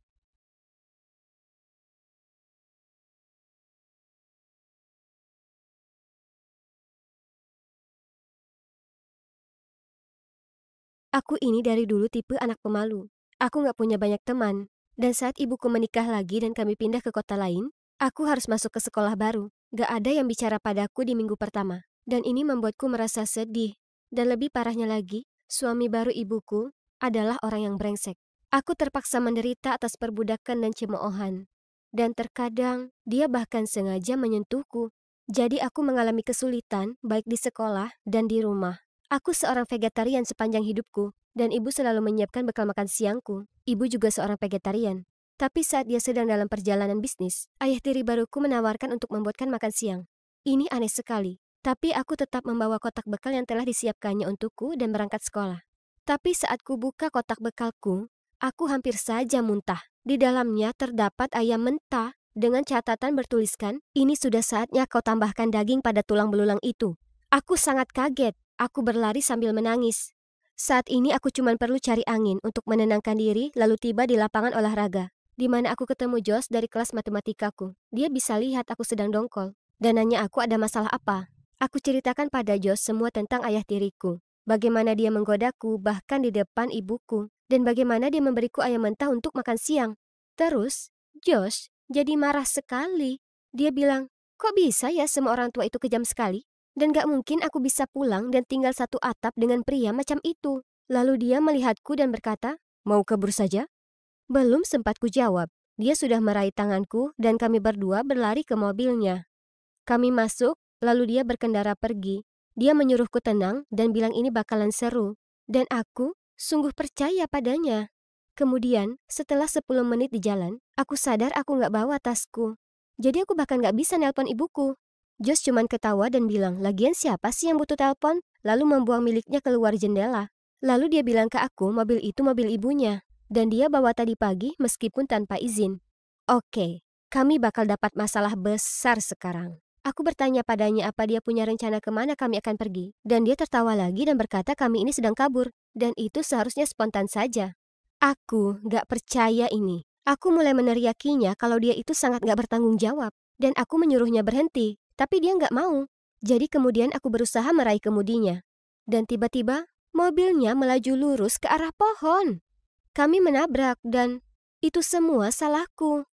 Aku ini dari dulu tipe anak pemalu. Aku nggak punya banyak teman. Dan saat ibuku menikah lagi dan kami pindah ke kota lain, aku harus masuk ke sekolah baru. Gak ada yang bicara padaku di minggu pertama. Dan ini membuatku merasa sedih. Dan lebih parahnya lagi, suami baru ibuku adalah orang yang brengsek. Aku terpaksa menderita atas perbudakan dan cemoohan. Dan terkadang, dia bahkan sengaja menyentuhku. Jadi aku mengalami kesulitan baik di sekolah dan di rumah. Aku seorang vegetarian sepanjang hidupku, dan ibu selalu menyiapkan bekal makan siangku. Ibu juga seorang vegetarian. Tapi saat dia sedang dalam perjalanan bisnis, ayah tiri baruku menawarkan untuk membuatkan makan siang. Ini aneh sekali, tapi aku tetap membawa kotak bekal yang telah disiapkannya untukku dan berangkat sekolah. Tapi saat ku buka kotak bekalku, aku hampir saja muntah. Di dalamnya terdapat ayam mentah dengan catatan bertuliskan, ini sudah saatnya kau tambahkan daging pada tulang belulang itu. Aku sangat kaget. Aku berlari sambil menangis. Saat ini aku cuma perlu cari angin untuk menenangkan diri lalu tiba di lapangan olahraga, di mana aku ketemu Jos dari kelas matematikaku. Dia bisa lihat aku sedang dongkol dan nanya aku ada masalah apa. Aku ceritakan pada Jos semua tentang ayah tiriku, bagaimana dia menggodaku bahkan di depan ibuku, dan bagaimana dia memberiku ayam mentah untuk makan siang. Terus, Josh jadi marah sekali. Dia bilang, kok bisa ya semua orang tua itu kejam sekali? Dan gak mungkin aku bisa pulang dan tinggal satu atap dengan pria macam itu. Lalu dia melihatku dan berkata, mau kabur saja? Belum sempat ku jawab. Dia sudah meraih tanganku dan kami berdua berlari ke mobilnya. Kami masuk, lalu dia berkendara pergi. Dia menyuruhku tenang dan bilang ini bakalan seru. Dan aku sungguh percaya padanya. Kemudian, setelah 10 menit di jalan, aku sadar aku gak bawa tasku. Jadi aku bahkan gak bisa nelpon ibuku. Jos cuman ketawa dan bilang, lagian siapa sih yang butuh telepon? Lalu membuang miliknya keluar jendela. Lalu dia bilang ke aku, mobil itu mobil ibunya. Dan dia bawa tadi pagi meskipun tanpa izin. Oke, kami bakal dapat masalah besar sekarang. Aku bertanya padanya apa dia punya rencana kemana kami akan pergi. Dan dia tertawa lagi dan berkata kami ini sedang kabur. Dan itu seharusnya spontan saja. Aku gak percaya ini. Aku mulai meneriakinya kalau dia itu sangat gak bertanggung jawab. Dan aku menyuruhnya berhenti. Tapi dia nggak mau. Jadi kemudian aku berusaha meraih kemudinya. Dan tiba-tiba, mobilnya melaju lurus ke arah pohon. Kami menabrak dan itu semua salahku.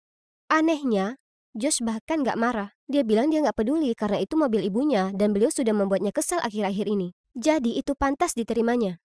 Anehnya, Josh bahkan nggak marah. Dia bilang dia nggak peduli karena itu mobil ibunya dan beliau sudah membuatnya kesal akhir-akhir ini. Jadi itu pantas diterimanya.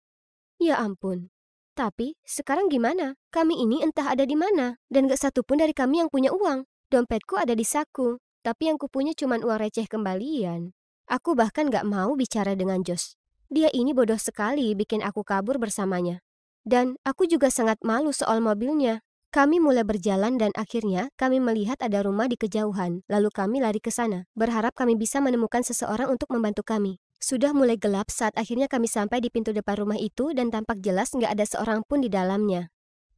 Ya ampun. Tapi sekarang gimana? Kami ini entah ada di mana dan nggak satu pun dari kami yang punya uang. Dompetku ada di saku. Tapi yang kupunya cuma uang receh kembalian. Aku bahkan gak mau bicara dengan Jos. Dia ini bodoh sekali bikin aku kabur bersamanya. Dan aku juga sangat malu soal mobilnya. Kami mulai berjalan dan akhirnya kami melihat ada rumah di kejauhan, lalu kami lari ke sana, berharap kami bisa menemukan seseorang untuk membantu kami. Sudah mulai gelap saat akhirnya kami sampai di pintu depan rumah itu dan tampak jelas nggak ada seorang pun di dalamnya.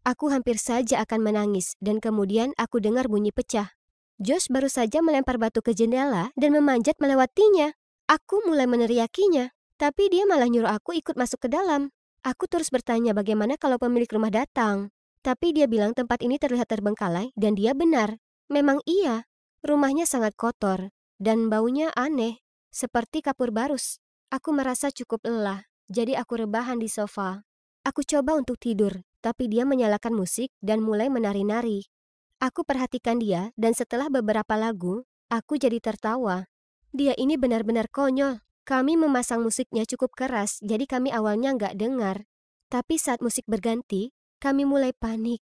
Aku hampir saja akan menangis dan kemudian aku dengar bunyi pecah. Josh baru saja melempar batu ke jendela dan memanjat melewatinya. Aku mulai meneriakinya, tapi dia malah nyuruh aku ikut masuk ke dalam. Aku terus bertanya bagaimana kalau pemilik rumah datang. Tapi dia bilang tempat ini terlihat terbengkalai dan dia benar. Memang iya, rumahnya sangat kotor dan baunya aneh, seperti kapur barus. Aku merasa cukup lelah, jadi aku rebahan di sofa. Aku coba untuk tidur, tapi dia menyalakan musik dan mulai menari-nari. Aku perhatikan dia dan setelah beberapa lagu, aku jadi tertawa. Dia ini benar-benar konyol. Kami memasang musiknya cukup keras, jadi kami awalnya nggak dengar. Tapi saat musik berganti, kami mulai panik.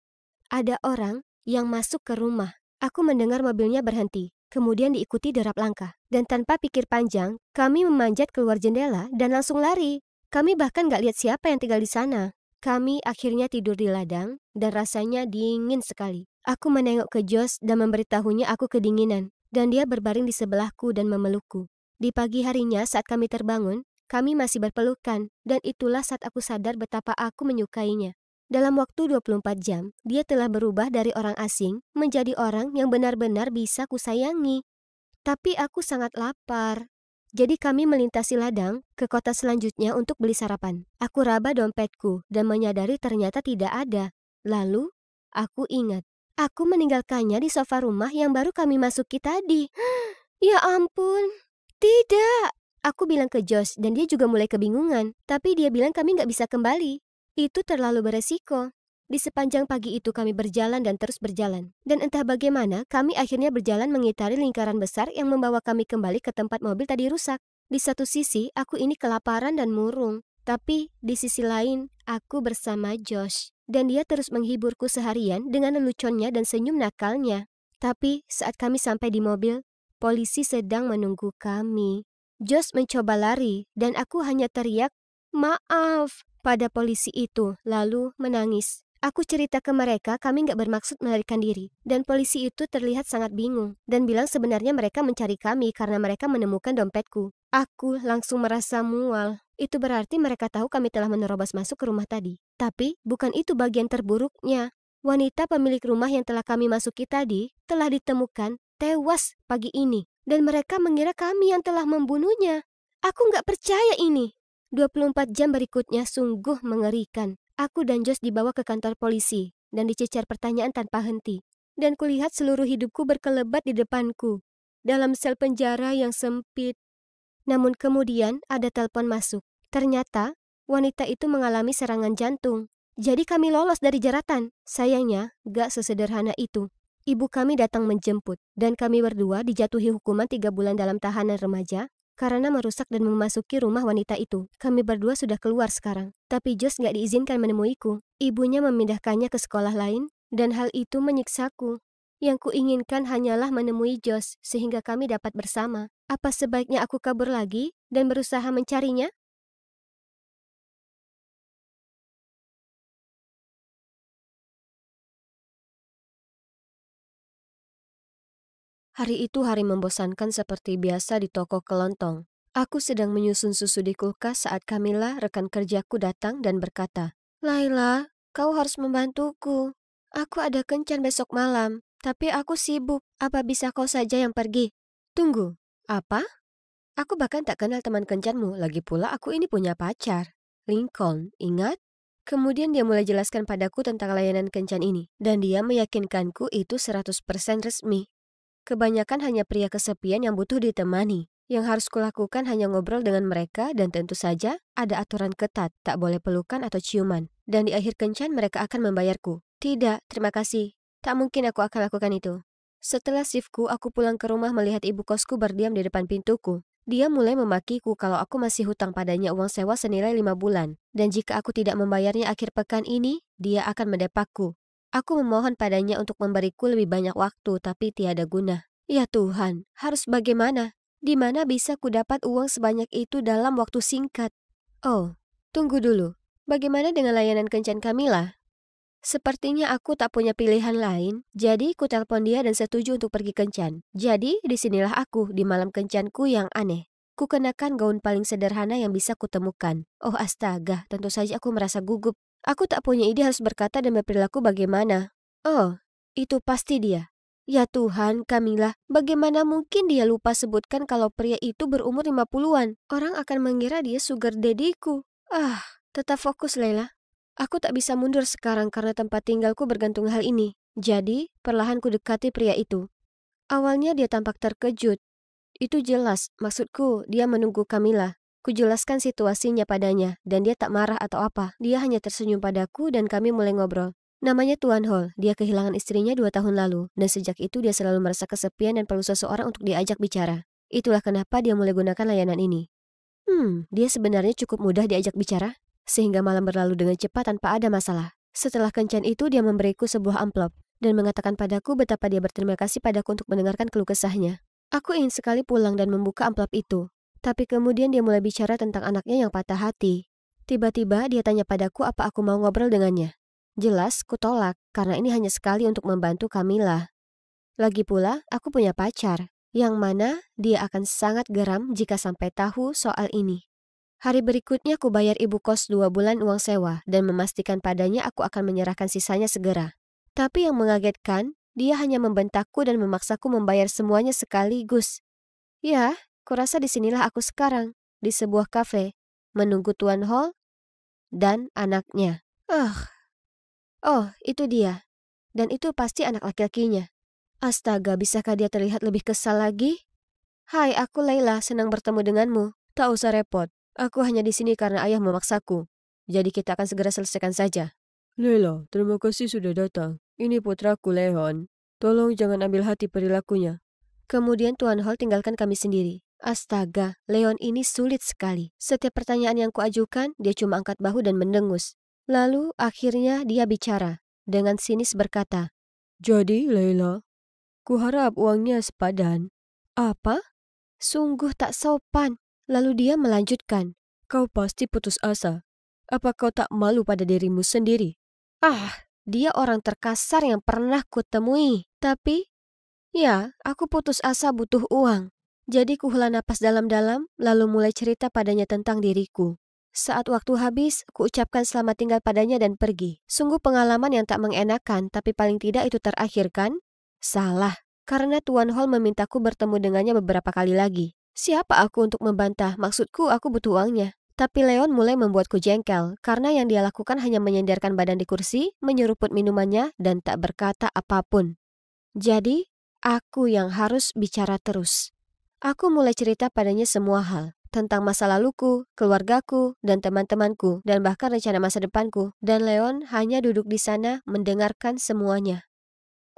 Ada orang yang masuk ke rumah. Aku mendengar mobilnya berhenti, kemudian diikuti derap langkah. Dan tanpa pikir panjang, kami memanjat keluar jendela dan langsung lari. Kami bahkan nggak lihat siapa yang tinggal di sana. Kami akhirnya tidur di ladang dan rasanya dingin sekali. Aku menengok ke Jos dan memberitahunya aku kedinginan dan dia berbaring di sebelahku dan memelukku. Di pagi harinya saat kami terbangun, kami masih berpelukan dan itulah saat aku sadar betapa aku menyukainya. Dalam waktu 24 jam, dia telah berubah dari orang asing menjadi orang yang benar-benar bisa kusayangi. Tapi aku sangat lapar. Jadi kami melintasi ladang ke kota selanjutnya untuk beli sarapan. Aku raba dompetku dan menyadari ternyata tidak ada. Lalu, aku ingat. Aku meninggalkannya di sofa rumah yang baru kami masuki tadi. [gasps] ya ampun, tidak. Aku bilang ke Josh dan dia juga mulai kebingungan. Tapi dia bilang kami nggak bisa kembali. Itu terlalu beresiko. Di sepanjang pagi itu kami berjalan dan terus berjalan. Dan entah bagaimana, kami akhirnya berjalan mengitari lingkaran besar yang membawa kami kembali ke tempat mobil tadi rusak. Di satu sisi, aku ini kelaparan dan murung. Tapi, di sisi lain, aku bersama Josh. Dan dia terus menghiburku seharian dengan leluconnya dan senyum nakalnya. Tapi, saat kami sampai di mobil, polisi sedang menunggu kami. Josh mencoba lari, dan aku hanya teriak, Maaf, pada polisi itu, lalu menangis. Aku cerita ke mereka kami nggak bermaksud melarikan diri, dan polisi itu terlihat sangat bingung, dan bilang sebenarnya mereka mencari kami karena mereka menemukan dompetku. Aku langsung merasa mual. Itu berarti mereka tahu kami telah menerobos masuk ke rumah tadi. Tapi, bukan itu bagian terburuknya. Wanita pemilik rumah yang telah kami masuki tadi telah ditemukan tewas pagi ini. Dan mereka mengira kami yang telah membunuhnya. Aku nggak percaya ini. 24 jam berikutnya sungguh mengerikan. Aku dan Jos dibawa ke kantor polisi dan dicecar pertanyaan tanpa henti. Dan kulihat seluruh hidupku berkelebat di depanku, dalam sel penjara yang sempit. Namun kemudian ada telepon masuk. Ternyata, wanita itu mengalami serangan jantung. Jadi kami lolos dari jeratan. Sayangnya, gak sesederhana itu. Ibu kami datang menjemput, dan kami berdua dijatuhi hukuman tiga bulan dalam tahanan remaja karena merusak dan memasuki rumah wanita itu, kami berdua sudah keluar sekarang. Tapi Jos gak diizinkan menemuiku. Ibunya memindahkannya ke sekolah lain, dan hal itu menyiksaku. Yang kuinginkan hanyalah menemui Jos, sehingga kami dapat bersama. Apa sebaiknya aku kabur lagi dan berusaha mencarinya? Hari itu hari membosankan seperti biasa di toko kelontong. Aku sedang menyusun susu di kulkas saat Kamila, rekan kerjaku, datang dan berkata, Laila, kau harus membantuku. Aku ada kencan besok malam, tapi aku sibuk. Apa bisa kau saja yang pergi? Tunggu, apa? Aku bahkan tak kenal teman kencanmu, lagi pula aku ini punya pacar. Lincoln, ingat? Kemudian dia mulai jelaskan padaku tentang layanan kencan ini, dan dia meyakinkanku itu 100% resmi. Kebanyakan hanya pria kesepian yang butuh ditemani. Yang harus kulakukan hanya ngobrol dengan mereka dan tentu saja ada aturan ketat, tak boleh pelukan atau ciuman. Dan di akhir kencan mereka akan membayarku. Tidak, terima kasih. Tak mungkin aku akan lakukan itu. Setelah shiftku, aku pulang ke rumah melihat ibu kosku berdiam di depan pintuku. Dia mulai memakiku kalau aku masih hutang padanya uang sewa senilai lima bulan. Dan jika aku tidak membayarnya akhir pekan ini, dia akan mendepakku. Aku memohon padanya untuk memberiku lebih banyak waktu, tapi tiada guna. Ya Tuhan, harus bagaimana? Di mana bisa ku dapat uang sebanyak itu dalam waktu singkat? Oh, tunggu dulu. Bagaimana dengan layanan kencan Kamila? Sepertinya aku tak punya pilihan lain, jadi ku telepon dia dan setuju untuk pergi kencan. Jadi, disinilah aku di malam kencanku yang aneh. Kukenakan gaun paling sederhana yang bisa kutemukan. Oh astaga, tentu saja aku merasa gugup. Aku tak punya ide harus berkata dan berperilaku bagaimana. Oh, itu pasti dia. Ya Tuhan, Kamila, bagaimana mungkin dia lupa sebutkan kalau pria itu berumur lima puluhan? Orang akan mengira dia sugar daddyku. Ah, tetap fokus, Leila. Aku tak bisa mundur sekarang karena tempat tinggalku bergantung hal ini. Jadi, perlahan ku dekati pria itu. Awalnya dia tampak terkejut. Itu jelas, maksudku dia menunggu Kamila. Kujelaskan situasinya padanya, dan dia tak marah atau apa. Dia hanya tersenyum padaku dan kami mulai ngobrol. Namanya Tuan Hall, dia kehilangan istrinya dua tahun lalu, dan sejak itu dia selalu merasa kesepian dan perlu seseorang untuk diajak bicara. Itulah kenapa dia mulai gunakan layanan ini. Hmm, dia sebenarnya cukup mudah diajak bicara, sehingga malam berlalu dengan cepat tanpa ada masalah. Setelah kencan itu, dia memberiku sebuah amplop dan mengatakan padaku betapa dia berterima kasih padaku untuk mendengarkan keluh kesahnya. Aku ingin sekali pulang dan membuka amplop itu, tapi kemudian dia mulai bicara tentang anaknya yang patah hati. Tiba-tiba dia tanya padaku apa aku mau ngobrol dengannya. Jelas, ku tolak karena ini hanya sekali untuk membantu Camilla. Lagi pula, aku punya pacar, yang mana dia akan sangat geram jika sampai tahu soal ini. Hari berikutnya aku bayar ibu kos dua bulan uang sewa dan memastikan padanya aku akan menyerahkan sisanya segera. Tapi yang mengagetkan, dia hanya membentakku dan memaksaku membayar semuanya sekaligus. Ya, Kurasa disinilah aku sekarang, di sebuah kafe, menunggu Tuan Hall dan anaknya. Ah, oh. oh, itu dia. Dan itu pasti anak laki-lakinya. Astaga, bisakah dia terlihat lebih kesal lagi? Hai, aku Laila, senang bertemu denganmu. Tak usah repot, aku hanya di sini karena ayah memaksaku. Jadi kita akan segera selesaikan saja. Laila, terima kasih sudah datang. Ini putraku Lehon. Tolong jangan ambil hati perilakunya. Kemudian Tuan Hall tinggalkan kami sendiri. Astaga, Leon ini sulit sekali. Setiap pertanyaan yang kuajukan, dia cuma angkat bahu dan mendengus. Lalu, akhirnya dia bicara. Dengan sinis berkata, Jadi, Leila, kuharap uangnya sepadan. Apa? Sungguh tak sopan. Lalu dia melanjutkan. Kau pasti putus asa. Apa kau tak malu pada dirimu sendiri? Ah, dia orang terkasar yang pernah kutemui. Tapi, ya, aku putus asa butuh uang. Jadi kuhela napas dalam-dalam, lalu mulai cerita padanya tentang diriku. Saat waktu habis, kuucapkan selamat tinggal padanya dan pergi. Sungguh pengalaman yang tak mengenakan, tapi paling tidak itu terakhir kan? Salah, karena Tuan Hall memintaku bertemu dengannya beberapa kali lagi. Siapa aku untuk membantah? Maksudku aku butuh uangnya. Tapi Leon mulai membuatku jengkel, karena yang dia lakukan hanya menyandarkan badan di kursi, menyeruput minumannya, dan tak berkata apapun. Jadi, aku yang harus bicara terus. Aku mulai cerita padanya semua hal, tentang masa laluku, keluargaku, dan teman-temanku, dan bahkan rencana masa depanku, dan Leon hanya duduk di sana mendengarkan semuanya.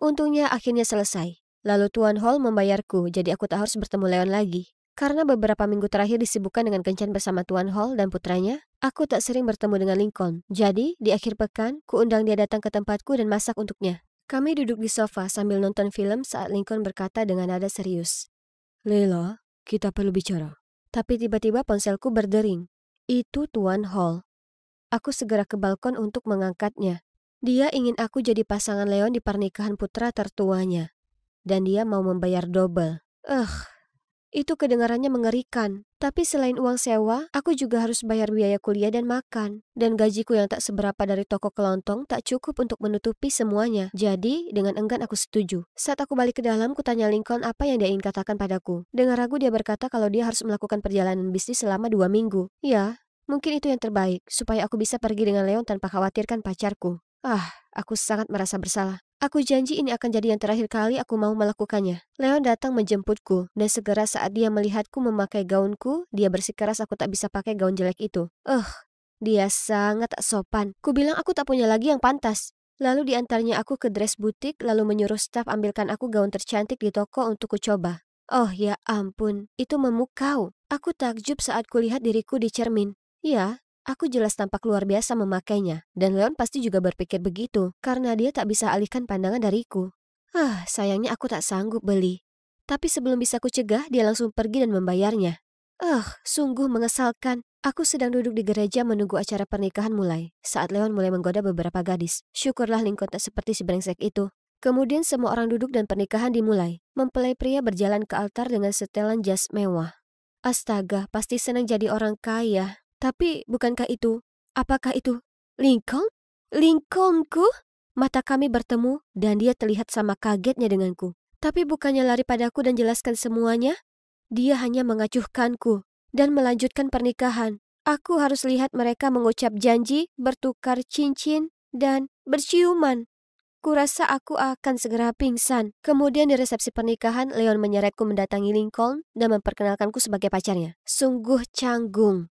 Untungnya akhirnya selesai. Lalu Tuan Hall membayarku, jadi aku tak harus bertemu Leon lagi. Karena beberapa minggu terakhir disibukkan dengan kencan bersama Tuan Hall dan putranya, aku tak sering bertemu dengan Lincoln. Jadi, di akhir pekan, kuundang dia datang ke tempatku dan masak untuknya. Kami duduk di sofa sambil nonton film saat Lincoln berkata dengan nada serius. Lela, kita perlu bicara. Tapi tiba-tiba ponselku berdering. Itu Tuan Hall. Aku segera ke balkon untuk mengangkatnya. Dia ingin aku jadi pasangan Leon di pernikahan putra tertuanya. Dan dia mau membayar double. Ugh, itu kedengarannya mengerikan. Tapi selain uang sewa, aku juga harus bayar biaya kuliah dan makan. Dan gajiku yang tak seberapa dari toko kelontong tak cukup untuk menutupi semuanya. Jadi, dengan enggan aku setuju. Saat aku balik ke dalam, kutanya Lincoln apa yang dia ingin katakan padaku. Dengan ragu dia berkata kalau dia harus melakukan perjalanan bisnis selama dua minggu. Ya, mungkin itu yang terbaik, supaya aku bisa pergi dengan Leon tanpa khawatirkan pacarku. Ah, aku sangat merasa bersalah. Aku janji ini akan jadi yang terakhir kali aku mau melakukannya. Leon datang menjemputku, dan segera saat dia melihatku memakai gaunku, dia bersikeras aku tak bisa pakai gaun jelek itu. uh, dia sangat tak sopan. Ku bilang aku tak punya lagi yang pantas. Lalu diantarnya aku ke dress butik, lalu menyuruh staf ambilkan aku gaun tercantik di toko untuk kucoba. Oh ya ampun, itu memukau. Aku takjub saat kulihat diriku di cermin. Ya, Aku jelas tampak luar biasa memakainya, dan Leon pasti juga berpikir begitu karena dia tak bisa alihkan pandangan dariku. Ah, sayangnya aku tak sanggup beli. Tapi sebelum bisa cegah, dia langsung pergi dan membayarnya. Ah, sungguh mengesalkan. Aku sedang duduk di gereja menunggu acara pernikahan mulai. Saat Leon mulai menggoda beberapa gadis, syukurlah Lincoln tak seperti si brengsek itu. Kemudian semua orang duduk dan pernikahan dimulai. Mempelai pria berjalan ke altar dengan setelan jas mewah. Astaga, pasti senang jadi orang kaya. Tapi bukankah itu? Apakah itu Lincoln? Lincolnku? Mata kami bertemu dan dia terlihat sama kagetnya denganku. Tapi bukannya lari padaku dan jelaskan semuanya? Dia hanya mengacuhkanku dan melanjutkan pernikahan. Aku harus lihat mereka mengucap janji, bertukar cincin, dan berciuman. Kurasa aku akan segera pingsan. Kemudian di resepsi pernikahan, Leon menyeretku mendatangi Lincoln dan memperkenalkanku sebagai pacarnya. Sungguh canggung.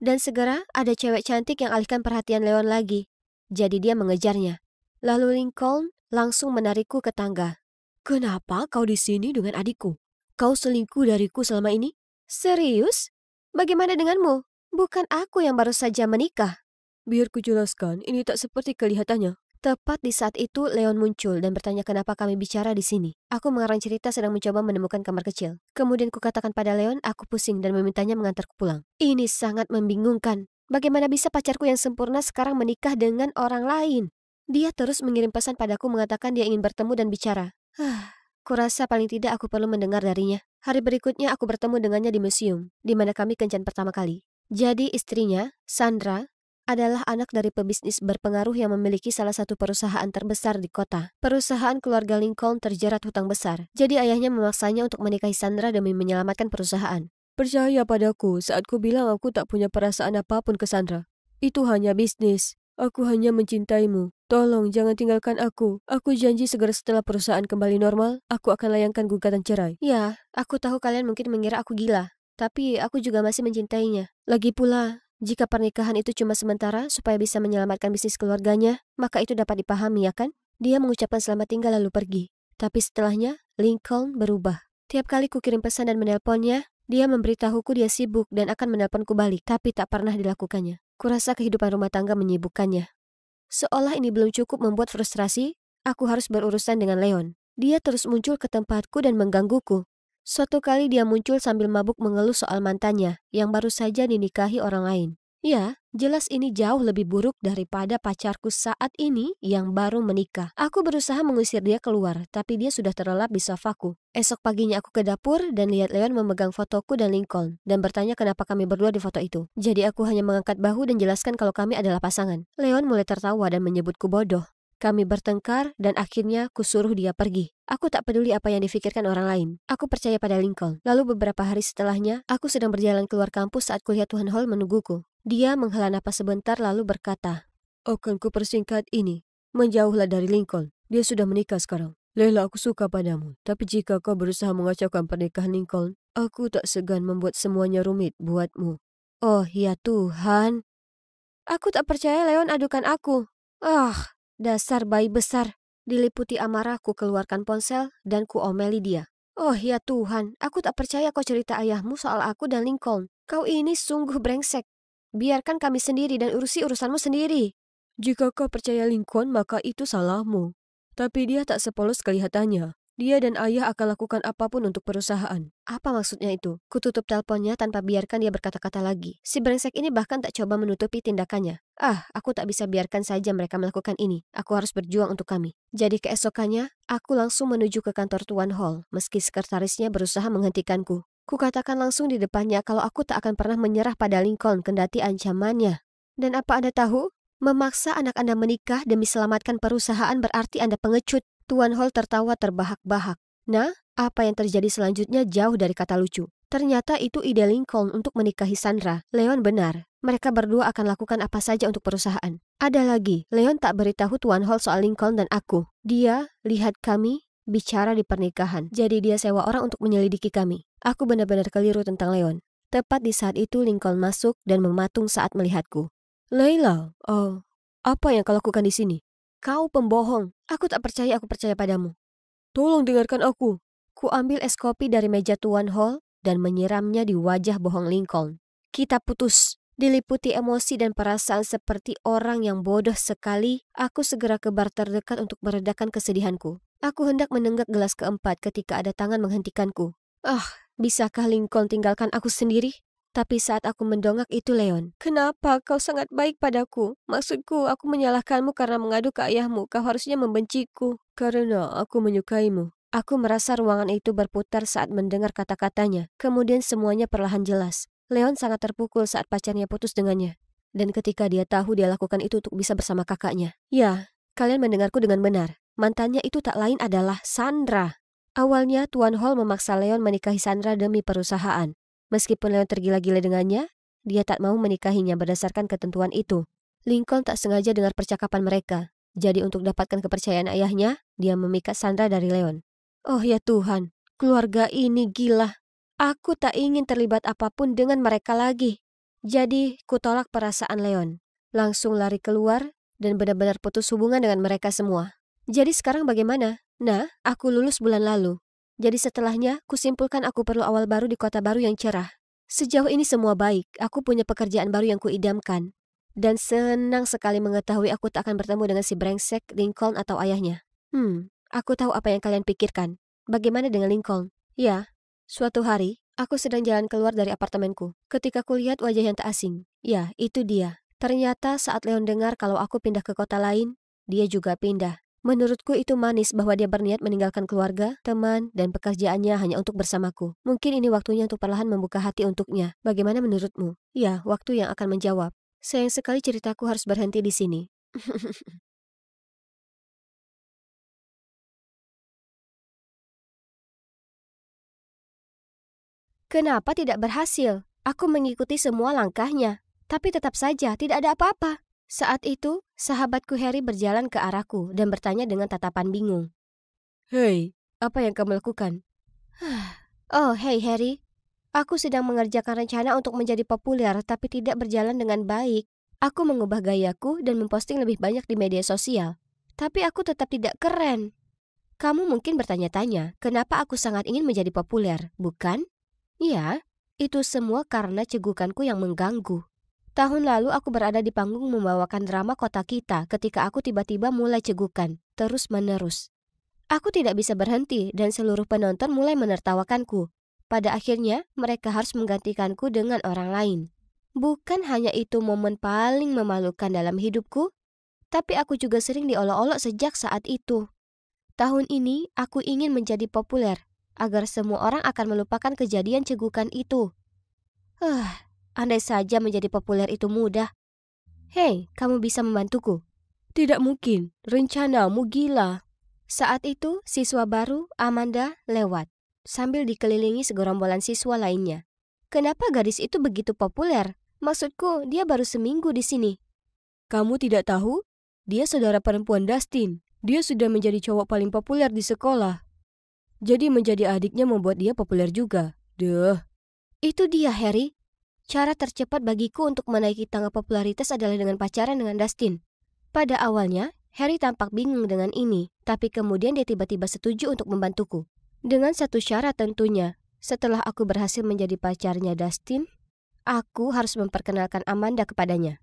Dan segera ada cewek cantik yang alihkan perhatian Leon lagi. Jadi dia mengejarnya. Lalu Lincoln langsung menarikku ke tangga. Kenapa kau di sini dengan adikku? Kau selingkuh dariku selama ini? Serius? Bagaimana denganmu? Bukan aku yang baru saja menikah. Biar jelaskan, ini tak seperti kelihatannya. Tepat di saat itu, Leon muncul dan bertanya kenapa kami bicara di sini. Aku mengarang cerita sedang mencoba menemukan kamar kecil. Kemudian kukatakan pada Leon, aku pusing dan memintanya mengantarku pulang. Ini sangat membingungkan. Bagaimana bisa pacarku yang sempurna sekarang menikah dengan orang lain? Dia terus mengirim pesan padaku mengatakan dia ingin bertemu dan bicara. Huh, kurasa paling tidak aku perlu mendengar darinya. Hari berikutnya aku bertemu dengannya di museum, di mana kami kencan pertama kali. Jadi istrinya, Sandra, adalah anak dari pebisnis berpengaruh yang memiliki salah satu perusahaan terbesar di kota. Perusahaan keluarga Lincoln terjerat hutang besar, jadi ayahnya memaksanya untuk menikahi Sandra demi menyelamatkan perusahaan. Percaya padaku saat ku bilang aku tak punya perasaan apapun ke Sandra. Itu hanya bisnis. Aku hanya mencintaimu. Tolong jangan tinggalkan aku. Aku janji segera setelah perusahaan kembali normal, aku akan layangkan gugatan cerai. Ya, aku tahu kalian mungkin mengira aku gila. Tapi aku juga masih mencintainya. Lagi pula, jika pernikahan itu cuma sementara supaya bisa menyelamatkan bisnis keluarganya, maka itu dapat dipahami ya kan? Dia mengucapkan selamat tinggal lalu pergi. Tapi setelahnya, Lincoln berubah. Tiap kali kukirim pesan dan menelponnya, dia memberitahuku dia sibuk dan akan menelponku balik, tapi tak pernah dilakukannya. Kurasa kehidupan rumah tangga menyibukkannya. Seolah ini belum cukup membuat frustrasi, aku harus berurusan dengan Leon. Dia terus muncul ke tempatku dan menggangguku. Suatu kali dia muncul sambil mabuk mengeluh soal mantannya yang baru saja dinikahi orang lain. Ya, jelas ini jauh lebih buruk daripada pacarku saat ini yang baru menikah. Aku berusaha mengusir dia keluar, tapi dia sudah terlelap di sofaku. Esok paginya aku ke dapur dan lihat Leon memegang fotoku dan Lincoln dan bertanya kenapa kami berdua di foto itu. Jadi aku hanya mengangkat bahu dan jelaskan kalau kami adalah pasangan. Leon mulai tertawa dan menyebutku bodoh. Kami bertengkar dan akhirnya kusuruh dia pergi. Aku tak peduli apa yang difikirkan orang lain. Aku percaya pada Lincoln. Lalu beberapa hari setelahnya, aku sedang berjalan keluar kampus saat kuliah Tuhan Hall menungguku. Dia menghela napas sebentar lalu berkata, Akan ku persingkat ini. Menjauhlah dari Lincoln. Dia sudah menikah sekarang. Leila, aku suka padamu. Tapi jika kau berusaha mengacaukan pernikahan Lincoln, aku tak segan membuat semuanya rumit buatmu. Oh, ya Tuhan. Aku tak percaya Leon adukan aku. Ah, Dasar bayi besar, diliputi amarah ku keluarkan ponsel dan ku omeli dia. Oh ya Tuhan, aku tak percaya kau cerita ayahmu soal aku dan Lincoln. Kau ini sungguh brengsek. Biarkan kami sendiri dan urusi urusanmu sendiri. Jika kau percaya Lincoln, maka itu salahmu. Tapi dia tak sepolos kelihatannya. Dia dan ayah akan lakukan apapun untuk perusahaan. Apa maksudnya itu? Kututup teleponnya tanpa biarkan dia berkata-kata lagi. Si brengsek ini bahkan tak coba menutupi tindakannya. Ah, aku tak bisa biarkan saja mereka melakukan ini. Aku harus berjuang untuk kami. Jadi keesokannya, aku langsung menuju ke kantor Tuan Hall, meski sekretarisnya berusaha menghentikanku. Kukatakan langsung di depannya kalau aku tak akan pernah menyerah pada Lincoln kendati ancamannya. Dan apa Anda tahu? Memaksa anak Anda menikah demi selamatkan perusahaan berarti Anda pengecut. Tuan Hall tertawa terbahak-bahak. Nah, apa yang terjadi selanjutnya jauh dari kata lucu. Ternyata itu ide Lincoln untuk menikahi Sandra. Leon benar. Mereka berdua akan lakukan apa saja untuk perusahaan. Ada lagi, Leon tak beritahu Tuan Hall soal Lincoln dan aku. Dia lihat kami bicara di pernikahan. Jadi dia sewa orang untuk menyelidiki kami. Aku benar-benar keliru tentang Leon. Tepat di saat itu Lincoln masuk dan mematung saat melihatku. Layla, oh, apa yang kau lakukan di sini? Kau pembohong, aku tak percaya aku percaya padamu. Tolong dengarkan aku. Ku ambil es kopi dari meja Tuan Hall dan menyiramnya di wajah bohong Lincoln. Kita putus. Diliputi emosi dan perasaan seperti orang yang bodoh sekali, aku segera ke bar terdekat untuk meredakan kesedihanku. Aku hendak menenggak gelas keempat ketika ada tangan menghentikanku. Ah, bisakah Lincoln tinggalkan aku sendiri? Tapi saat aku mendongak itu Leon, kenapa kau sangat baik padaku? Maksudku, aku menyalahkanmu karena mengadu ke ayahmu, kau harusnya membenciku. Karena aku menyukaimu. Aku merasa ruangan itu berputar saat mendengar kata-katanya. Kemudian semuanya perlahan jelas. Leon sangat terpukul saat pacarnya putus dengannya. Dan ketika dia tahu dia lakukan itu untuk bisa bersama kakaknya. Ya, kalian mendengarku dengan benar. Mantannya itu tak lain adalah Sandra. Awalnya, Tuan Hall memaksa Leon menikahi Sandra demi perusahaan. Meskipun Leon tergila-gila dengannya, dia tak mau menikahinya berdasarkan ketentuan itu. Lincoln tak sengaja dengar percakapan mereka. Jadi untuk dapatkan kepercayaan ayahnya, dia memikat Sandra dari Leon. Oh ya Tuhan, keluarga ini gila. Aku tak ingin terlibat apapun dengan mereka lagi. Jadi, kutolak perasaan Leon. Langsung lari keluar dan benar-benar putus hubungan dengan mereka semua. Jadi sekarang bagaimana? Nah, aku lulus bulan lalu. Jadi setelahnya, kusimpulkan aku perlu awal baru di kota baru yang cerah. Sejauh ini semua baik, aku punya pekerjaan baru yang kuidamkan. Dan senang sekali mengetahui aku tak akan bertemu dengan si brengsek, Lincoln atau ayahnya. Hmm, aku tahu apa yang kalian pikirkan. Bagaimana dengan Lincoln? Ya, suatu hari, aku sedang jalan keluar dari apartemenku. Ketika kulihat wajah yang tak asing. Ya, itu dia. Ternyata saat Leon dengar kalau aku pindah ke kota lain, dia juga pindah. Menurutku itu manis bahwa dia berniat meninggalkan keluarga, teman, dan pekerjaannya hanya untuk bersamaku. Mungkin ini waktunya untuk perlahan membuka hati untuknya. Bagaimana menurutmu? Ya, waktu yang akan menjawab. Sayang sekali ceritaku harus berhenti di sini. [laughs] Kenapa tidak berhasil? Aku mengikuti semua langkahnya, tapi tetap saja tidak ada apa-apa. Saat itu, sahabatku Harry berjalan ke arahku dan bertanya dengan tatapan bingung. Hei, apa yang kamu lakukan? oh, hei Harry. Aku sedang mengerjakan rencana untuk menjadi populer tapi tidak berjalan dengan baik. Aku mengubah gayaku dan memposting lebih banyak di media sosial. Tapi aku tetap tidak keren. Kamu mungkin bertanya-tanya, kenapa aku sangat ingin menjadi populer, bukan? Ya, itu semua karena cegukanku yang mengganggu. Tahun lalu aku berada di panggung membawakan drama kota kita ketika aku tiba-tiba mulai cegukan, terus menerus. Aku tidak bisa berhenti dan seluruh penonton mulai menertawakanku. Pada akhirnya, mereka harus menggantikanku dengan orang lain. Bukan hanya itu momen paling memalukan dalam hidupku, tapi aku juga sering diolok-olok sejak saat itu. Tahun ini, aku ingin menjadi populer, agar semua orang akan melupakan kejadian cegukan itu. Uh, Andai saja menjadi populer itu mudah. Hei, kamu bisa membantuku? Tidak mungkin, rencanamu gila. Saat itu, siswa baru, Amanda, lewat, sambil dikelilingi segerombolan siswa lainnya. Kenapa gadis itu begitu populer? Maksudku, dia baru seminggu di sini. Kamu tidak tahu? Dia saudara perempuan Dustin. Dia sudah menjadi cowok paling populer di sekolah. Jadi menjadi adiknya membuat dia populer juga. Duh. Itu dia, Harry. Cara tercepat bagiku untuk menaiki tangga popularitas adalah dengan pacaran dengan Dustin. Pada awalnya, Harry tampak bingung dengan ini, tapi kemudian dia tiba-tiba setuju untuk membantuku. Dengan satu syarat tentunya, setelah aku berhasil menjadi pacarnya Dustin, aku harus memperkenalkan Amanda kepadanya.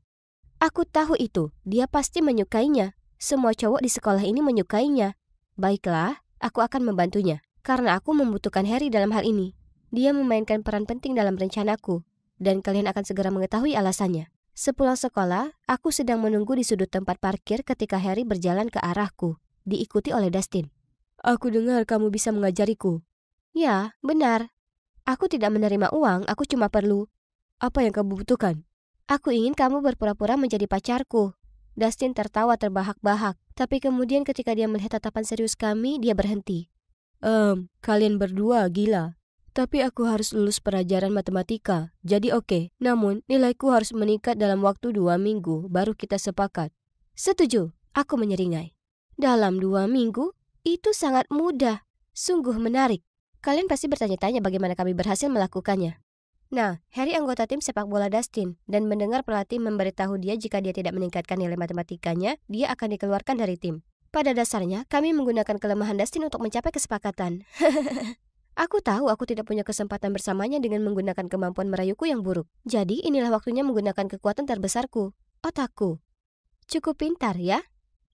Aku tahu itu, dia pasti menyukainya. Semua cowok di sekolah ini menyukainya. Baiklah, aku akan membantunya, karena aku membutuhkan Harry dalam hal ini. Dia memainkan peran penting dalam rencanaku, dan kalian akan segera mengetahui alasannya. Sepulang sekolah, aku sedang menunggu di sudut tempat parkir ketika Harry berjalan ke arahku, diikuti oleh Dustin. Aku dengar kamu bisa mengajariku. Ya, benar. Aku tidak menerima uang, aku cuma perlu. Apa yang kamu butuhkan? Aku ingin kamu berpura-pura menjadi pacarku. Dustin tertawa terbahak-bahak, tapi kemudian ketika dia melihat tatapan serius kami, dia berhenti. Ehm, um, kalian berdua gila. Tapi aku harus lulus pelajaran matematika, jadi oke. Okay. Namun, nilaiku harus meningkat dalam waktu dua minggu, baru kita sepakat. Setuju, aku menyeringai. Dalam dua minggu? Itu sangat mudah. Sungguh menarik. Kalian pasti bertanya-tanya bagaimana kami berhasil melakukannya. Nah, Harry anggota tim sepak bola Dustin dan mendengar pelatih memberitahu dia jika dia tidak meningkatkan nilai matematikanya, dia akan dikeluarkan dari tim. Pada dasarnya, kami menggunakan kelemahan Dustin untuk mencapai kesepakatan. [laughs] Aku tahu aku tidak punya kesempatan bersamanya dengan menggunakan kemampuan merayuku yang buruk. Jadi inilah waktunya menggunakan kekuatan terbesarku, otakku. Cukup pintar ya.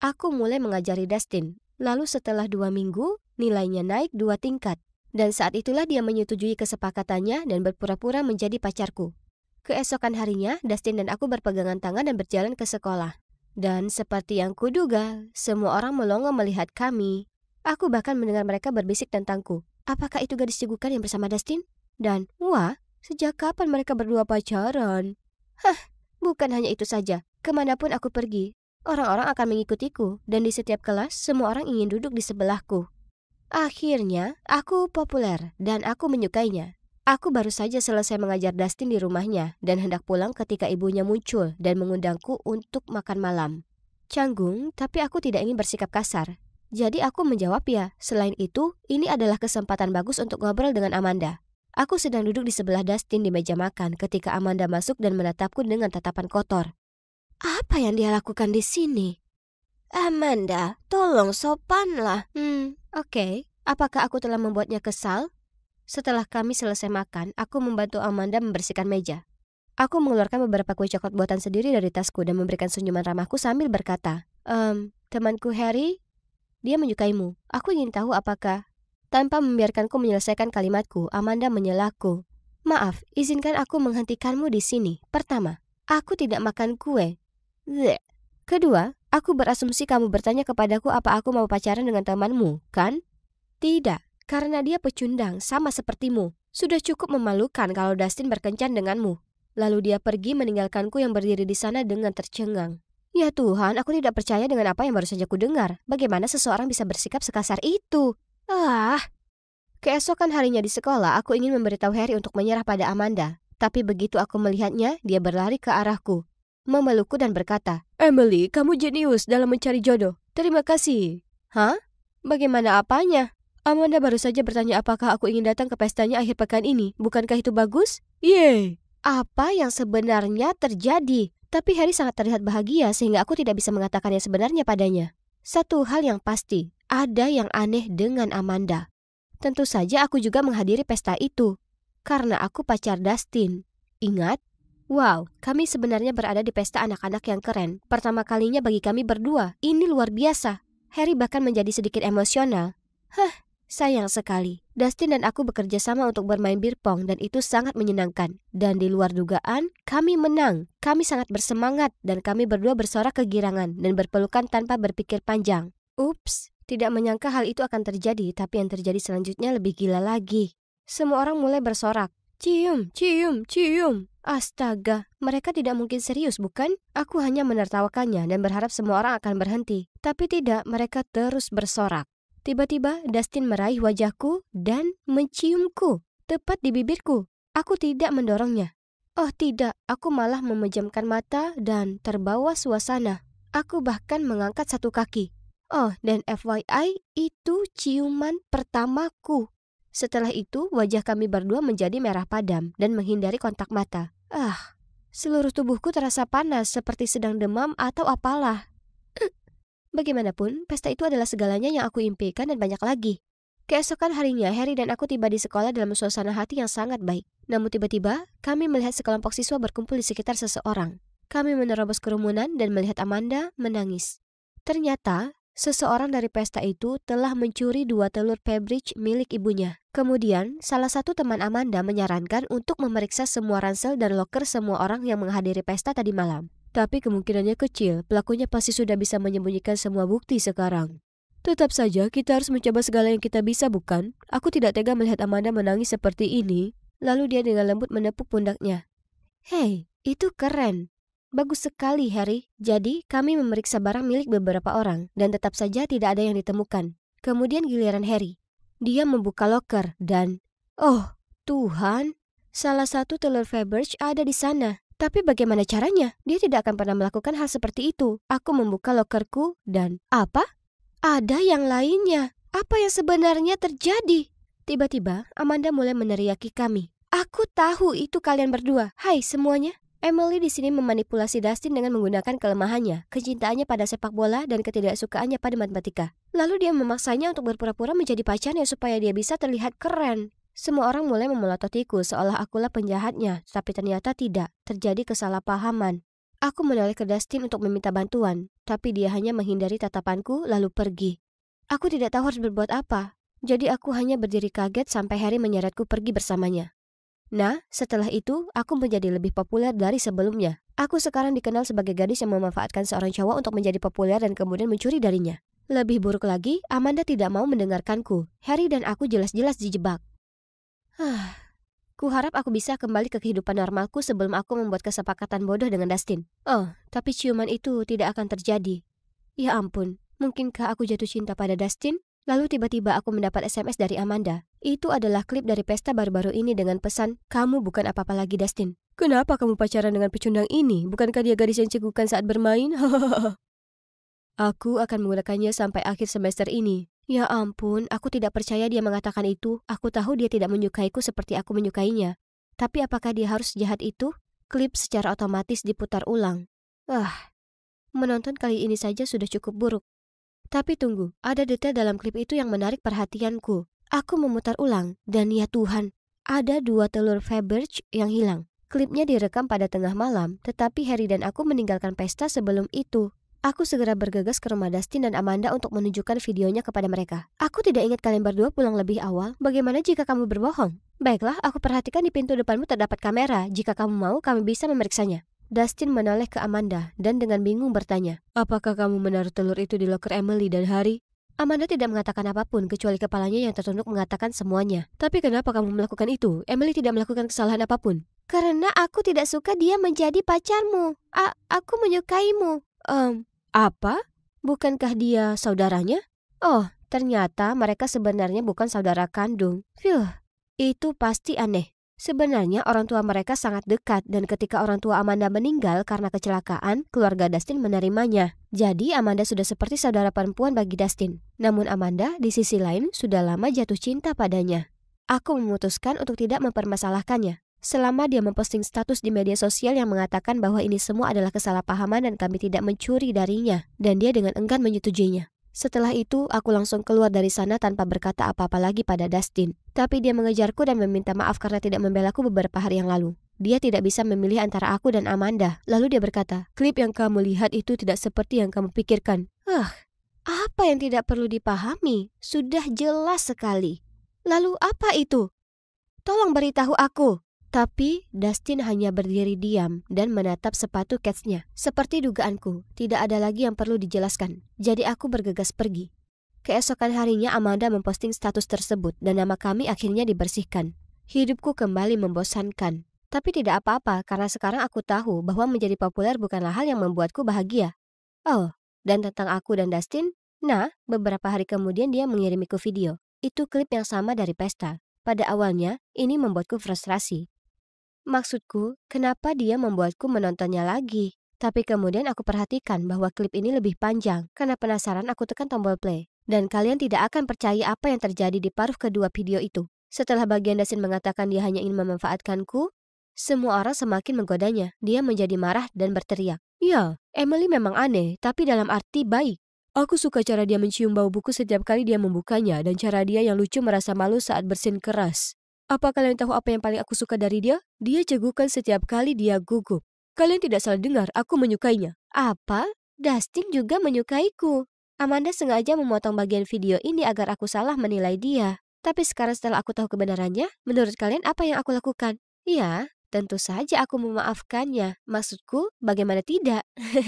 Aku mulai mengajari Dustin. Lalu setelah dua minggu, nilainya naik dua tingkat. Dan saat itulah dia menyetujui kesepakatannya dan berpura-pura menjadi pacarku. Keesokan harinya, Dustin dan aku berpegangan tangan dan berjalan ke sekolah. Dan seperti yang kuduga, semua orang melongo melihat kami. Aku bahkan mendengar mereka berbisik tentangku. Apakah itu gadis cegukan yang bersama Dustin? Dan, wah, sejak kapan mereka berdua pacaran? Hah, bukan hanya itu saja. Kemanapun aku pergi, orang-orang akan mengikutiku, dan di setiap kelas, semua orang ingin duduk di sebelahku. Akhirnya, aku populer, dan aku menyukainya. Aku baru saja selesai mengajar Dustin di rumahnya dan hendak pulang ketika ibunya muncul dan mengundangku untuk makan malam. Canggung, tapi aku tidak ingin bersikap kasar. Jadi aku menjawab ya, selain itu, ini adalah kesempatan bagus untuk ngobrol dengan Amanda. Aku sedang duduk di sebelah Dustin di meja makan ketika Amanda masuk dan menatapku dengan tatapan kotor. Apa yang dia lakukan di sini? Amanda, tolong sopanlah. Hmm, oke. Okay. Apakah aku telah membuatnya kesal? Setelah kami selesai makan, aku membantu Amanda membersihkan meja. Aku mengeluarkan beberapa kue coklat buatan sendiri dari tasku dan memberikan senyuman ramahku sambil berkata, ehm, temanku Harry, dia menyukaimu. Aku ingin tahu apakah... Tanpa membiarkanku menyelesaikan kalimatku, Amanda menyelaku. Maaf, izinkan aku menghentikanmu di sini. Pertama, aku tidak makan kue. Bleh. Kedua, aku berasumsi kamu bertanya kepadaku apa aku mau pacaran dengan temanmu, kan? Tidak, karena dia pecundang sama sepertimu. Sudah cukup memalukan kalau Dustin berkencan denganmu. Lalu dia pergi meninggalkanku yang berdiri di sana dengan tercengang. Ya Tuhan, aku tidak percaya dengan apa yang baru saja kudengar. Bagaimana seseorang bisa bersikap sekasar itu? Ah. Keesokan harinya di sekolah, aku ingin memberitahu Harry untuk menyerah pada Amanda. Tapi begitu aku melihatnya, dia berlari ke arahku. Memelukku dan berkata, Emily, kamu jenius dalam mencari jodoh. Terima kasih. Hah? Bagaimana apanya? Amanda baru saja bertanya apakah aku ingin datang ke pestanya akhir pekan ini. Bukankah itu bagus? Yeay. Apa yang sebenarnya terjadi? Tapi Harry sangat terlihat bahagia sehingga aku tidak bisa mengatakannya sebenarnya padanya. Satu hal yang pasti, ada yang aneh dengan Amanda. Tentu saja aku juga menghadiri pesta itu, karena aku pacar Dustin. Ingat? Wow, kami sebenarnya berada di pesta anak-anak yang keren. Pertama kalinya bagi kami berdua, ini luar biasa. Harry bahkan menjadi sedikit emosional. Hah, Sayang sekali, Dustin dan aku bekerja sama untuk bermain bir pong dan itu sangat menyenangkan. Dan di luar dugaan, kami menang. Kami sangat bersemangat dan kami berdua bersorak kegirangan dan berpelukan tanpa berpikir panjang. Ups, tidak menyangka hal itu akan terjadi, tapi yang terjadi selanjutnya lebih gila lagi. Semua orang mulai bersorak. Cium, cium, cium. Astaga, mereka tidak mungkin serius, bukan? Aku hanya menertawakannya dan berharap semua orang akan berhenti. Tapi tidak, mereka terus bersorak. Tiba-tiba Dustin meraih wajahku dan menciumku tepat di bibirku. Aku tidak mendorongnya. Oh tidak, aku malah memejamkan mata dan terbawa suasana. Aku bahkan mengangkat satu kaki. Oh, dan FYI, itu ciuman pertamaku. Setelah itu, wajah kami berdua menjadi merah padam dan menghindari kontak mata. Ah, seluruh tubuhku terasa panas seperti sedang demam atau apalah Bagaimanapun, pesta itu adalah segalanya yang aku impikan dan banyak lagi. Keesokan harinya, Harry dan aku tiba di sekolah dalam suasana hati yang sangat baik. Namun tiba-tiba, kami melihat sekelompok siswa berkumpul di sekitar seseorang. Kami menerobos kerumunan dan melihat Amanda menangis. Ternyata, seseorang dari pesta itu telah mencuri dua telur Pebridge milik ibunya. Kemudian, salah satu teman Amanda menyarankan untuk memeriksa semua ransel dan loker semua orang yang menghadiri pesta tadi malam. Tapi kemungkinannya kecil, pelakunya pasti sudah bisa menyembunyikan semua bukti sekarang. Tetap saja, kita harus mencoba segala yang kita bisa, bukan? Aku tidak tega melihat Amanda menangis seperti ini. Lalu dia dengan lembut menepuk pundaknya. Hei, itu keren. Bagus sekali, Harry. Jadi, kami memeriksa barang milik beberapa orang, dan tetap saja tidak ada yang ditemukan. Kemudian giliran Harry. Dia membuka loker, dan... Oh, Tuhan! Salah satu telur Faberge ada di sana. Tapi bagaimana caranya? Dia tidak akan pernah melakukan hal seperti itu. Aku membuka lokerku dan... Apa? Ada yang lainnya. Apa yang sebenarnya terjadi? Tiba-tiba, Amanda mulai meneriaki kami. Aku tahu itu kalian berdua. Hai semuanya. Emily di sini memanipulasi Dustin dengan menggunakan kelemahannya, kecintaannya pada sepak bola, dan ketidaksukaannya pada matematika. Lalu dia memaksanya untuk berpura-pura menjadi pacarnya supaya dia bisa terlihat keren. Semua orang mulai memelototiku seolah akulah penjahatnya, tapi ternyata tidak. Terjadi kesalahpahaman. Aku menoleh ke Dustin untuk meminta bantuan, tapi dia hanya menghindari tatapanku lalu pergi. Aku tidak tahu harus berbuat apa, jadi aku hanya berdiri kaget sampai Harry menyeretku pergi bersamanya. Nah, setelah itu, aku menjadi lebih populer dari sebelumnya. Aku sekarang dikenal sebagai gadis yang memanfaatkan seorang cowok untuk menjadi populer dan kemudian mencuri darinya. Lebih buruk lagi, Amanda tidak mau mendengarkanku. Harry dan aku jelas-jelas dijebak harap aku bisa kembali ke kehidupan normalku sebelum aku membuat kesepakatan bodoh dengan Dustin. Oh, tapi ciuman itu tidak akan terjadi. Ya ampun, mungkinkah aku jatuh cinta pada Dustin? Lalu tiba-tiba aku mendapat SMS dari Amanda. Itu adalah klip dari pesta baru-baru ini dengan pesan, kamu bukan apa-apa lagi Dustin. Kenapa kamu pacaran dengan pecundang ini? Bukankah dia gadis yang cegukan saat bermain? [laughs] aku akan menggunakannya sampai akhir semester ini. Ya ampun, aku tidak percaya dia mengatakan itu. Aku tahu dia tidak menyukaiku seperti aku menyukainya. Tapi apakah dia harus jahat itu? Klip secara otomatis diputar ulang. Ah, menonton kali ini saja sudah cukup buruk. Tapi tunggu, ada detail dalam klip itu yang menarik perhatianku. Aku memutar ulang, dan ya Tuhan, ada dua telur Faberge yang hilang. Klipnya direkam pada tengah malam, tetapi Harry dan aku meninggalkan pesta sebelum itu. Aku segera bergegas ke rumah Dustin dan Amanda untuk menunjukkan videonya kepada mereka. Aku tidak ingat kalian berdua pulang lebih awal. Bagaimana jika kamu berbohong? Baiklah, aku perhatikan di pintu depanmu terdapat kamera. Jika kamu mau, kami bisa memeriksanya. Dustin menoleh ke Amanda dan dengan bingung bertanya, Apakah kamu menaruh telur itu di loker Emily dan Harry? Amanda tidak mengatakan apapun kecuali kepalanya yang tertunduk mengatakan semuanya. Tapi kenapa kamu melakukan itu? Emily tidak melakukan kesalahan apapun. Karena aku tidak suka dia menjadi pacarmu. A aku menyukaimu. Um, apa? Bukankah dia saudaranya? Oh, ternyata mereka sebenarnya bukan saudara kandung. Fiuh, itu pasti aneh. Sebenarnya orang tua mereka sangat dekat dan ketika orang tua Amanda meninggal karena kecelakaan, keluarga Dustin menerimanya. Jadi Amanda sudah seperti saudara perempuan bagi Dustin. Namun Amanda di sisi lain sudah lama jatuh cinta padanya. Aku memutuskan untuk tidak mempermasalahkannya selama dia memposting status di media sosial yang mengatakan bahwa ini semua adalah kesalahpahaman dan kami tidak mencuri darinya, dan dia dengan enggan menyetujuinya. Setelah itu, aku langsung keluar dari sana tanpa berkata apa-apa lagi pada Dustin. Tapi dia mengejarku dan meminta maaf karena tidak membela aku beberapa hari yang lalu. Dia tidak bisa memilih antara aku dan Amanda. Lalu dia berkata, klip yang kamu lihat itu tidak seperti yang kamu pikirkan. Ah, apa yang tidak perlu dipahami? Sudah jelas sekali. Lalu apa itu? Tolong beritahu aku. Tapi Dustin hanya berdiri diam dan menatap sepatu Catsnya. Seperti dugaanku, tidak ada lagi yang perlu dijelaskan. Jadi aku bergegas pergi. Keesokan harinya Amanda memposting status tersebut dan nama kami akhirnya dibersihkan. Hidupku kembali membosankan. Tapi tidak apa-apa karena sekarang aku tahu bahwa menjadi populer bukanlah hal yang membuatku bahagia. Oh, dan tentang aku dan Dustin? Nah, beberapa hari kemudian dia mengirimiku video. Itu klip yang sama dari pesta. Pada awalnya, ini membuatku frustrasi Maksudku, kenapa dia membuatku menontonnya lagi? Tapi kemudian aku perhatikan bahwa klip ini lebih panjang karena penasaran aku tekan tombol play. Dan kalian tidak akan percaya apa yang terjadi di paruh kedua video itu. Setelah bagian Dasin mengatakan dia hanya ingin memanfaatkanku, semua orang semakin menggodanya. Dia menjadi marah dan berteriak. Ya, Emily memang aneh, tapi dalam arti baik. Aku suka cara dia mencium bau buku setiap kali dia membukanya dan cara dia yang lucu merasa malu saat bersin keras. Apa kalian tahu apa yang paling aku suka dari dia? Dia cegukan setiap kali dia gugup. Kalian tidak salah dengar, aku menyukainya. Apa? Dustin juga menyukaiku. Amanda sengaja memotong bagian video ini agar aku salah menilai dia. Tapi sekarang setelah aku tahu kebenarannya, menurut kalian apa yang aku lakukan? Ya, tentu saja aku memaafkannya. Maksudku, bagaimana tidak? [laughs]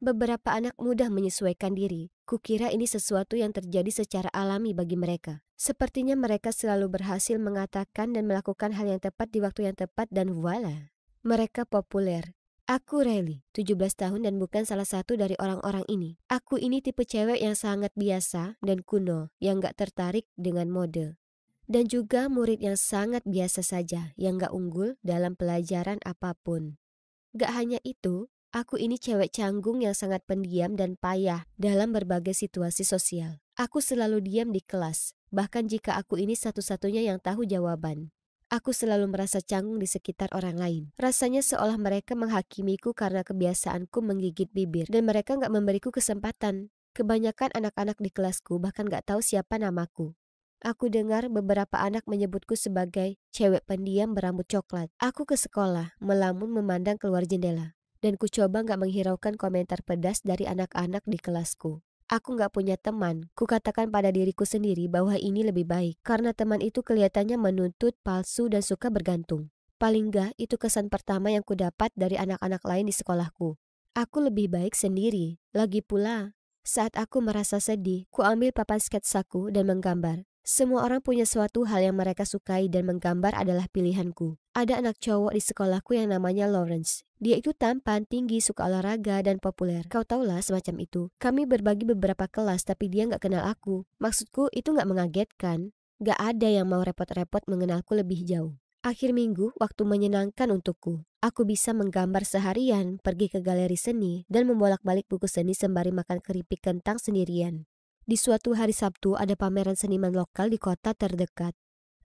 Beberapa anak mudah menyesuaikan diri. Kukira ini sesuatu yang terjadi secara alami bagi mereka. Sepertinya mereka selalu berhasil mengatakan dan melakukan hal yang tepat di waktu yang tepat dan voila. Mereka populer. Aku Riley, 17 tahun dan bukan salah satu dari orang-orang ini. Aku ini tipe cewek yang sangat biasa dan kuno, yang gak tertarik dengan mode. Dan juga murid yang sangat biasa saja, yang gak unggul dalam pelajaran apapun. Gak hanya itu, Aku ini cewek canggung yang sangat pendiam dan payah dalam berbagai situasi sosial. Aku selalu diam di kelas, bahkan jika aku ini satu-satunya yang tahu jawaban. Aku selalu merasa canggung di sekitar orang lain. Rasanya seolah mereka menghakimiku karena kebiasaanku menggigit bibir dan mereka nggak memberiku kesempatan. Kebanyakan anak-anak di kelasku bahkan nggak tahu siapa namaku. Aku dengar beberapa anak menyebutku sebagai cewek pendiam berambut coklat. Aku ke sekolah, melamun memandang keluar jendela. Dan ku coba nggak menghiraukan komentar pedas dari anak-anak di kelasku. Aku nggak punya teman. Ku katakan pada diriku sendiri bahwa ini lebih baik. Karena teman itu kelihatannya menuntut, palsu, dan suka bergantung. Paling nggak, itu kesan pertama yang ku dapat dari anak-anak lain di sekolahku. Aku lebih baik sendiri. Lagi pula, saat aku merasa sedih, ku ambil papan sketsaku dan menggambar. Semua orang punya suatu hal yang mereka sukai dan menggambar adalah pilihanku. Ada anak cowok di sekolahku yang namanya Lawrence. Dia itu tampan, tinggi, suka olahraga, dan populer. Kau tahulah semacam itu. Kami berbagi beberapa kelas tapi dia nggak kenal aku. Maksudku itu nggak mengagetkan. Gak ada yang mau repot-repot mengenalku lebih jauh. Akhir minggu, waktu menyenangkan untukku. Aku bisa menggambar seharian, pergi ke galeri seni, dan membolak-balik buku seni sembari makan keripik kentang sendirian. Di suatu hari Sabtu ada pameran seniman lokal di kota terdekat.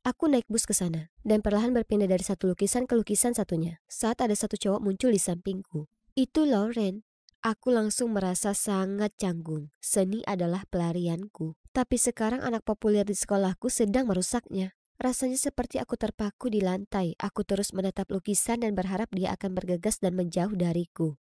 Aku naik bus ke sana dan perlahan berpindah dari satu lukisan ke lukisan satunya saat ada satu cowok muncul di sampingku. Itu Lauren. Aku langsung merasa sangat canggung. Seni adalah pelarianku. Tapi sekarang anak populer di sekolahku sedang merusaknya. Rasanya seperti aku terpaku di lantai. Aku terus menatap lukisan dan berharap dia akan bergegas dan menjauh dariku.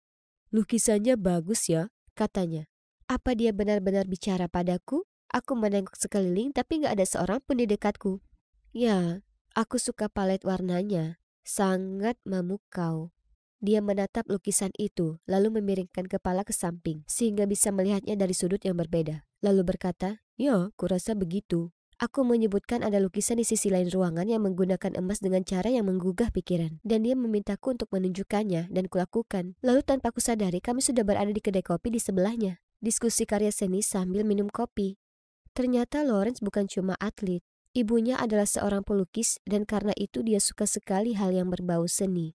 Lukisannya bagus ya, katanya. Apa dia benar-benar bicara padaku? Aku menengok sekeliling tapi gak ada seorang pun di dekatku. Ya, aku suka palet warnanya. Sangat memukau. Dia menatap lukisan itu, lalu memiringkan kepala ke samping, sehingga bisa melihatnya dari sudut yang berbeda. Lalu berkata, Ya, kurasa begitu. Aku menyebutkan ada lukisan di sisi lain ruangan yang menggunakan emas dengan cara yang menggugah pikiran. Dan dia memintaku untuk menunjukkannya dan kulakukan. Lalu tanpa aku sadari kami sudah berada di kedai kopi di sebelahnya. Diskusi karya seni sambil minum kopi. Ternyata Lawrence bukan cuma atlet. Ibunya adalah seorang pelukis dan karena itu dia suka sekali hal yang berbau seni.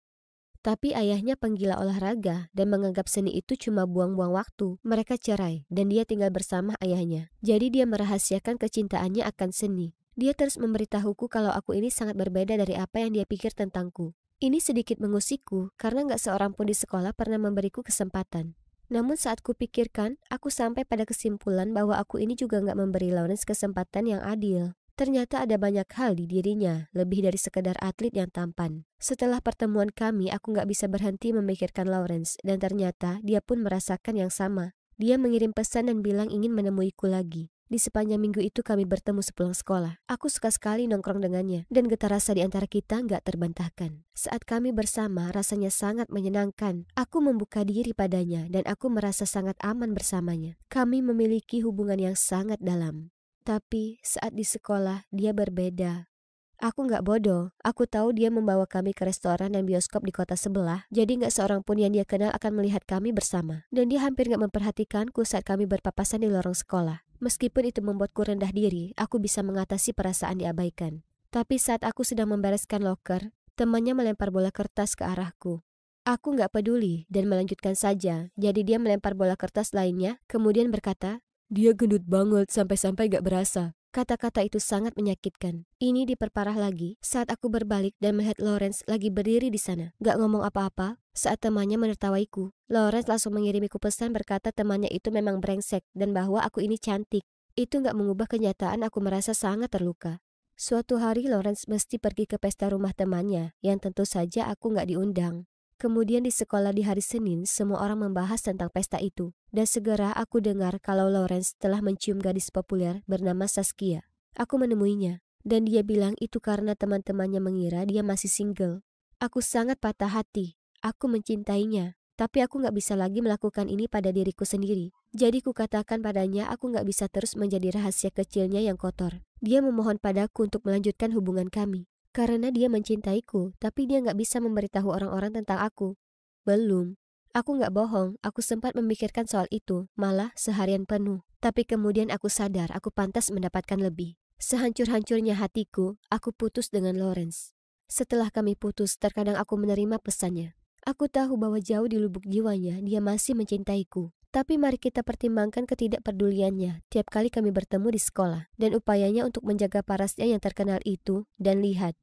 Tapi ayahnya penggila olahraga dan menganggap seni itu cuma buang-buang waktu. Mereka cerai dan dia tinggal bersama ayahnya. Jadi dia merahasiakan kecintaannya akan seni. Dia terus memberitahuku kalau aku ini sangat berbeda dari apa yang dia pikir tentangku. Ini sedikit mengusikku karena nggak seorang pun di sekolah pernah memberiku kesempatan. Namun saat kupikirkan, aku sampai pada kesimpulan bahwa aku ini juga nggak memberi Lawrence kesempatan yang adil. Ternyata ada banyak hal di dirinya, lebih dari sekedar atlet yang tampan. Setelah pertemuan kami, aku nggak bisa berhenti memikirkan Lawrence, dan ternyata dia pun merasakan yang sama. Dia mengirim pesan dan bilang ingin menemuiku lagi. Di sepanjang minggu itu kami bertemu sepulang sekolah. Aku suka sekali nongkrong dengannya, dan getar rasa di antara kita nggak terbantahkan. Saat kami bersama, rasanya sangat menyenangkan. Aku membuka diri padanya, dan aku merasa sangat aman bersamanya. Kami memiliki hubungan yang sangat dalam. Tapi, saat di sekolah, dia berbeda. Aku nggak bodoh. Aku tahu dia membawa kami ke restoran dan bioskop di kota sebelah, jadi nggak seorang pun yang dia kenal akan melihat kami bersama. Dan dia hampir nggak memperhatikanku saat kami berpapasan di lorong sekolah. Meskipun itu membuatku rendah diri, aku bisa mengatasi perasaan diabaikan. Tapi saat aku sedang membereskan loker, temannya melempar bola kertas ke arahku. Aku nggak peduli dan melanjutkan saja, jadi dia melempar bola kertas lainnya, kemudian berkata, Dia gendut banget sampai-sampai gak berasa. Kata-kata itu sangat menyakitkan. Ini diperparah lagi saat aku berbalik dan melihat Lawrence lagi berdiri di sana. Gak ngomong apa-apa saat temannya menertawaiku. Lawrence langsung mengirimiku pesan berkata temannya itu memang brengsek dan bahwa aku ini cantik. Itu gak mengubah kenyataan aku merasa sangat terluka. Suatu hari Lawrence mesti pergi ke pesta rumah temannya yang tentu saja aku gak diundang. Kemudian di sekolah di hari Senin, semua orang membahas tentang pesta itu. Dan segera aku dengar kalau Lawrence telah mencium gadis populer bernama Saskia. Aku menemuinya. Dan dia bilang itu karena teman-temannya mengira dia masih single. Aku sangat patah hati. Aku mencintainya. Tapi aku nggak bisa lagi melakukan ini pada diriku sendiri. Jadi kukatakan padanya aku nggak bisa terus menjadi rahasia kecilnya yang kotor. Dia memohon padaku untuk melanjutkan hubungan kami. Karena dia mencintaiku, tapi dia nggak bisa memberitahu orang-orang tentang aku. Belum. Aku nggak bohong, aku sempat memikirkan soal itu, malah seharian penuh. Tapi kemudian aku sadar aku pantas mendapatkan lebih. Sehancur-hancurnya hatiku, aku putus dengan Lawrence. Setelah kami putus, terkadang aku menerima pesannya. Aku tahu bahwa jauh di lubuk jiwanya, dia masih mencintaiku. Tapi mari kita pertimbangkan ketidakpeduliannya tiap kali kami bertemu di sekolah dan upayanya untuk menjaga parasnya yang terkenal itu dan lihat,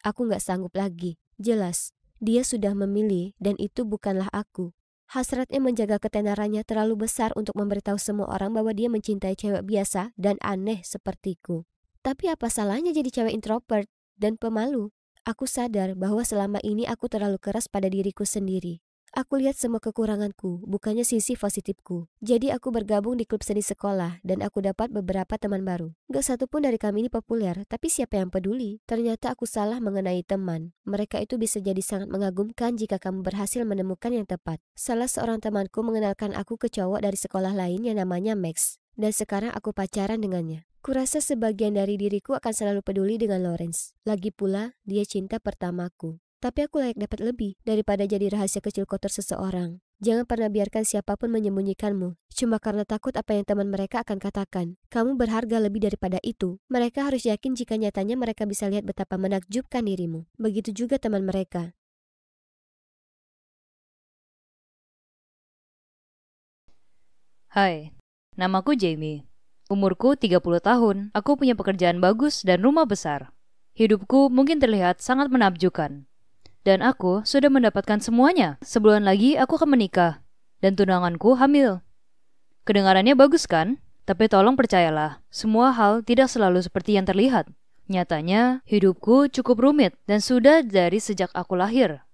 Aku nggak sanggup lagi. Jelas, dia sudah memilih dan itu bukanlah aku. Hasratnya menjaga ketenarannya terlalu besar untuk memberitahu semua orang bahwa dia mencintai cewek biasa dan aneh sepertiku. Tapi apa salahnya jadi cewek introvert dan pemalu? Aku sadar bahwa selama ini aku terlalu keras pada diriku sendiri. Aku lihat semua kekuranganku, bukannya sisi positifku. Jadi aku bergabung di klub seni sekolah dan aku dapat beberapa teman baru. Gak satu pun dari kami ini populer, tapi siapa yang peduli? Ternyata aku salah mengenai teman. Mereka itu bisa jadi sangat mengagumkan jika kamu berhasil menemukan yang tepat. Salah seorang temanku mengenalkan aku ke cowok dari sekolah lain yang namanya Max. Dan sekarang aku pacaran dengannya. Kurasa sebagian dari diriku akan selalu peduli dengan Lawrence. Lagi pula, dia cinta pertamaku. Tapi aku layak dapat lebih daripada jadi rahasia kecil kotor seseorang. Jangan pernah biarkan siapapun menyembunyikanmu, cuma karena takut apa yang teman mereka akan katakan. Kamu berharga lebih daripada itu. Mereka harus yakin jika nyatanya mereka bisa lihat betapa menakjubkan dirimu. Begitu juga teman mereka. Hai, namaku Jamie. Umurku 30 tahun. Aku punya pekerjaan bagus dan rumah besar. Hidupku mungkin terlihat sangat menakjubkan, dan aku sudah mendapatkan semuanya. Sebulan lagi aku akan menikah. Dan tunanganku hamil. Kedengarannya bagus kan? Tapi tolong percayalah, semua hal tidak selalu seperti yang terlihat. Nyatanya, hidupku cukup rumit dan sudah dari sejak aku lahir.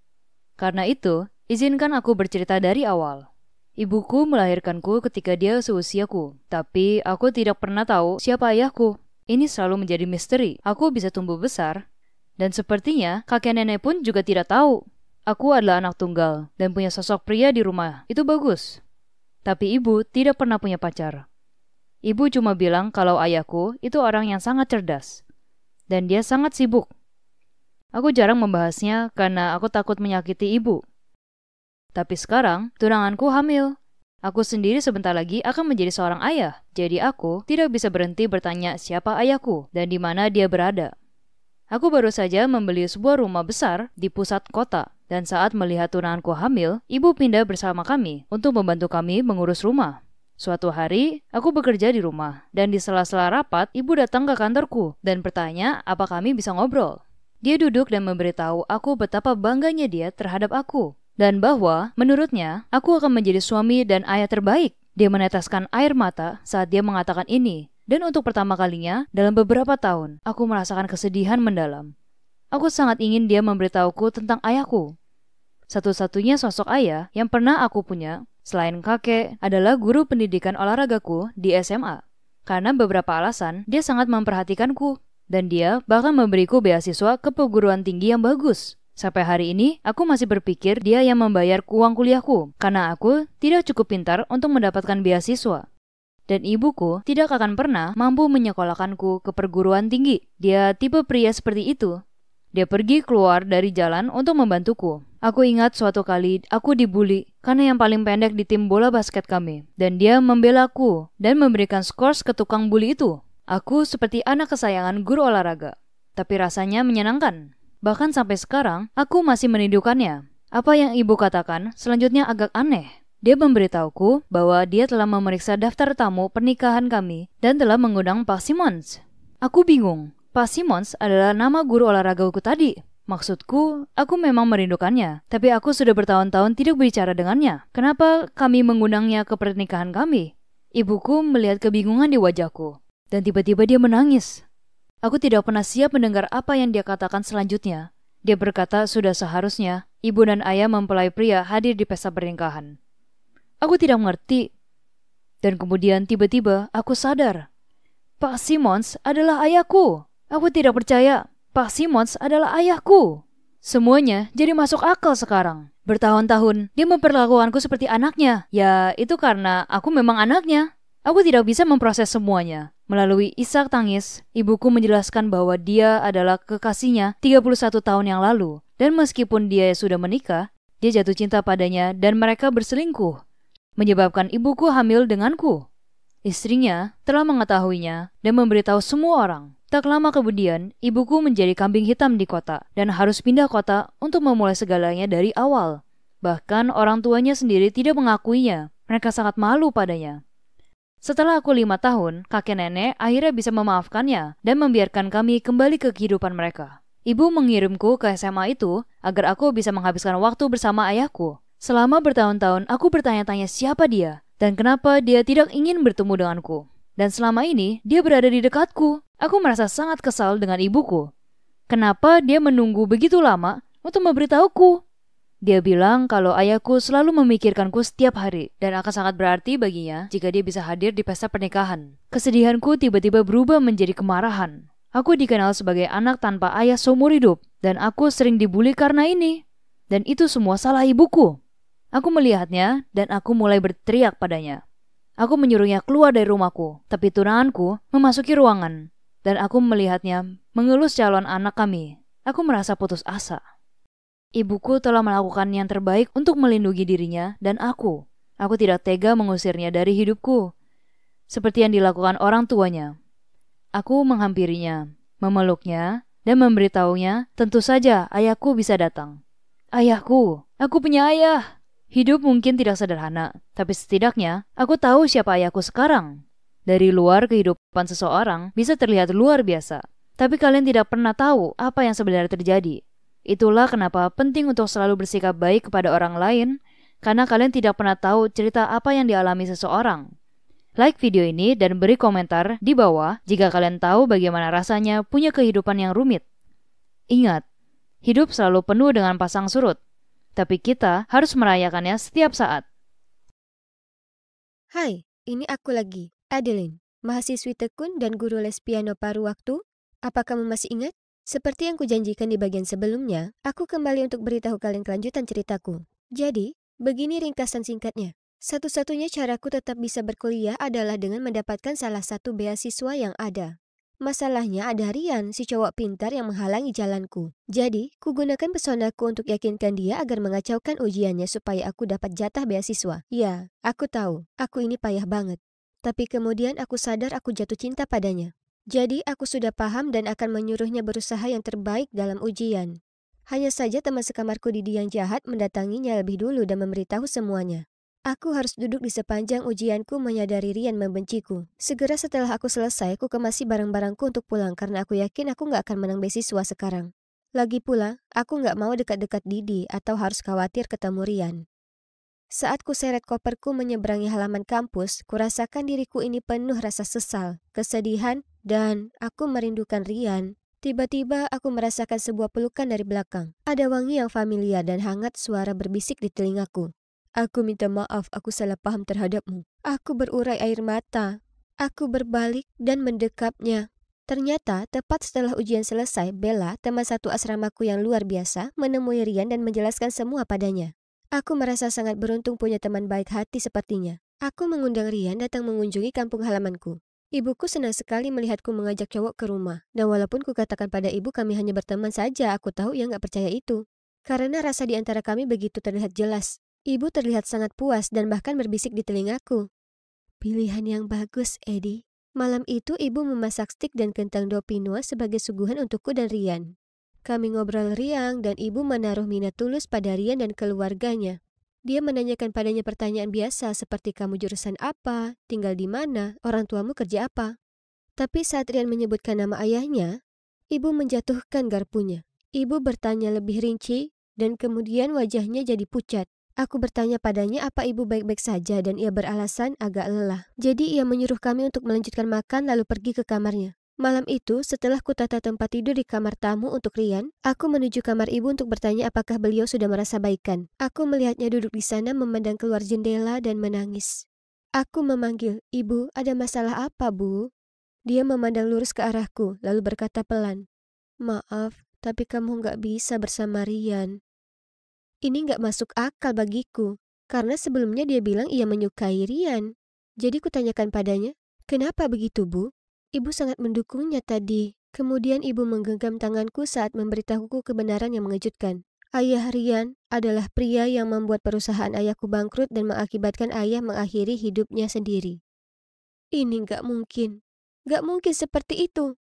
Karena itu, izinkan aku bercerita dari awal. Ibuku melahirkanku ketika dia seusiaku, tapi aku tidak pernah tahu siapa ayahku. Ini selalu menjadi misteri. Aku bisa tumbuh besar, dan sepertinya kakek nenek pun juga tidak tahu. Aku adalah anak tunggal dan punya sosok pria di rumah. Itu bagus. Tapi ibu tidak pernah punya pacar. Ibu cuma bilang kalau ayahku itu orang yang sangat cerdas. Dan dia sangat sibuk. Aku jarang membahasnya karena aku takut menyakiti ibu. Tapi sekarang, tunanganku hamil. Aku sendiri sebentar lagi akan menjadi seorang ayah. Jadi aku tidak bisa berhenti bertanya siapa ayahku dan di mana dia berada. Aku baru saja membeli sebuah rumah besar di pusat kota, dan saat melihat tunanganku hamil, ibu pindah bersama kami untuk membantu kami mengurus rumah. Suatu hari, aku bekerja di rumah, dan di sela-sela rapat, ibu datang ke kantorku dan bertanya apa kami bisa ngobrol. Dia duduk dan memberitahu aku betapa bangganya dia terhadap aku, dan bahwa, menurutnya, aku akan menjadi suami dan ayah terbaik. Dia meneteskan air mata saat dia mengatakan ini, dan untuk pertama kalinya, dalam beberapa tahun, aku merasakan kesedihan mendalam. Aku sangat ingin dia memberitahuku tentang ayahku. Satu-satunya sosok ayah yang pernah aku punya, selain kakek, adalah guru pendidikan olahragaku di SMA. Karena beberapa alasan, dia sangat memperhatikanku. Dan dia bahkan memberiku beasiswa ke perguruan tinggi yang bagus. Sampai hari ini, aku masih berpikir dia yang membayar uang kuliahku, karena aku tidak cukup pintar untuk mendapatkan beasiswa dan ibuku tidak akan pernah mampu menyekolahkanku ke perguruan tinggi. Dia tipe pria seperti itu. Dia pergi keluar dari jalan untuk membantuku. Aku ingat suatu kali aku dibully karena yang paling pendek di tim bola basket kami. Dan dia membela aku dan memberikan skors ke tukang bully itu. Aku seperti anak kesayangan guru olahraga. Tapi rasanya menyenangkan. Bahkan sampai sekarang, aku masih merindukannya. Apa yang ibu katakan selanjutnya agak aneh. Dia memberitahuku bahwa dia telah memeriksa daftar tamu pernikahan kami dan telah mengundang Pak Simons. Aku bingung. Pak Simons adalah nama guru olahragaku tadi. Maksudku, aku memang merindukannya, tapi aku sudah bertahun-tahun tidak berbicara dengannya. Kenapa kami mengundangnya ke pernikahan kami? Ibuku melihat kebingungan di wajahku, dan tiba-tiba dia menangis. Aku tidak pernah siap mendengar apa yang dia katakan selanjutnya. Dia berkata sudah seharusnya, ibu dan ayah mempelai pria hadir di pesta pernikahan. Aku tidak mengerti. Dan kemudian tiba-tiba aku sadar. Pak Simons adalah ayahku. Aku tidak percaya. Pak Simons adalah ayahku. Semuanya jadi masuk akal sekarang. Bertahun-tahun, dia memperlakukanku seperti anaknya. Ya, itu karena aku memang anaknya. Aku tidak bisa memproses semuanya. Melalui isak tangis, ibuku menjelaskan bahwa dia adalah kekasihnya 31 tahun yang lalu. Dan meskipun dia sudah menikah, dia jatuh cinta padanya dan mereka berselingkuh menyebabkan ibuku hamil denganku. Istrinya telah mengetahuinya dan memberitahu semua orang. Tak lama kemudian, ibuku menjadi kambing hitam di kota dan harus pindah kota untuk memulai segalanya dari awal. Bahkan orang tuanya sendiri tidak mengakuinya. Mereka sangat malu padanya. Setelah aku lima tahun, kakek nenek akhirnya bisa memaafkannya dan membiarkan kami kembali ke kehidupan mereka. Ibu mengirimku ke SMA itu agar aku bisa menghabiskan waktu bersama ayahku. Selama bertahun-tahun aku bertanya-tanya siapa dia dan kenapa dia tidak ingin bertemu denganku. Dan selama ini dia berada di dekatku. Aku merasa sangat kesal dengan ibuku. Kenapa dia menunggu begitu lama untuk memberitahuku? Dia bilang kalau ayahku selalu memikirkanku setiap hari dan akan sangat berarti baginya jika dia bisa hadir di pesta pernikahan. Kesedihanku tiba-tiba berubah menjadi kemarahan. Aku dikenal sebagai anak tanpa ayah seumur hidup dan aku sering dibully karena ini. Dan itu semua salah ibuku. Aku melihatnya dan aku mulai berteriak padanya. Aku menyuruhnya keluar dari rumahku, tapi tunanganku memasuki ruangan dan aku melihatnya mengelus calon anak kami. Aku merasa putus asa. Ibuku telah melakukan yang terbaik untuk melindungi dirinya dan aku. Aku tidak tega mengusirnya dari hidupku, seperti yang dilakukan orang tuanya. Aku menghampirinya, memeluknya, dan memberitahunya tentu saja ayahku bisa datang. Ayahku, aku punya ayah. Hidup mungkin tidak sederhana, tapi setidaknya aku tahu siapa ayahku sekarang. Dari luar kehidupan seseorang bisa terlihat luar biasa, tapi kalian tidak pernah tahu apa yang sebenarnya terjadi. Itulah kenapa penting untuk selalu bersikap baik kepada orang lain, karena kalian tidak pernah tahu cerita apa yang dialami seseorang. Like video ini dan beri komentar di bawah jika kalian tahu bagaimana rasanya punya kehidupan yang rumit. Ingat, hidup selalu penuh dengan pasang surut tapi kita harus merayakannya setiap saat. Hai, ini aku lagi, Adeline, mahasiswi tekun dan guru les piano paruh waktu. Apa kamu masih ingat? Seperti yang kujanjikan di bagian sebelumnya, aku kembali untuk beritahu kalian kelanjutan ceritaku. Jadi, begini ringkasan singkatnya. Satu-satunya caraku tetap bisa berkuliah adalah dengan mendapatkan salah satu beasiswa yang ada. Masalahnya ada Rian, si cowok pintar yang menghalangi jalanku. Jadi, ku gunakan pesonaku untuk yakinkan dia agar mengacaukan ujiannya supaya aku dapat jatah beasiswa. Ya, aku tahu, aku ini payah banget. Tapi kemudian aku sadar aku jatuh cinta padanya. Jadi aku sudah paham dan akan menyuruhnya berusaha yang terbaik dalam ujian. Hanya saja teman sekamarku Didi yang jahat mendatanginya lebih dulu dan memberitahu semuanya. Aku harus duduk di sepanjang ujianku menyadari Rian membenciku. Segera setelah aku selesai, aku kemasi barang-barangku untuk pulang karena aku yakin aku nggak akan menang beasiswa sekarang. Lagi pula, aku nggak mau dekat-dekat Didi atau harus khawatir ketemu Rian. Saat ku seret koperku menyeberangi halaman kampus, kurasakan diriku ini penuh rasa sesal, kesedihan, dan aku merindukan Rian. Tiba-tiba aku merasakan sebuah pelukan dari belakang. Ada wangi yang familiar dan hangat suara berbisik di telingaku. Aku minta maaf aku salah paham terhadapmu. Aku berurai air mata. Aku berbalik dan mendekapnya. Ternyata, tepat setelah ujian selesai, Bella, teman satu asramaku yang luar biasa, menemui Rian dan menjelaskan semua padanya. Aku merasa sangat beruntung punya teman baik hati sepertinya. Aku mengundang Rian datang mengunjungi kampung halamanku. Ibuku senang sekali melihatku mengajak cowok ke rumah, dan walaupun kukatakan pada ibu kami hanya berteman saja, aku tahu ia nggak percaya itu. Karena rasa di antara kami begitu terlihat jelas. Ibu terlihat sangat puas dan bahkan berbisik di telingaku. Pilihan yang bagus, Eddie. Malam itu ibu memasak stik dan kentang dopinoa sebagai suguhan untukku dan Rian. Kami ngobrol riang dan ibu menaruh minat tulus pada Rian dan keluarganya. Dia menanyakan padanya pertanyaan biasa seperti kamu jurusan apa, tinggal di mana, orang tuamu kerja apa. Tapi saat Rian menyebutkan nama ayahnya, ibu menjatuhkan garpunya. Ibu bertanya lebih rinci dan kemudian wajahnya jadi pucat. Aku bertanya padanya apa ibu baik-baik saja dan ia beralasan agak lelah. Jadi ia menyuruh kami untuk melanjutkan makan lalu pergi ke kamarnya. Malam itu, setelah kutata tempat tidur di kamar tamu untuk Rian, aku menuju kamar ibu untuk bertanya apakah beliau sudah merasa baikan. Aku melihatnya duduk di sana memandang keluar jendela dan menangis. Aku memanggil, Ibu, ada masalah apa, Bu? Dia memandang lurus ke arahku, lalu berkata pelan, Maaf, tapi kamu nggak bisa bersama Rian. Ini nggak masuk akal bagiku, karena sebelumnya dia bilang ia menyukai Rian. Jadi kutanyakan padanya, kenapa begitu bu? Ibu sangat mendukungnya tadi. Kemudian ibu menggenggam tanganku saat memberitahuku kebenaran yang mengejutkan. Ayah Rian adalah pria yang membuat perusahaan ayahku bangkrut dan mengakibatkan ayah mengakhiri hidupnya sendiri. Ini nggak mungkin. nggak mungkin seperti itu.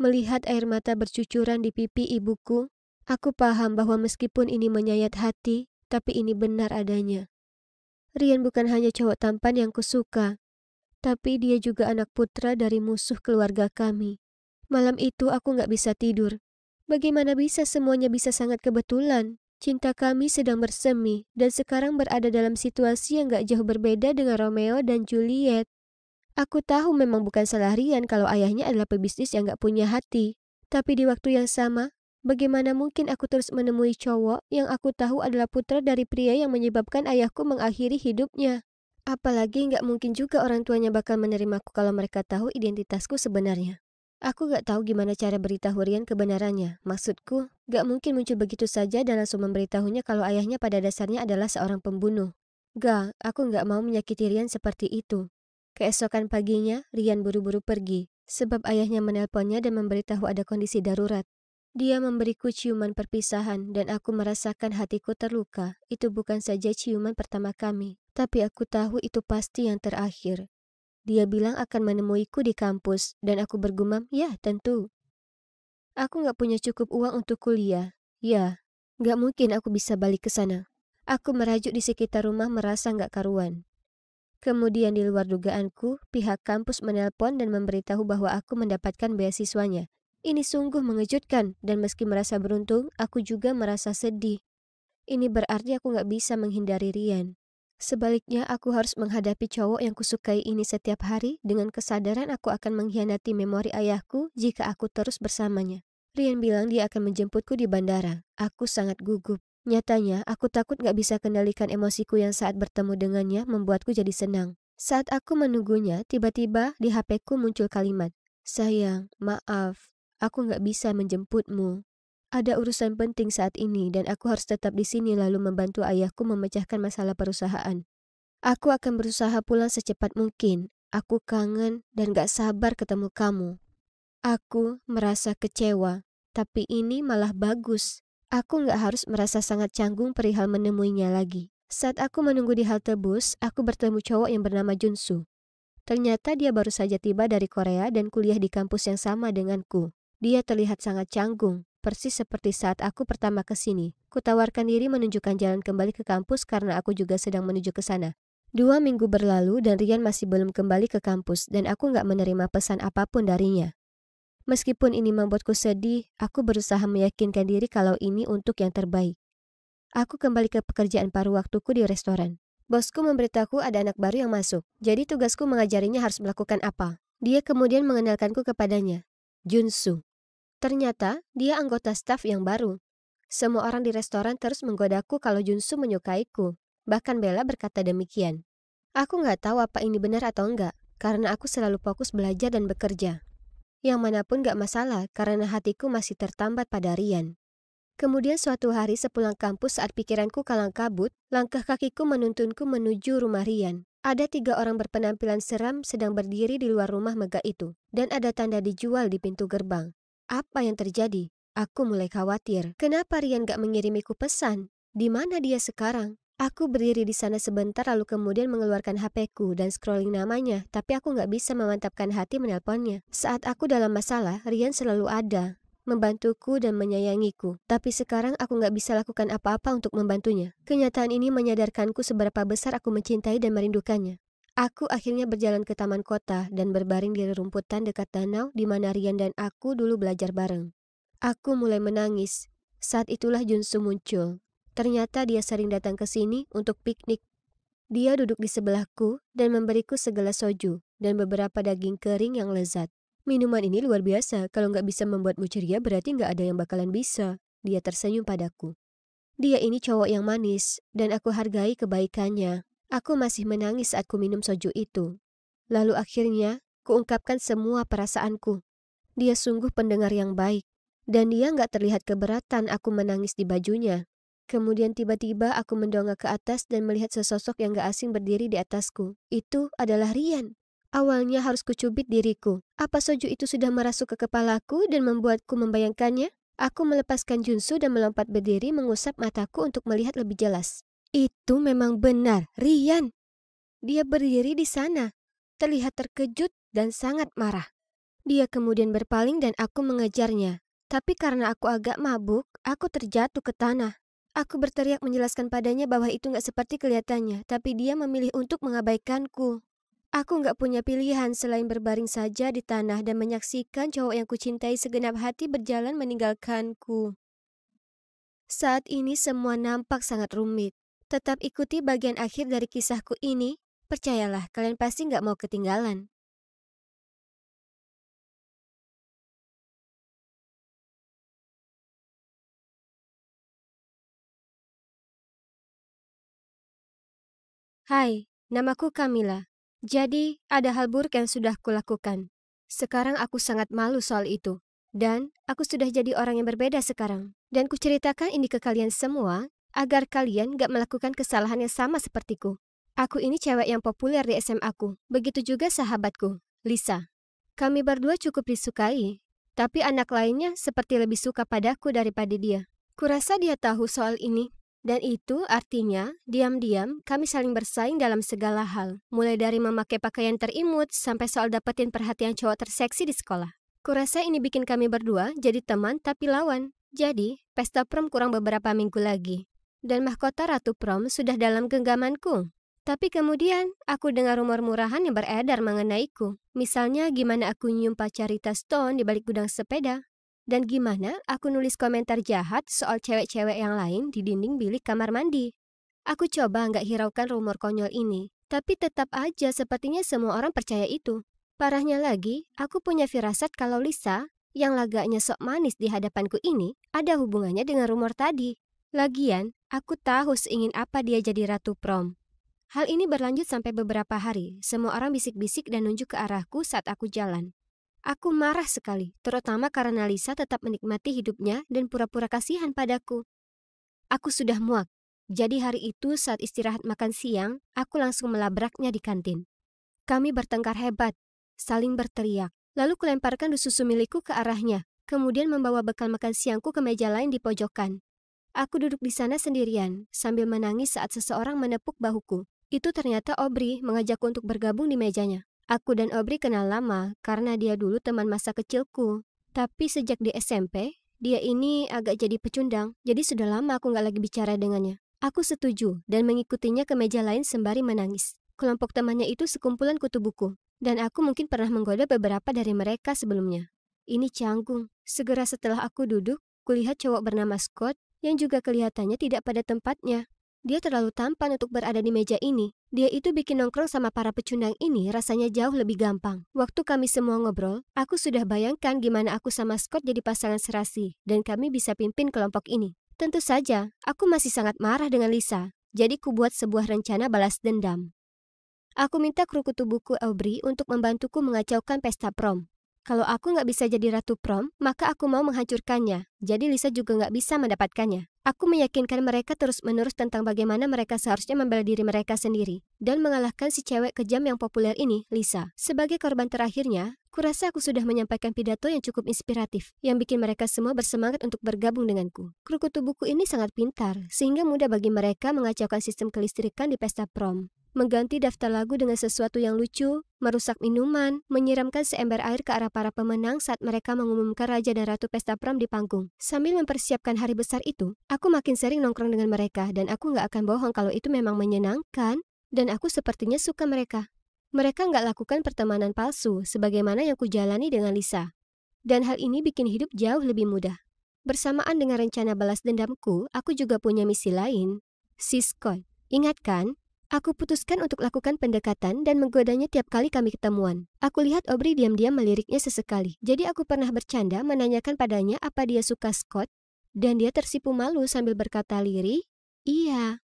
Melihat air mata bercucuran di pipi ibuku, Aku paham bahwa meskipun ini menyayat hati, tapi ini benar adanya. Rian bukan hanya cowok tampan yang kusuka, tapi dia juga anak putra dari musuh keluarga kami. Malam itu aku nggak bisa tidur. Bagaimana bisa semuanya bisa sangat kebetulan? Cinta kami sedang bersemi dan sekarang berada dalam situasi yang gak jauh berbeda dengan Romeo dan Juliet. Aku tahu memang bukan salah Rian kalau ayahnya adalah pebisnis yang gak punya hati. Tapi di waktu yang sama, Bagaimana mungkin aku terus menemui cowok yang aku tahu adalah putra dari pria yang menyebabkan ayahku mengakhiri hidupnya? Apalagi nggak mungkin juga orang tuanya bakal menerimaku kalau mereka tahu identitasku sebenarnya. Aku nggak tahu gimana cara beritahu Rian kebenarannya. Maksudku, nggak mungkin muncul begitu saja dan langsung memberitahunya kalau ayahnya pada dasarnya adalah seorang pembunuh. Gak, aku nggak mau menyakiti Rian seperti itu. Keesokan paginya, Rian buru-buru pergi, sebab ayahnya menelponnya dan memberitahu ada kondisi darurat. Dia memberiku ciuman perpisahan dan aku merasakan hatiku terluka. Itu bukan saja ciuman pertama kami, tapi aku tahu itu pasti yang terakhir. Dia bilang akan menemuiku di kampus dan aku bergumam, ya tentu. Aku nggak punya cukup uang untuk kuliah. Ya, nggak mungkin aku bisa balik ke sana. Aku merajuk di sekitar rumah merasa nggak karuan. Kemudian di luar dugaanku, pihak kampus menelpon dan memberitahu bahwa aku mendapatkan beasiswanya ini sungguh mengejutkan dan meski merasa beruntung, aku juga merasa sedih. Ini berarti aku nggak bisa menghindari Rian. Sebaliknya, aku harus menghadapi cowok yang kusukai ini setiap hari dengan kesadaran aku akan mengkhianati memori ayahku jika aku terus bersamanya. Rian bilang dia akan menjemputku di bandara. Aku sangat gugup. Nyatanya, aku takut gak bisa kendalikan emosiku yang saat bertemu dengannya membuatku jadi senang. Saat aku menunggunya, tiba-tiba di HP-ku muncul kalimat, Sayang, maaf, Aku nggak bisa menjemputmu. Ada urusan penting saat ini dan aku harus tetap di sini lalu membantu ayahku memecahkan masalah perusahaan. Aku akan berusaha pulang secepat mungkin. Aku kangen dan gak sabar ketemu kamu. Aku merasa kecewa, tapi ini malah bagus. Aku gak harus merasa sangat canggung perihal menemuinya lagi. Saat aku menunggu di halte bus, aku bertemu cowok yang bernama Junsu. Ternyata dia baru saja tiba dari Korea dan kuliah di kampus yang sama denganku. Dia terlihat sangat canggung, persis seperti saat aku pertama ke sini. Kutawarkan diri menunjukkan jalan kembali ke kampus karena aku juga sedang menuju ke sana. Dua minggu berlalu dan Rian masih belum kembali ke kampus dan aku nggak menerima pesan apapun darinya. Meskipun ini membuatku sedih, aku berusaha meyakinkan diri kalau ini untuk yang terbaik. Aku kembali ke pekerjaan paruh waktuku di restoran. Bosku memberitahu ada anak baru yang masuk, jadi tugasku mengajarinya harus melakukan apa. Dia kemudian mengenalkanku kepadanya. Junsu. Ternyata, dia anggota staf yang baru. Semua orang di restoran terus menggodaku kalau Junsu menyukaiku. Bahkan Bella berkata demikian. Aku nggak tahu apa ini benar atau enggak, karena aku selalu fokus belajar dan bekerja. Yang manapun nggak masalah, karena hatiku masih tertambat pada Rian. Kemudian suatu hari sepulang kampus saat pikiranku kalang kabut, langkah kakiku menuntunku menuju rumah Rian. Ada tiga orang berpenampilan seram sedang berdiri di luar rumah megah itu, dan ada tanda dijual di pintu gerbang. Apa yang terjadi? Aku mulai khawatir. Kenapa Rian gak mengirimiku pesan? Di mana dia sekarang? Aku berdiri di sana sebentar lalu kemudian mengeluarkan HP-ku dan scrolling namanya, tapi aku gak bisa memantapkan hati menelponnya. Saat aku dalam masalah, Rian selalu ada, membantuku dan menyayangiku. Tapi sekarang aku gak bisa lakukan apa-apa untuk membantunya. Kenyataan ini menyadarkanku seberapa besar aku mencintai dan merindukannya. Aku akhirnya berjalan ke taman kota dan berbaring di rerumputan dekat danau di mana Rian dan aku dulu belajar bareng. Aku mulai menangis. Saat itulah Junsu muncul. Ternyata dia sering datang ke sini untuk piknik. Dia duduk di sebelahku dan memberiku segelas soju dan beberapa daging kering yang lezat. Minuman ini luar biasa, kalau nggak bisa membuatmu ceria berarti nggak ada yang bakalan bisa. Dia tersenyum padaku. Dia ini cowok yang manis, dan aku hargai kebaikannya. Aku masih menangis saat ku minum soju itu. Lalu akhirnya, kuungkapkan semua perasaanku. Dia sungguh pendengar yang baik, dan dia nggak terlihat keberatan aku menangis di bajunya. Kemudian tiba-tiba aku mendongak ke atas dan melihat sesosok yang gak asing berdiri di atasku. Itu adalah Rian. Awalnya harus kucubit diriku. Apa soju itu sudah merasuk ke kepalaku dan membuatku membayangkannya? Aku melepaskan Junsu dan melompat berdiri mengusap mataku untuk melihat lebih jelas. Itu memang benar, Rian. Dia berdiri di sana, terlihat terkejut dan sangat marah. Dia kemudian berpaling dan aku mengejarnya. Tapi karena aku agak mabuk, aku terjatuh ke tanah. Aku berteriak menjelaskan padanya bahwa itu nggak seperti kelihatannya, tapi dia memilih untuk mengabaikanku. Aku nggak punya pilihan selain berbaring saja di tanah dan menyaksikan cowok yang kucintai segenap hati berjalan meninggalkanku. Saat ini semua nampak sangat rumit. Tetap ikuti bagian akhir dari kisahku ini, percayalah kalian pasti nggak mau ketinggalan. Hai, namaku Camilla. Jadi, ada hal buruk yang sudah kulakukan. Sekarang aku sangat malu soal itu. Dan aku sudah jadi orang yang berbeda sekarang. Dan kuceritakan ini ke kalian semua agar kalian gak melakukan kesalahan yang sama sepertiku. Aku ini cewek yang populer di SMA aku, begitu juga sahabatku, Lisa. Kami berdua cukup disukai, tapi anak lainnya seperti lebih suka padaku daripada dia. Kurasa dia tahu soal ini, dan itu artinya diam-diam kami saling bersaing dalam segala hal, mulai dari memakai pakaian terimut sampai soal dapetin perhatian cowok terseksi di sekolah. Kurasa ini bikin kami berdua jadi teman tapi lawan. Jadi, pesta prom kurang beberapa minggu lagi dan mahkota Ratu Prom sudah dalam genggamanku. Tapi kemudian, aku dengar rumor murahan yang beredar mengenaiku. Misalnya gimana aku nyium pacarita Stone di balik gudang sepeda. Dan gimana aku nulis komentar jahat soal cewek-cewek yang lain di dinding bilik kamar mandi. Aku coba nggak hiraukan rumor konyol ini, tapi tetap aja sepertinya semua orang percaya itu. Parahnya lagi, aku punya firasat kalau Lisa, yang lagaknya sok manis di hadapanku ini, ada hubungannya dengan rumor tadi. Lagian, Aku tahu seingin apa dia jadi ratu prom. Hal ini berlanjut sampai beberapa hari. Semua orang bisik-bisik dan nunjuk ke arahku saat aku jalan. Aku marah sekali, terutama karena Lisa tetap menikmati hidupnya dan pura-pura kasihan padaku. Aku sudah muak. Jadi hari itu saat istirahat makan siang, aku langsung melabraknya di kantin. Kami bertengkar hebat, saling berteriak. Lalu kulemparkan dus susu milikku ke arahnya, kemudian membawa bekal makan siangku ke meja lain di pojokan. Aku duduk di sana sendirian, sambil menangis saat seseorang menepuk bahuku. Itu ternyata Aubrey mengajakku untuk bergabung di mejanya. Aku dan Aubrey kenal lama karena dia dulu teman masa kecilku. Tapi sejak di SMP, dia ini agak jadi pecundang, jadi sudah lama aku nggak lagi bicara dengannya. Aku setuju dan mengikutinya ke meja lain sembari menangis. Kelompok temannya itu sekumpulan kutu buku, dan aku mungkin pernah menggoda beberapa dari mereka sebelumnya. Ini canggung. Segera setelah aku duduk, kulihat cowok bernama Scott yang juga kelihatannya tidak pada tempatnya. Dia terlalu tampan untuk berada di meja ini. Dia itu bikin nongkrong sama para pecundang ini rasanya jauh lebih gampang. Waktu kami semua ngobrol, aku sudah bayangkan gimana aku sama Scott jadi pasangan serasi dan kami bisa pimpin kelompok ini. Tentu saja, aku masih sangat marah dengan Lisa, jadi ku buat sebuah rencana balas dendam. Aku minta kru kutubuku Aubrey untuk membantuku mengacaukan pesta prom. Kalau aku nggak bisa jadi ratu prom, maka aku mau menghancurkannya. Jadi Lisa juga nggak bisa mendapatkannya. Aku meyakinkan mereka terus-menerus tentang bagaimana mereka seharusnya membela diri mereka sendiri dan mengalahkan si cewek kejam yang populer ini, Lisa. Sebagai korban terakhirnya, kurasa aku sudah menyampaikan pidato yang cukup inspiratif yang bikin mereka semua bersemangat untuk bergabung denganku. Kru tubuku ini sangat pintar, sehingga mudah bagi mereka mengacaukan sistem kelistrikan di pesta prom mengganti daftar lagu dengan sesuatu yang lucu, merusak minuman, menyiramkan seember air ke arah para pemenang saat mereka mengumumkan raja dan ratu pesta pram di panggung. Sambil mempersiapkan hari besar itu, aku makin sering nongkrong dengan mereka dan aku nggak akan bohong kalau itu memang menyenangkan dan aku sepertinya suka mereka. Mereka nggak lakukan pertemanan palsu sebagaimana yang kujalani dengan Lisa. Dan hal ini bikin hidup jauh lebih mudah. Bersamaan dengan rencana balas dendamku, aku juga punya misi lain. Siskon, ingatkan, Aku putuskan untuk lakukan pendekatan dan menggodanya tiap kali kami ketemuan. Aku lihat Aubrey diam-diam meliriknya sesekali. Jadi aku pernah bercanda menanyakan padanya apa dia suka Scott, dan dia tersipu malu sambil berkata liri, Iya.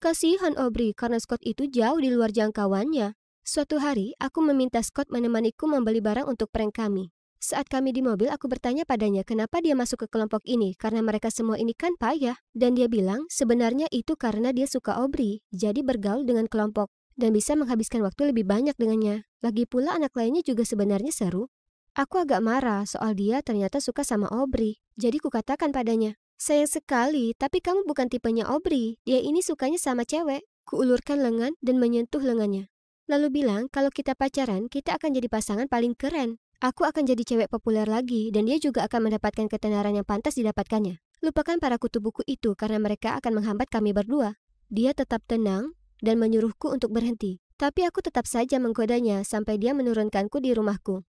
Kasihan Aubrey karena Scott itu jauh di luar jangkauannya. Suatu hari, aku meminta Scott menemaniku membeli barang untuk prank kami. Saat kami di mobil, aku bertanya padanya kenapa dia masuk ke kelompok ini, karena mereka semua ini kan payah. Dan dia bilang, sebenarnya itu karena dia suka obri, jadi bergaul dengan kelompok, dan bisa menghabiskan waktu lebih banyak dengannya. Lagi pula anak lainnya juga sebenarnya seru. Aku agak marah soal dia ternyata suka sama obri, jadi kukatakan padanya, Sayang sekali, tapi kamu bukan tipenya obri, dia ini sukanya sama cewek. Kuulurkan lengan dan menyentuh lengannya. Lalu bilang, kalau kita pacaran, kita akan jadi pasangan paling keren. Aku akan jadi cewek populer lagi dan dia juga akan mendapatkan ketenaran yang pantas didapatkannya. Lupakan para kutu buku itu karena mereka akan menghambat kami berdua. Dia tetap tenang dan menyuruhku untuk berhenti. Tapi aku tetap saja menggodanya sampai dia menurunkanku di rumahku.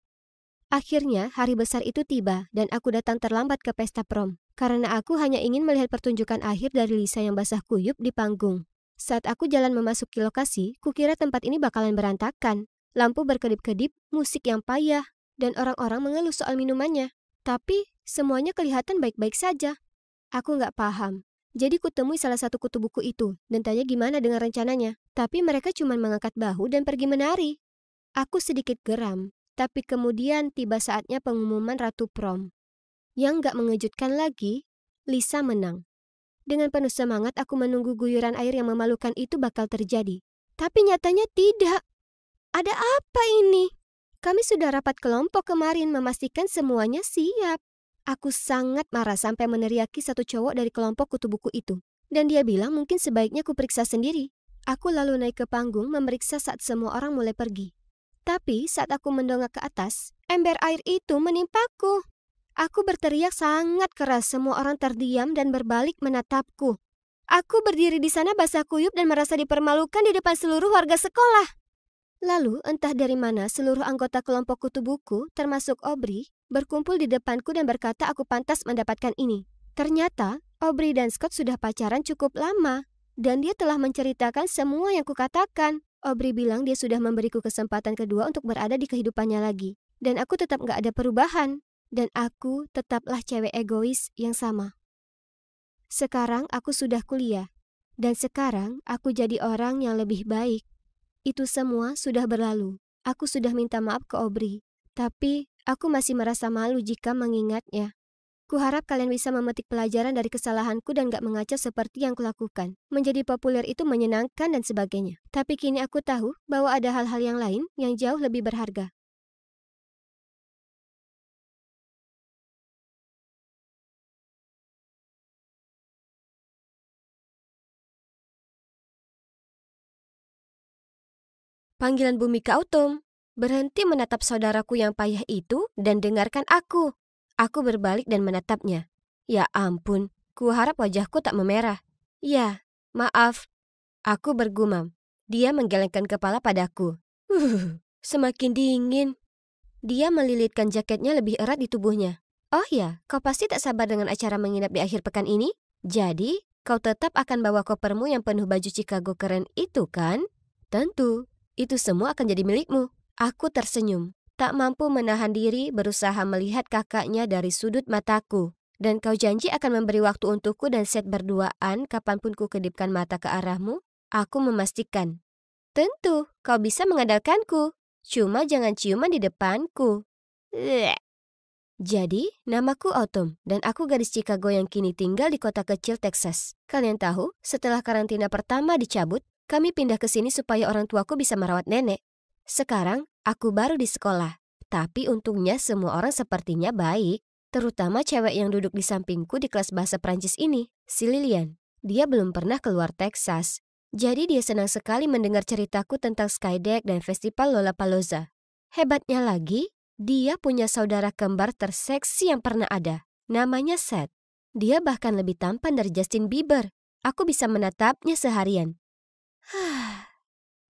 Akhirnya, hari besar itu tiba dan aku datang terlambat ke pesta prom. Karena aku hanya ingin melihat pertunjukan akhir dari Lisa yang basah kuyup di panggung. Saat aku jalan memasuki lokasi, kukira tempat ini bakalan berantakan. Lampu berkedip-kedip, musik yang payah, dan orang-orang mengeluh soal minumannya. Tapi semuanya kelihatan baik-baik saja. Aku nggak paham. Jadi kutemui salah satu kutu buku itu dan tanya gimana dengan rencananya. Tapi mereka cuma mengangkat bahu dan pergi menari. Aku sedikit geram, tapi kemudian tiba saatnya pengumuman Ratu Prom. Yang nggak mengejutkan lagi, Lisa menang. Dengan penuh semangat aku menunggu guyuran air yang memalukan itu bakal terjadi. Tapi nyatanya tidak. Ada apa ini? Kami sudah rapat kelompok kemarin memastikan semuanya siap. Aku sangat marah sampai meneriaki satu cowok dari kelompok kutu buku itu. Dan dia bilang mungkin sebaiknya ku periksa sendiri. Aku lalu naik ke panggung memeriksa saat semua orang mulai pergi. Tapi saat aku mendongak ke atas, ember air itu menimpaku. Aku berteriak sangat keras, semua orang terdiam dan berbalik menatapku. Aku berdiri di sana basah kuyup dan merasa dipermalukan di depan seluruh warga sekolah. Lalu entah dari mana seluruh anggota kelompok kutu buku, termasuk Obri, berkumpul di depanku dan berkata aku pantas mendapatkan ini. Ternyata, Obri dan Scott sudah pacaran cukup lama, dan dia telah menceritakan semua yang kukatakan. Obri bilang dia sudah memberiku kesempatan kedua untuk berada di kehidupannya lagi, dan aku tetap nggak ada perubahan. Dan aku tetaplah cewek egois yang sama. Sekarang aku sudah kuliah, dan sekarang aku jadi orang yang lebih baik. Itu semua sudah berlalu. Aku sudah minta maaf ke Obri, tapi aku masih merasa malu jika mengingatnya. Kuharap kalian bisa memetik pelajaran dari kesalahanku dan gak mengacau seperti yang kulakukan. Menjadi populer itu menyenangkan dan sebagainya. Tapi kini aku tahu bahwa ada hal-hal yang lain yang jauh lebih berharga. Panggilan bumi ke kautum. Berhenti menatap saudaraku yang payah itu dan dengarkan aku. Aku berbalik dan menatapnya. Ya ampun, ku harap wajahku tak memerah. Ya, maaf. Aku bergumam. Dia menggelengkan kepala padaku. Uh, semakin dingin. Dia melilitkan jaketnya lebih erat di tubuhnya. Oh ya, kau pasti tak sabar dengan acara menginap di akhir pekan ini? Jadi, kau tetap akan bawa kopermu yang penuh baju Chicago keren itu kan? Tentu, itu semua akan jadi milikmu. Aku tersenyum, tak mampu menahan diri berusaha melihat kakaknya dari sudut mataku. Dan kau janji akan memberi waktu untukku dan set berduaan kapanpun ku kedipkan mata ke arahmu? Aku memastikan. Tentu, kau bisa mengandalkanku. Cuma jangan ciuman di depanku. Bleh. Jadi, namaku Autumn, dan aku gadis Chicago yang kini tinggal di kota kecil Texas. Kalian tahu, setelah karantina pertama dicabut, kami pindah ke sini supaya orang tuaku bisa merawat nenek. Sekarang, aku baru di sekolah. Tapi untungnya semua orang sepertinya baik, terutama cewek yang duduk di sampingku di kelas bahasa Prancis ini, si Lilian. Dia belum pernah keluar Texas, jadi dia senang sekali mendengar ceritaku tentang Skydeck dan Festival Lola Lollapalooza. Hebatnya lagi, dia punya saudara kembar terseksi yang pernah ada. Namanya Seth. Dia bahkan lebih tampan dari Justin Bieber. Aku bisa menatapnya seharian. [sighs]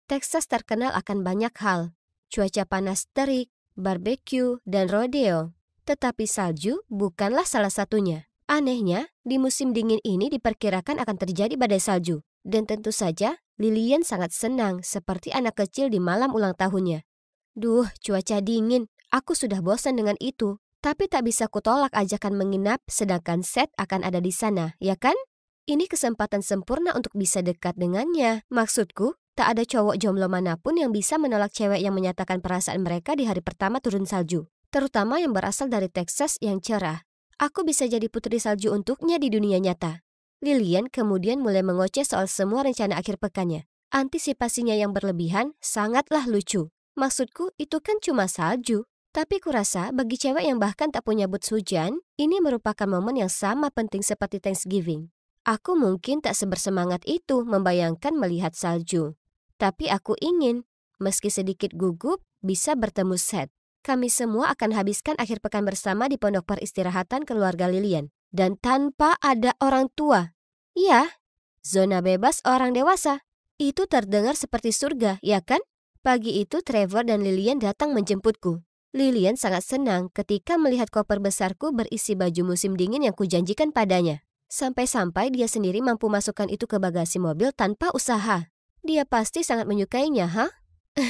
Texas terkenal akan banyak hal, cuaca panas terik, barbeque, dan rodeo. Tetapi salju bukanlah salah satunya. Anehnya, di musim dingin ini diperkirakan akan terjadi badai salju. Dan tentu saja, Lilian sangat senang seperti anak kecil di malam ulang tahunnya. Duh, cuaca dingin. Aku sudah bosan dengan itu. Tapi tak bisa kutolak ajakan menginap sedangkan set akan ada di sana, ya kan? Ini kesempatan sempurna untuk bisa dekat dengannya. Maksudku, tak ada cowok jomblo manapun yang bisa menolak cewek yang menyatakan perasaan mereka di hari pertama turun salju, terutama yang berasal dari Texas yang cerah. Aku bisa jadi putri salju untuknya di dunia nyata. Lilian kemudian mulai mengoceh soal semua rencana akhir pekannya. Antisipasinya yang berlebihan sangatlah lucu. Maksudku, itu kan cuma salju. Tapi kurasa bagi cewek yang bahkan tak punya boots hujan, ini merupakan momen yang sama penting seperti Thanksgiving. Aku mungkin tak sebersemangat itu membayangkan melihat salju. Tapi aku ingin, meski sedikit gugup, bisa bertemu Seth. Kami semua akan habiskan akhir pekan bersama di pondok peristirahatan keluarga Lilian. Dan tanpa ada orang tua. Ya, zona bebas orang dewasa. Itu terdengar seperti surga, ya kan? Pagi itu Trevor dan Lilian datang menjemputku. Lilian sangat senang ketika melihat koper besarku berisi baju musim dingin yang kujanjikan padanya. Sampai-sampai dia sendiri mampu masukkan itu ke bagasi mobil tanpa usaha. Dia pasti sangat menyukainya, ha? [laughs]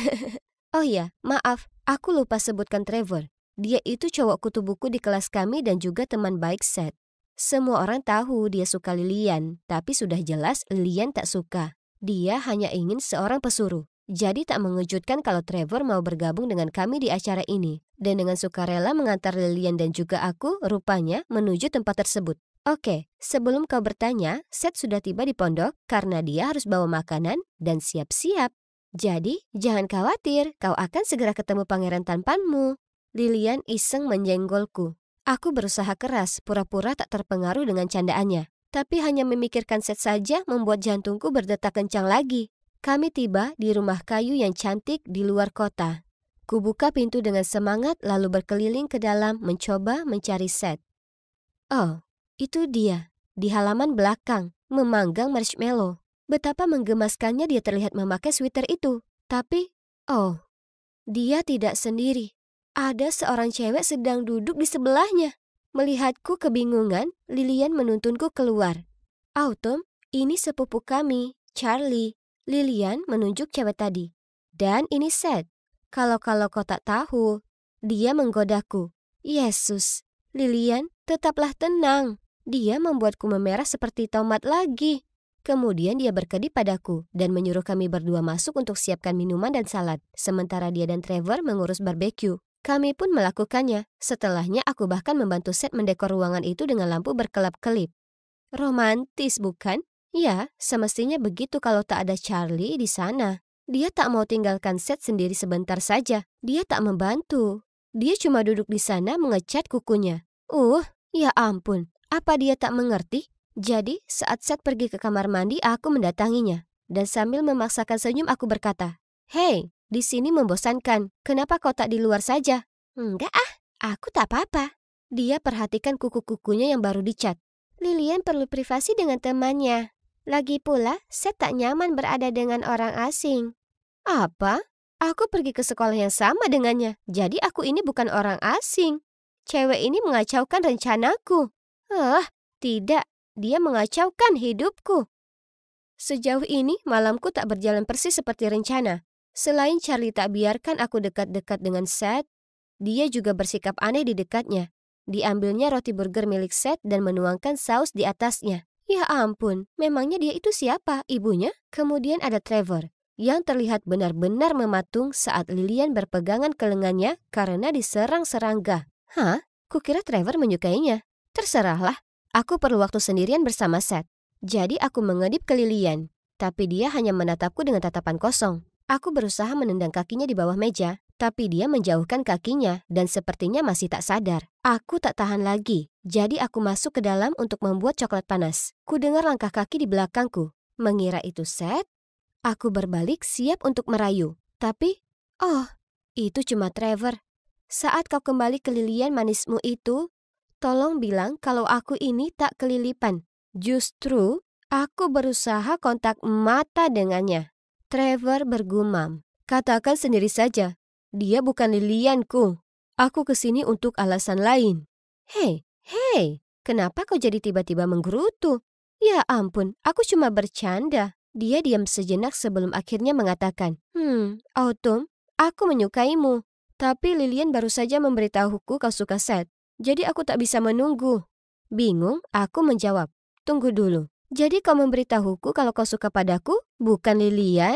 oh iya, maaf, aku lupa sebutkan Trevor. Dia itu cowok kutu buku di kelas kami dan juga teman baik Seth. Semua orang tahu dia suka Lilian, tapi sudah jelas Lilian tak suka. Dia hanya ingin seorang pesuruh. Jadi tak mengejutkan kalau Trevor mau bergabung dengan kami di acara ini. Dan dengan sukarela mengantar Lilian dan juga aku, rupanya, menuju tempat tersebut. Oke, sebelum kau bertanya, Seth sudah tiba di pondok karena dia harus bawa makanan dan siap-siap. Jadi, jangan khawatir, kau akan segera ketemu pangeran Tanpanmu. Lilian iseng menjenggolku. Aku berusaha keras, pura-pura tak terpengaruh dengan candaannya. Tapi hanya memikirkan Set saja membuat jantungku berdetak kencang lagi. Kami tiba di rumah kayu yang cantik di luar kota. Kubuka pintu dengan semangat lalu berkeliling ke dalam mencoba mencari Set. Oh, itu dia, di halaman belakang, memanggang marshmallow. Betapa menggemaskannya dia terlihat memakai sweater itu. Tapi, oh, dia tidak sendiri. Ada seorang cewek sedang duduk di sebelahnya. Melihatku kebingungan, Lilian menuntunku keluar. Autumn, ini sepupu kami, Charlie. Lilian menunjuk cewek tadi. Dan ini Seth. Kalau-kalau kau tak tahu, dia menggodaku. Yesus, Lilian, tetaplah tenang. Dia membuatku memerah seperti tomat lagi. Kemudian dia berkedip padaku dan menyuruh kami berdua masuk untuk siapkan minuman dan salad, sementara dia dan Trevor mengurus barbeque. Kami pun melakukannya. Setelahnya aku bahkan membantu Set mendekor ruangan itu dengan lampu berkelap-kelip. Romantis, bukan? Ya, semestinya begitu kalau tak ada Charlie di sana. Dia tak mau tinggalkan Set sendiri sebentar saja. Dia tak membantu. Dia cuma duduk di sana mengecat kukunya. Uh, ya ampun. Apa dia tak mengerti? Jadi, saat Seth pergi ke kamar mandi, aku mendatanginya. Dan sambil memaksakan senyum, aku berkata, Hei, di sini membosankan. Kenapa kau tak di luar saja? Enggak ah, aku tak apa-apa. Dia perhatikan kuku-kukunya yang baru dicat. Lilian perlu privasi dengan temannya. Lagi pula, Seth tak nyaman berada dengan orang asing. Apa? Aku pergi ke sekolah yang sama dengannya. Jadi aku ini bukan orang asing. Cewek ini mengacaukan rencanaku. Ah, tidak, dia mengacaukan hidupku. Sejauh ini, malamku tak berjalan persis seperti rencana. Selain Charlie tak biarkan aku dekat-dekat dengan Seth, dia juga bersikap aneh di dekatnya. Diambilnya roti burger milik Seth dan menuangkan saus di atasnya. Ya ampun, memangnya dia itu siapa? Ibunya? Kemudian ada Trevor, yang terlihat benar-benar mematung saat Lilian berpegangan ke lengannya karena diserang serangga. Hah? Kukira Trevor menyukainya. Terserahlah, aku perlu waktu sendirian bersama Seth. Jadi aku mengedip ke Lilian, tapi dia hanya menatapku dengan tatapan kosong. Aku berusaha menendang kakinya di bawah meja, tapi dia menjauhkan kakinya dan sepertinya masih tak sadar. Aku tak tahan lagi, jadi aku masuk ke dalam untuk membuat coklat panas. Ku dengar langkah kaki di belakangku. Mengira itu Seth, aku berbalik siap untuk merayu. Tapi, oh, itu cuma Trevor. Saat kau kembali ke lilian manismu itu, tolong bilang kalau aku ini tak kelilipan. Justru, aku berusaha kontak mata dengannya. Trevor bergumam. Katakan sendiri saja, dia bukan Lilianku. Aku kesini untuk alasan lain. Hei, hei, kenapa kau jadi tiba-tiba menggerutu? Ya ampun, aku cuma bercanda. Dia diam sejenak sebelum akhirnya mengatakan, Hmm, Autumn, aku menyukaimu. Tapi Lilian baru saja memberitahuku kau suka set. Jadi aku tak bisa menunggu. Bingung, aku menjawab. Tunggu dulu. Jadi kau memberitahuku kalau kau suka padaku, bukan Lilian?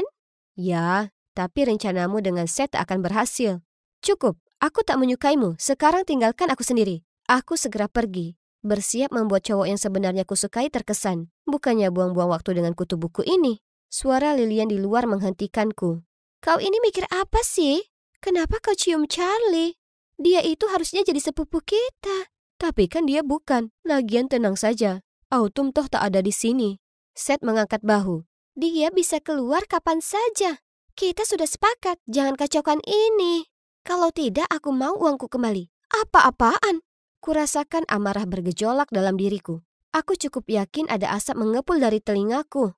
Ya, tapi rencanamu dengan Seth akan berhasil. Cukup, aku tak menyukaimu. Sekarang tinggalkan aku sendiri. Aku segera pergi. Bersiap membuat cowok yang sebenarnya kusukai terkesan. Bukannya buang-buang waktu dengan kutu buku ini. Suara Lilian di luar menghentikanku. Kau ini mikir apa sih? Kenapa kau cium Charlie? Dia itu harusnya jadi sepupu kita. Tapi kan dia bukan. Lagian tenang saja. Autumn toh tak ada di sini. Seth mengangkat bahu. Dia bisa keluar kapan saja. Kita sudah sepakat, jangan kacaukan ini. Kalau tidak, aku mau uangku kembali. Apa-apaan? Kurasakan amarah bergejolak dalam diriku. Aku cukup yakin ada asap mengepul dari telingaku.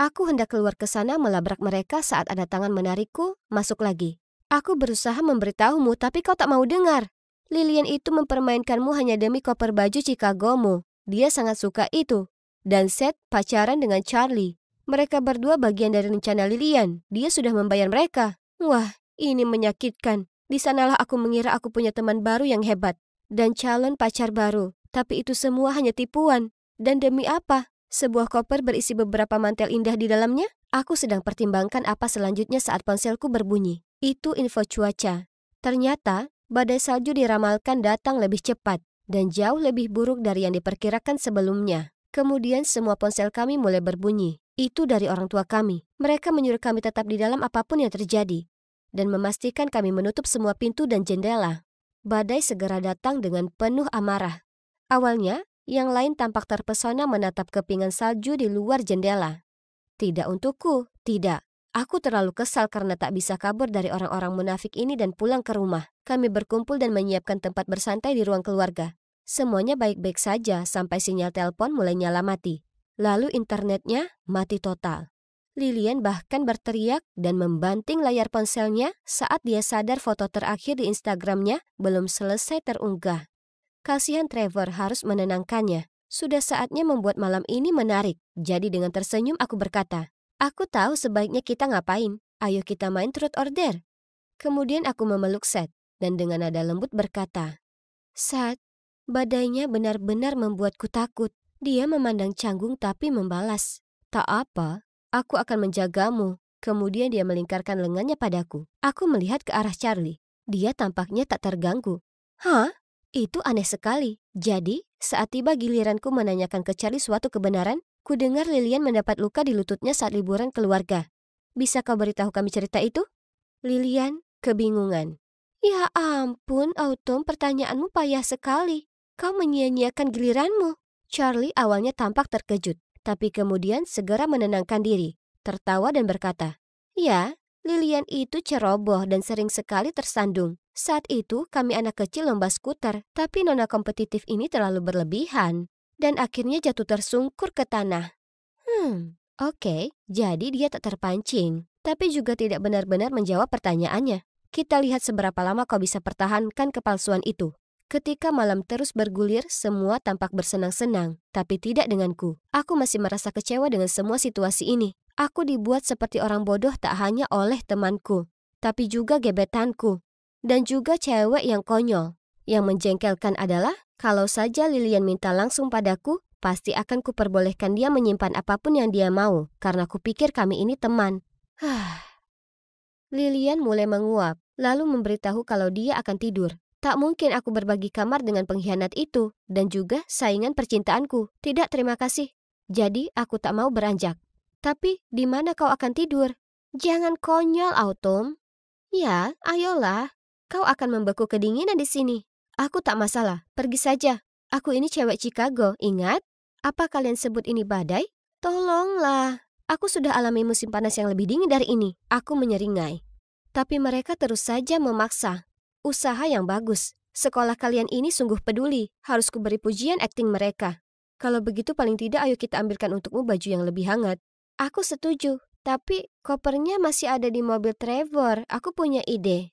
Aku hendak keluar ke sana melabrak mereka saat ada tangan menarikku, masuk lagi. Aku berusaha memberitahumu tapi kau tak mau dengar. Lilian itu mempermainkanmu hanya demi koper baju Chicago mu. Dia sangat suka itu. Dan Seth pacaran dengan Charlie. Mereka berdua bagian dari rencana Lilian. Dia sudah membayar mereka. Wah, ini menyakitkan. Di sanalah aku mengira aku punya teman baru yang hebat. Dan calon pacar baru. Tapi itu semua hanya tipuan. Dan demi apa? Sebuah koper berisi beberapa mantel indah di dalamnya. Aku sedang pertimbangkan apa selanjutnya saat ponselku berbunyi. Itu info cuaca. Ternyata, badai salju diramalkan datang lebih cepat dan jauh lebih buruk dari yang diperkirakan sebelumnya. Kemudian semua ponsel kami mulai berbunyi. Itu dari orang tua kami. Mereka menyuruh kami tetap di dalam apapun yang terjadi dan memastikan kami menutup semua pintu dan jendela. Badai segera datang dengan penuh amarah. Awalnya, yang lain tampak terpesona menatap kepingan salju di luar jendela. Tidak untukku, tidak. Aku terlalu kesal karena tak bisa kabur dari orang-orang munafik ini dan pulang ke rumah. Kami berkumpul dan menyiapkan tempat bersantai di ruang keluarga. Semuanya baik-baik saja sampai sinyal telepon mulai nyala mati. Lalu internetnya mati total. Lilian bahkan berteriak dan membanting layar ponselnya saat dia sadar foto terakhir di Instagramnya belum selesai terunggah. Kasihan Trevor harus menenangkannya. Sudah saatnya membuat malam ini menarik. Jadi dengan tersenyum aku berkata, Aku tahu sebaiknya kita ngapain. Ayo kita main truth order. Kemudian aku memeluk Seth dan dengan nada lembut berkata, Seth, badainya benar-benar membuatku takut. Dia memandang canggung tapi membalas, Tak apa, aku akan menjagamu. Kemudian dia melingkarkan lengannya padaku. Aku melihat ke arah Charlie. Dia tampaknya tak terganggu. Hah? Itu aneh sekali. Jadi, saat tiba giliranku menanyakan ke Charlie suatu kebenaran, ku dengar Lilian mendapat luka di lututnya saat liburan keluarga. Bisa kau beritahu kami cerita itu? Lilian kebingungan. Ya ampun, Autumn, pertanyaanmu payah sekali. Kau menyia-nyiakan giliranmu. Charlie awalnya tampak terkejut, tapi kemudian segera menenangkan diri, tertawa dan berkata, Ya, Lilian itu ceroboh dan sering sekali tersandung. Saat itu kami anak kecil lomba skuter, tapi nona kompetitif ini terlalu berlebihan. Dan akhirnya jatuh tersungkur ke tanah. Hmm, oke, okay, jadi dia tak terpancing. Tapi juga tidak benar-benar menjawab pertanyaannya. Kita lihat seberapa lama kau bisa pertahankan kepalsuan itu. Ketika malam terus bergulir, semua tampak bersenang-senang. Tapi tidak denganku. Aku masih merasa kecewa dengan semua situasi ini. Aku dibuat seperti orang bodoh tak hanya oleh temanku, tapi juga gebetanku dan juga cewek yang konyol. Yang menjengkelkan adalah, kalau saja Lilian minta langsung padaku, pasti akan kuperbolehkan dia menyimpan apapun yang dia mau, karena kupikir kami ini teman. [sighs] Lilian mulai menguap, lalu memberitahu kalau dia akan tidur. Tak mungkin aku berbagi kamar dengan pengkhianat itu, dan juga saingan percintaanku. Tidak, terima kasih. Jadi, aku tak mau beranjak. Tapi, di mana kau akan tidur? Jangan konyol, Autumn. Ya, ayolah. Kau akan membeku kedinginan di sini. Aku tak masalah, pergi saja. Aku ini cewek Chicago, ingat? Apa kalian sebut ini badai? Tolonglah, aku sudah alami musim panas yang lebih dingin dari ini. Aku menyeringai. Tapi mereka terus saja memaksa. Usaha yang bagus. Sekolah kalian ini sungguh peduli. Harus kuberi pujian akting mereka. Kalau begitu paling tidak ayo kita ambilkan untukmu baju yang lebih hangat. Aku setuju, tapi kopernya masih ada di mobil Trevor. Aku punya ide.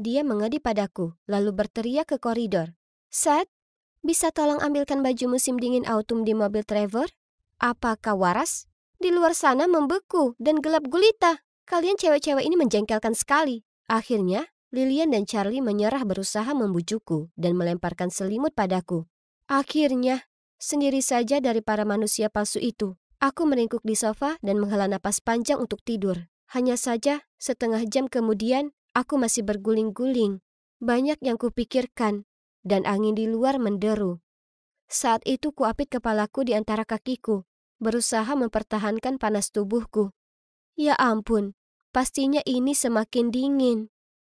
Dia mengedi padaku, lalu berteriak ke koridor. Seth, bisa tolong ambilkan baju musim dingin autumn di mobil Trevor? Apakah waras? Di luar sana membeku dan gelap gulita. Kalian cewek-cewek ini menjengkelkan sekali. Akhirnya, Lilian dan Charlie menyerah berusaha membujukku dan melemparkan selimut padaku. Akhirnya, sendiri saja dari para manusia palsu itu, aku meringkuk di sofa dan menghela napas panjang untuk tidur. Hanya saja, setengah jam kemudian, Aku masih berguling-guling, banyak yang kupikirkan, dan angin di luar menderu. Saat itu kuapit kepalaku di antara kakiku, berusaha mempertahankan panas tubuhku. Ya ampun, pastinya ini semakin dingin.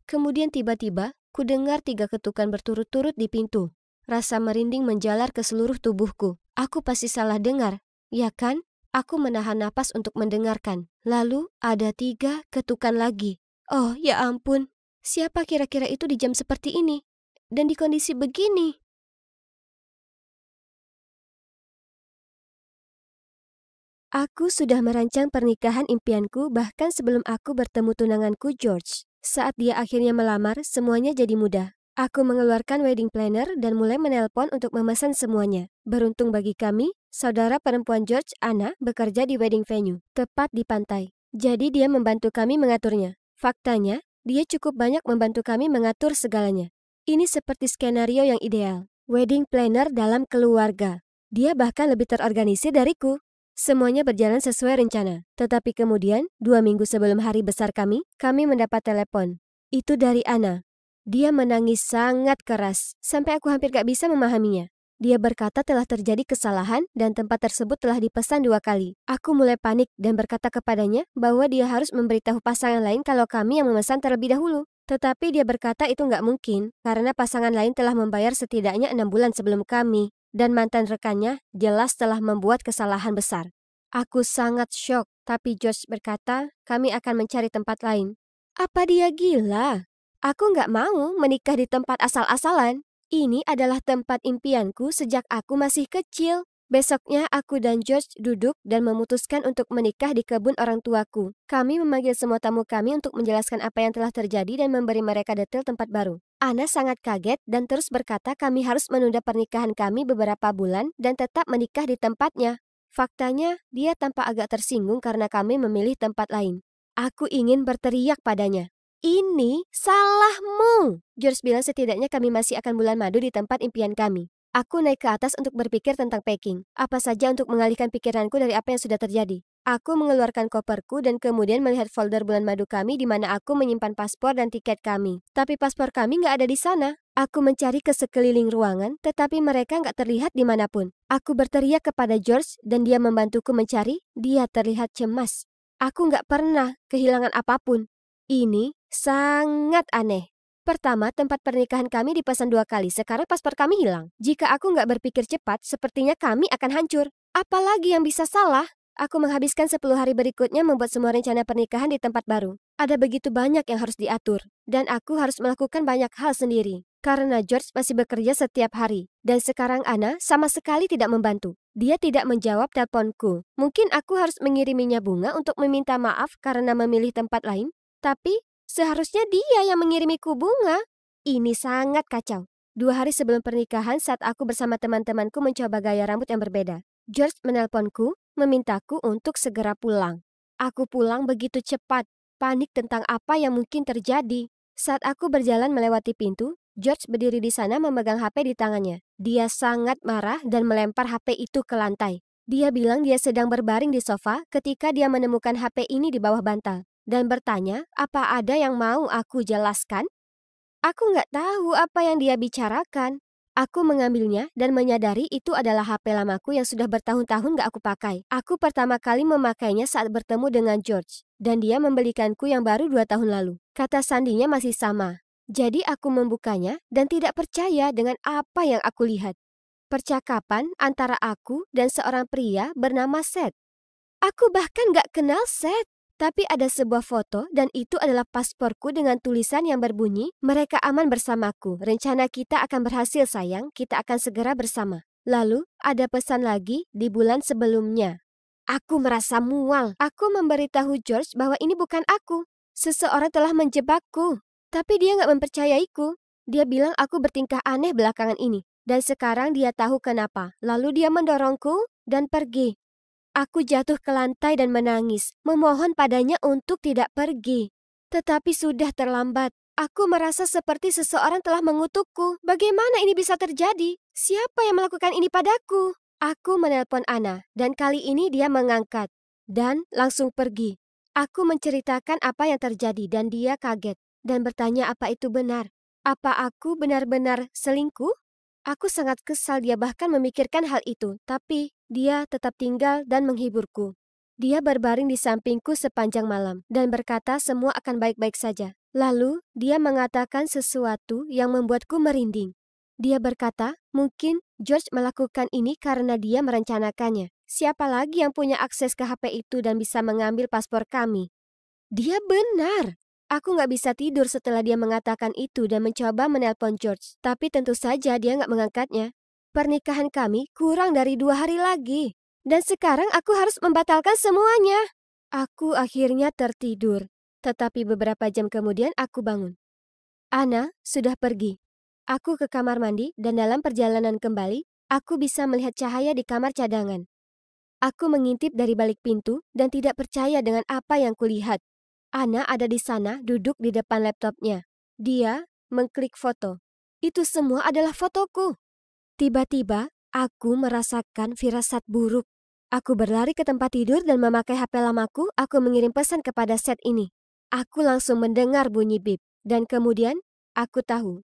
Kemudian tiba-tiba, ku dengar tiga ketukan berturut-turut di pintu. Rasa merinding menjalar ke seluruh tubuhku. Aku pasti salah dengar, ya kan? Aku menahan napas untuk mendengarkan. Lalu, ada tiga ketukan lagi. Oh, ya ampun. Siapa kira-kira itu di jam seperti ini? Dan di kondisi begini? Aku sudah merancang pernikahan impianku bahkan sebelum aku bertemu tunanganku George. Saat dia akhirnya melamar, semuanya jadi mudah. Aku mengeluarkan wedding planner dan mulai menelpon untuk memesan semuanya. Beruntung bagi kami, saudara perempuan George, Anna, bekerja di wedding venue, tepat di pantai. Jadi dia membantu kami mengaturnya. Faktanya, dia cukup banyak membantu kami mengatur segalanya. Ini seperti skenario yang ideal. Wedding planner dalam keluarga. Dia bahkan lebih terorganisir dariku. Semuanya berjalan sesuai rencana. Tetapi kemudian, dua minggu sebelum hari besar kami, kami mendapat telepon. Itu dari Ana. Dia menangis sangat keras, sampai aku hampir gak bisa memahaminya. Dia berkata telah terjadi kesalahan dan tempat tersebut telah dipesan dua kali. Aku mulai panik dan berkata kepadanya bahwa dia harus memberitahu pasangan lain kalau kami yang memesan terlebih dahulu. Tetapi dia berkata itu nggak mungkin karena pasangan lain telah membayar setidaknya enam bulan sebelum kami dan mantan rekannya jelas telah membuat kesalahan besar. Aku sangat shock, tapi George berkata kami akan mencari tempat lain. Apa dia gila? Aku nggak mau menikah di tempat asal-asalan. Ini adalah tempat impianku sejak aku masih kecil. Besoknya aku dan George duduk dan memutuskan untuk menikah di kebun orang tuaku. Kami memanggil semua tamu kami untuk menjelaskan apa yang telah terjadi dan memberi mereka detail tempat baru. Ana sangat kaget dan terus berkata kami harus menunda pernikahan kami beberapa bulan dan tetap menikah di tempatnya. Faktanya, dia tampak agak tersinggung karena kami memilih tempat lain. Aku ingin berteriak padanya. Ini salahmu. George bilang setidaknya kami masih akan bulan madu di tempat impian kami. Aku naik ke atas untuk berpikir tentang packing. Apa saja untuk mengalihkan pikiranku dari apa yang sudah terjadi. Aku mengeluarkan koperku dan kemudian melihat folder bulan madu kami di mana aku menyimpan paspor dan tiket kami. Tapi paspor kami nggak ada di sana. Aku mencari ke sekeliling ruangan, tetapi mereka nggak terlihat dimanapun. Aku berteriak kepada George dan dia membantuku mencari. Dia terlihat cemas. Aku nggak pernah kehilangan apapun. Ini Sangat aneh. Pertama, tempat pernikahan kami dipesan dua kali, sekarang paspor kami hilang. Jika aku nggak berpikir cepat, sepertinya kami akan hancur. Apalagi yang bisa salah? Aku menghabiskan 10 hari berikutnya membuat semua rencana pernikahan di tempat baru. Ada begitu banyak yang harus diatur, dan aku harus melakukan banyak hal sendiri. Karena George masih bekerja setiap hari, dan sekarang Anna sama sekali tidak membantu. Dia tidak menjawab teleponku. Mungkin aku harus mengiriminya bunga untuk meminta maaf karena memilih tempat lain, tapi Seharusnya dia yang mengirimiku bunga. Ini sangat kacau. Dua hari sebelum pernikahan saat aku bersama teman-temanku mencoba gaya rambut yang berbeda. George menelponku, memintaku untuk segera pulang. Aku pulang begitu cepat, panik tentang apa yang mungkin terjadi. Saat aku berjalan melewati pintu, George berdiri di sana memegang HP di tangannya. Dia sangat marah dan melempar HP itu ke lantai. Dia bilang dia sedang berbaring di sofa ketika dia menemukan HP ini di bawah bantal dan bertanya apa ada yang mau aku jelaskan. Aku nggak tahu apa yang dia bicarakan. Aku mengambilnya dan menyadari itu adalah HP lamaku yang sudah bertahun-tahun nggak aku pakai. Aku pertama kali memakainya saat bertemu dengan George, dan dia membelikanku yang baru dua tahun lalu. Kata sandinya masih sama. Jadi aku membukanya dan tidak percaya dengan apa yang aku lihat. Percakapan antara aku dan seorang pria bernama Seth. Aku bahkan gak kenal Seth. Tapi ada sebuah foto dan itu adalah pasporku dengan tulisan yang berbunyi, mereka aman bersamaku, rencana kita akan berhasil sayang, kita akan segera bersama. Lalu, ada pesan lagi di bulan sebelumnya. Aku merasa mual. Aku memberitahu George bahwa ini bukan aku. Seseorang telah menjebakku. Tapi dia nggak mempercayaiku. Dia bilang aku bertingkah aneh belakangan ini. Dan sekarang dia tahu kenapa. Lalu dia mendorongku dan pergi. Aku jatuh ke lantai dan menangis, memohon padanya untuk tidak pergi. Tetapi sudah terlambat. Aku merasa seperti seseorang telah mengutukku. Bagaimana ini bisa terjadi? Siapa yang melakukan ini padaku? Aku menelpon Ana, dan kali ini dia mengangkat. Dan langsung pergi. Aku menceritakan apa yang terjadi dan dia kaget. Dan bertanya apa itu benar. Apa aku benar-benar selingkuh? Aku sangat kesal dia bahkan memikirkan hal itu, tapi dia tetap tinggal dan menghiburku. Dia berbaring di sampingku sepanjang malam dan berkata semua akan baik-baik saja. Lalu, dia mengatakan sesuatu yang membuatku merinding. Dia berkata, mungkin George melakukan ini karena dia merencanakannya. Siapa lagi yang punya akses ke HP itu dan bisa mengambil paspor kami? Dia benar. Aku nggak bisa tidur setelah dia mengatakan itu dan mencoba menelpon George. Tapi tentu saja dia nggak mengangkatnya. Pernikahan kami kurang dari dua hari lagi. Dan sekarang aku harus membatalkan semuanya. Aku akhirnya tertidur. Tetapi beberapa jam kemudian aku bangun. Ana sudah pergi. Aku ke kamar mandi dan dalam perjalanan kembali, aku bisa melihat cahaya di kamar cadangan. Aku mengintip dari balik pintu dan tidak percaya dengan apa yang kulihat. Ana ada di sana duduk di depan laptopnya. Dia mengklik foto. Itu semua adalah fotoku. Tiba-tiba, aku merasakan firasat buruk. Aku berlari ke tempat tidur dan memakai HP lamaku, aku mengirim pesan kepada set ini. Aku langsung mendengar bunyi bip, dan kemudian aku tahu.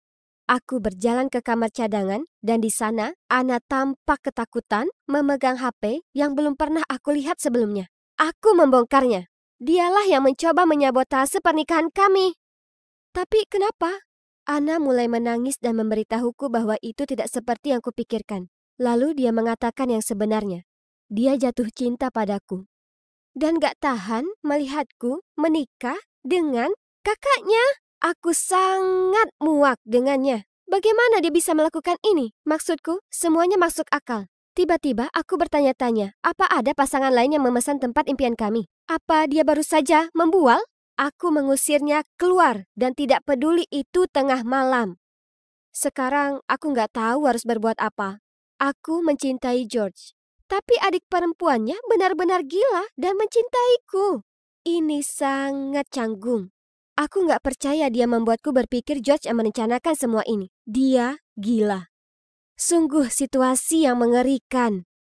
Aku berjalan ke kamar cadangan, dan di sana Ana tampak ketakutan memegang HP yang belum pernah aku lihat sebelumnya. Aku membongkarnya. Dialah yang mencoba menyabotase pernikahan kami. Tapi kenapa? Ana mulai menangis dan memberitahuku bahwa itu tidak seperti yang kupikirkan. Lalu dia mengatakan yang sebenarnya. Dia jatuh cinta padaku. Dan gak tahan melihatku menikah dengan kakaknya. Aku sangat muak dengannya. Bagaimana dia bisa melakukan ini? Maksudku, semuanya masuk akal. Tiba-tiba aku bertanya-tanya, apa ada pasangan lain yang memesan tempat impian kami? Apa dia baru saja membual? Aku mengusirnya keluar dan tidak peduli itu tengah malam. Sekarang aku nggak tahu harus berbuat apa. Aku mencintai George. Tapi adik perempuannya benar-benar gila dan mencintaiku. Ini sangat canggung. Aku nggak percaya dia membuatku berpikir George yang merencanakan semua ini. Dia gila. Sungguh situasi yang mengerikan.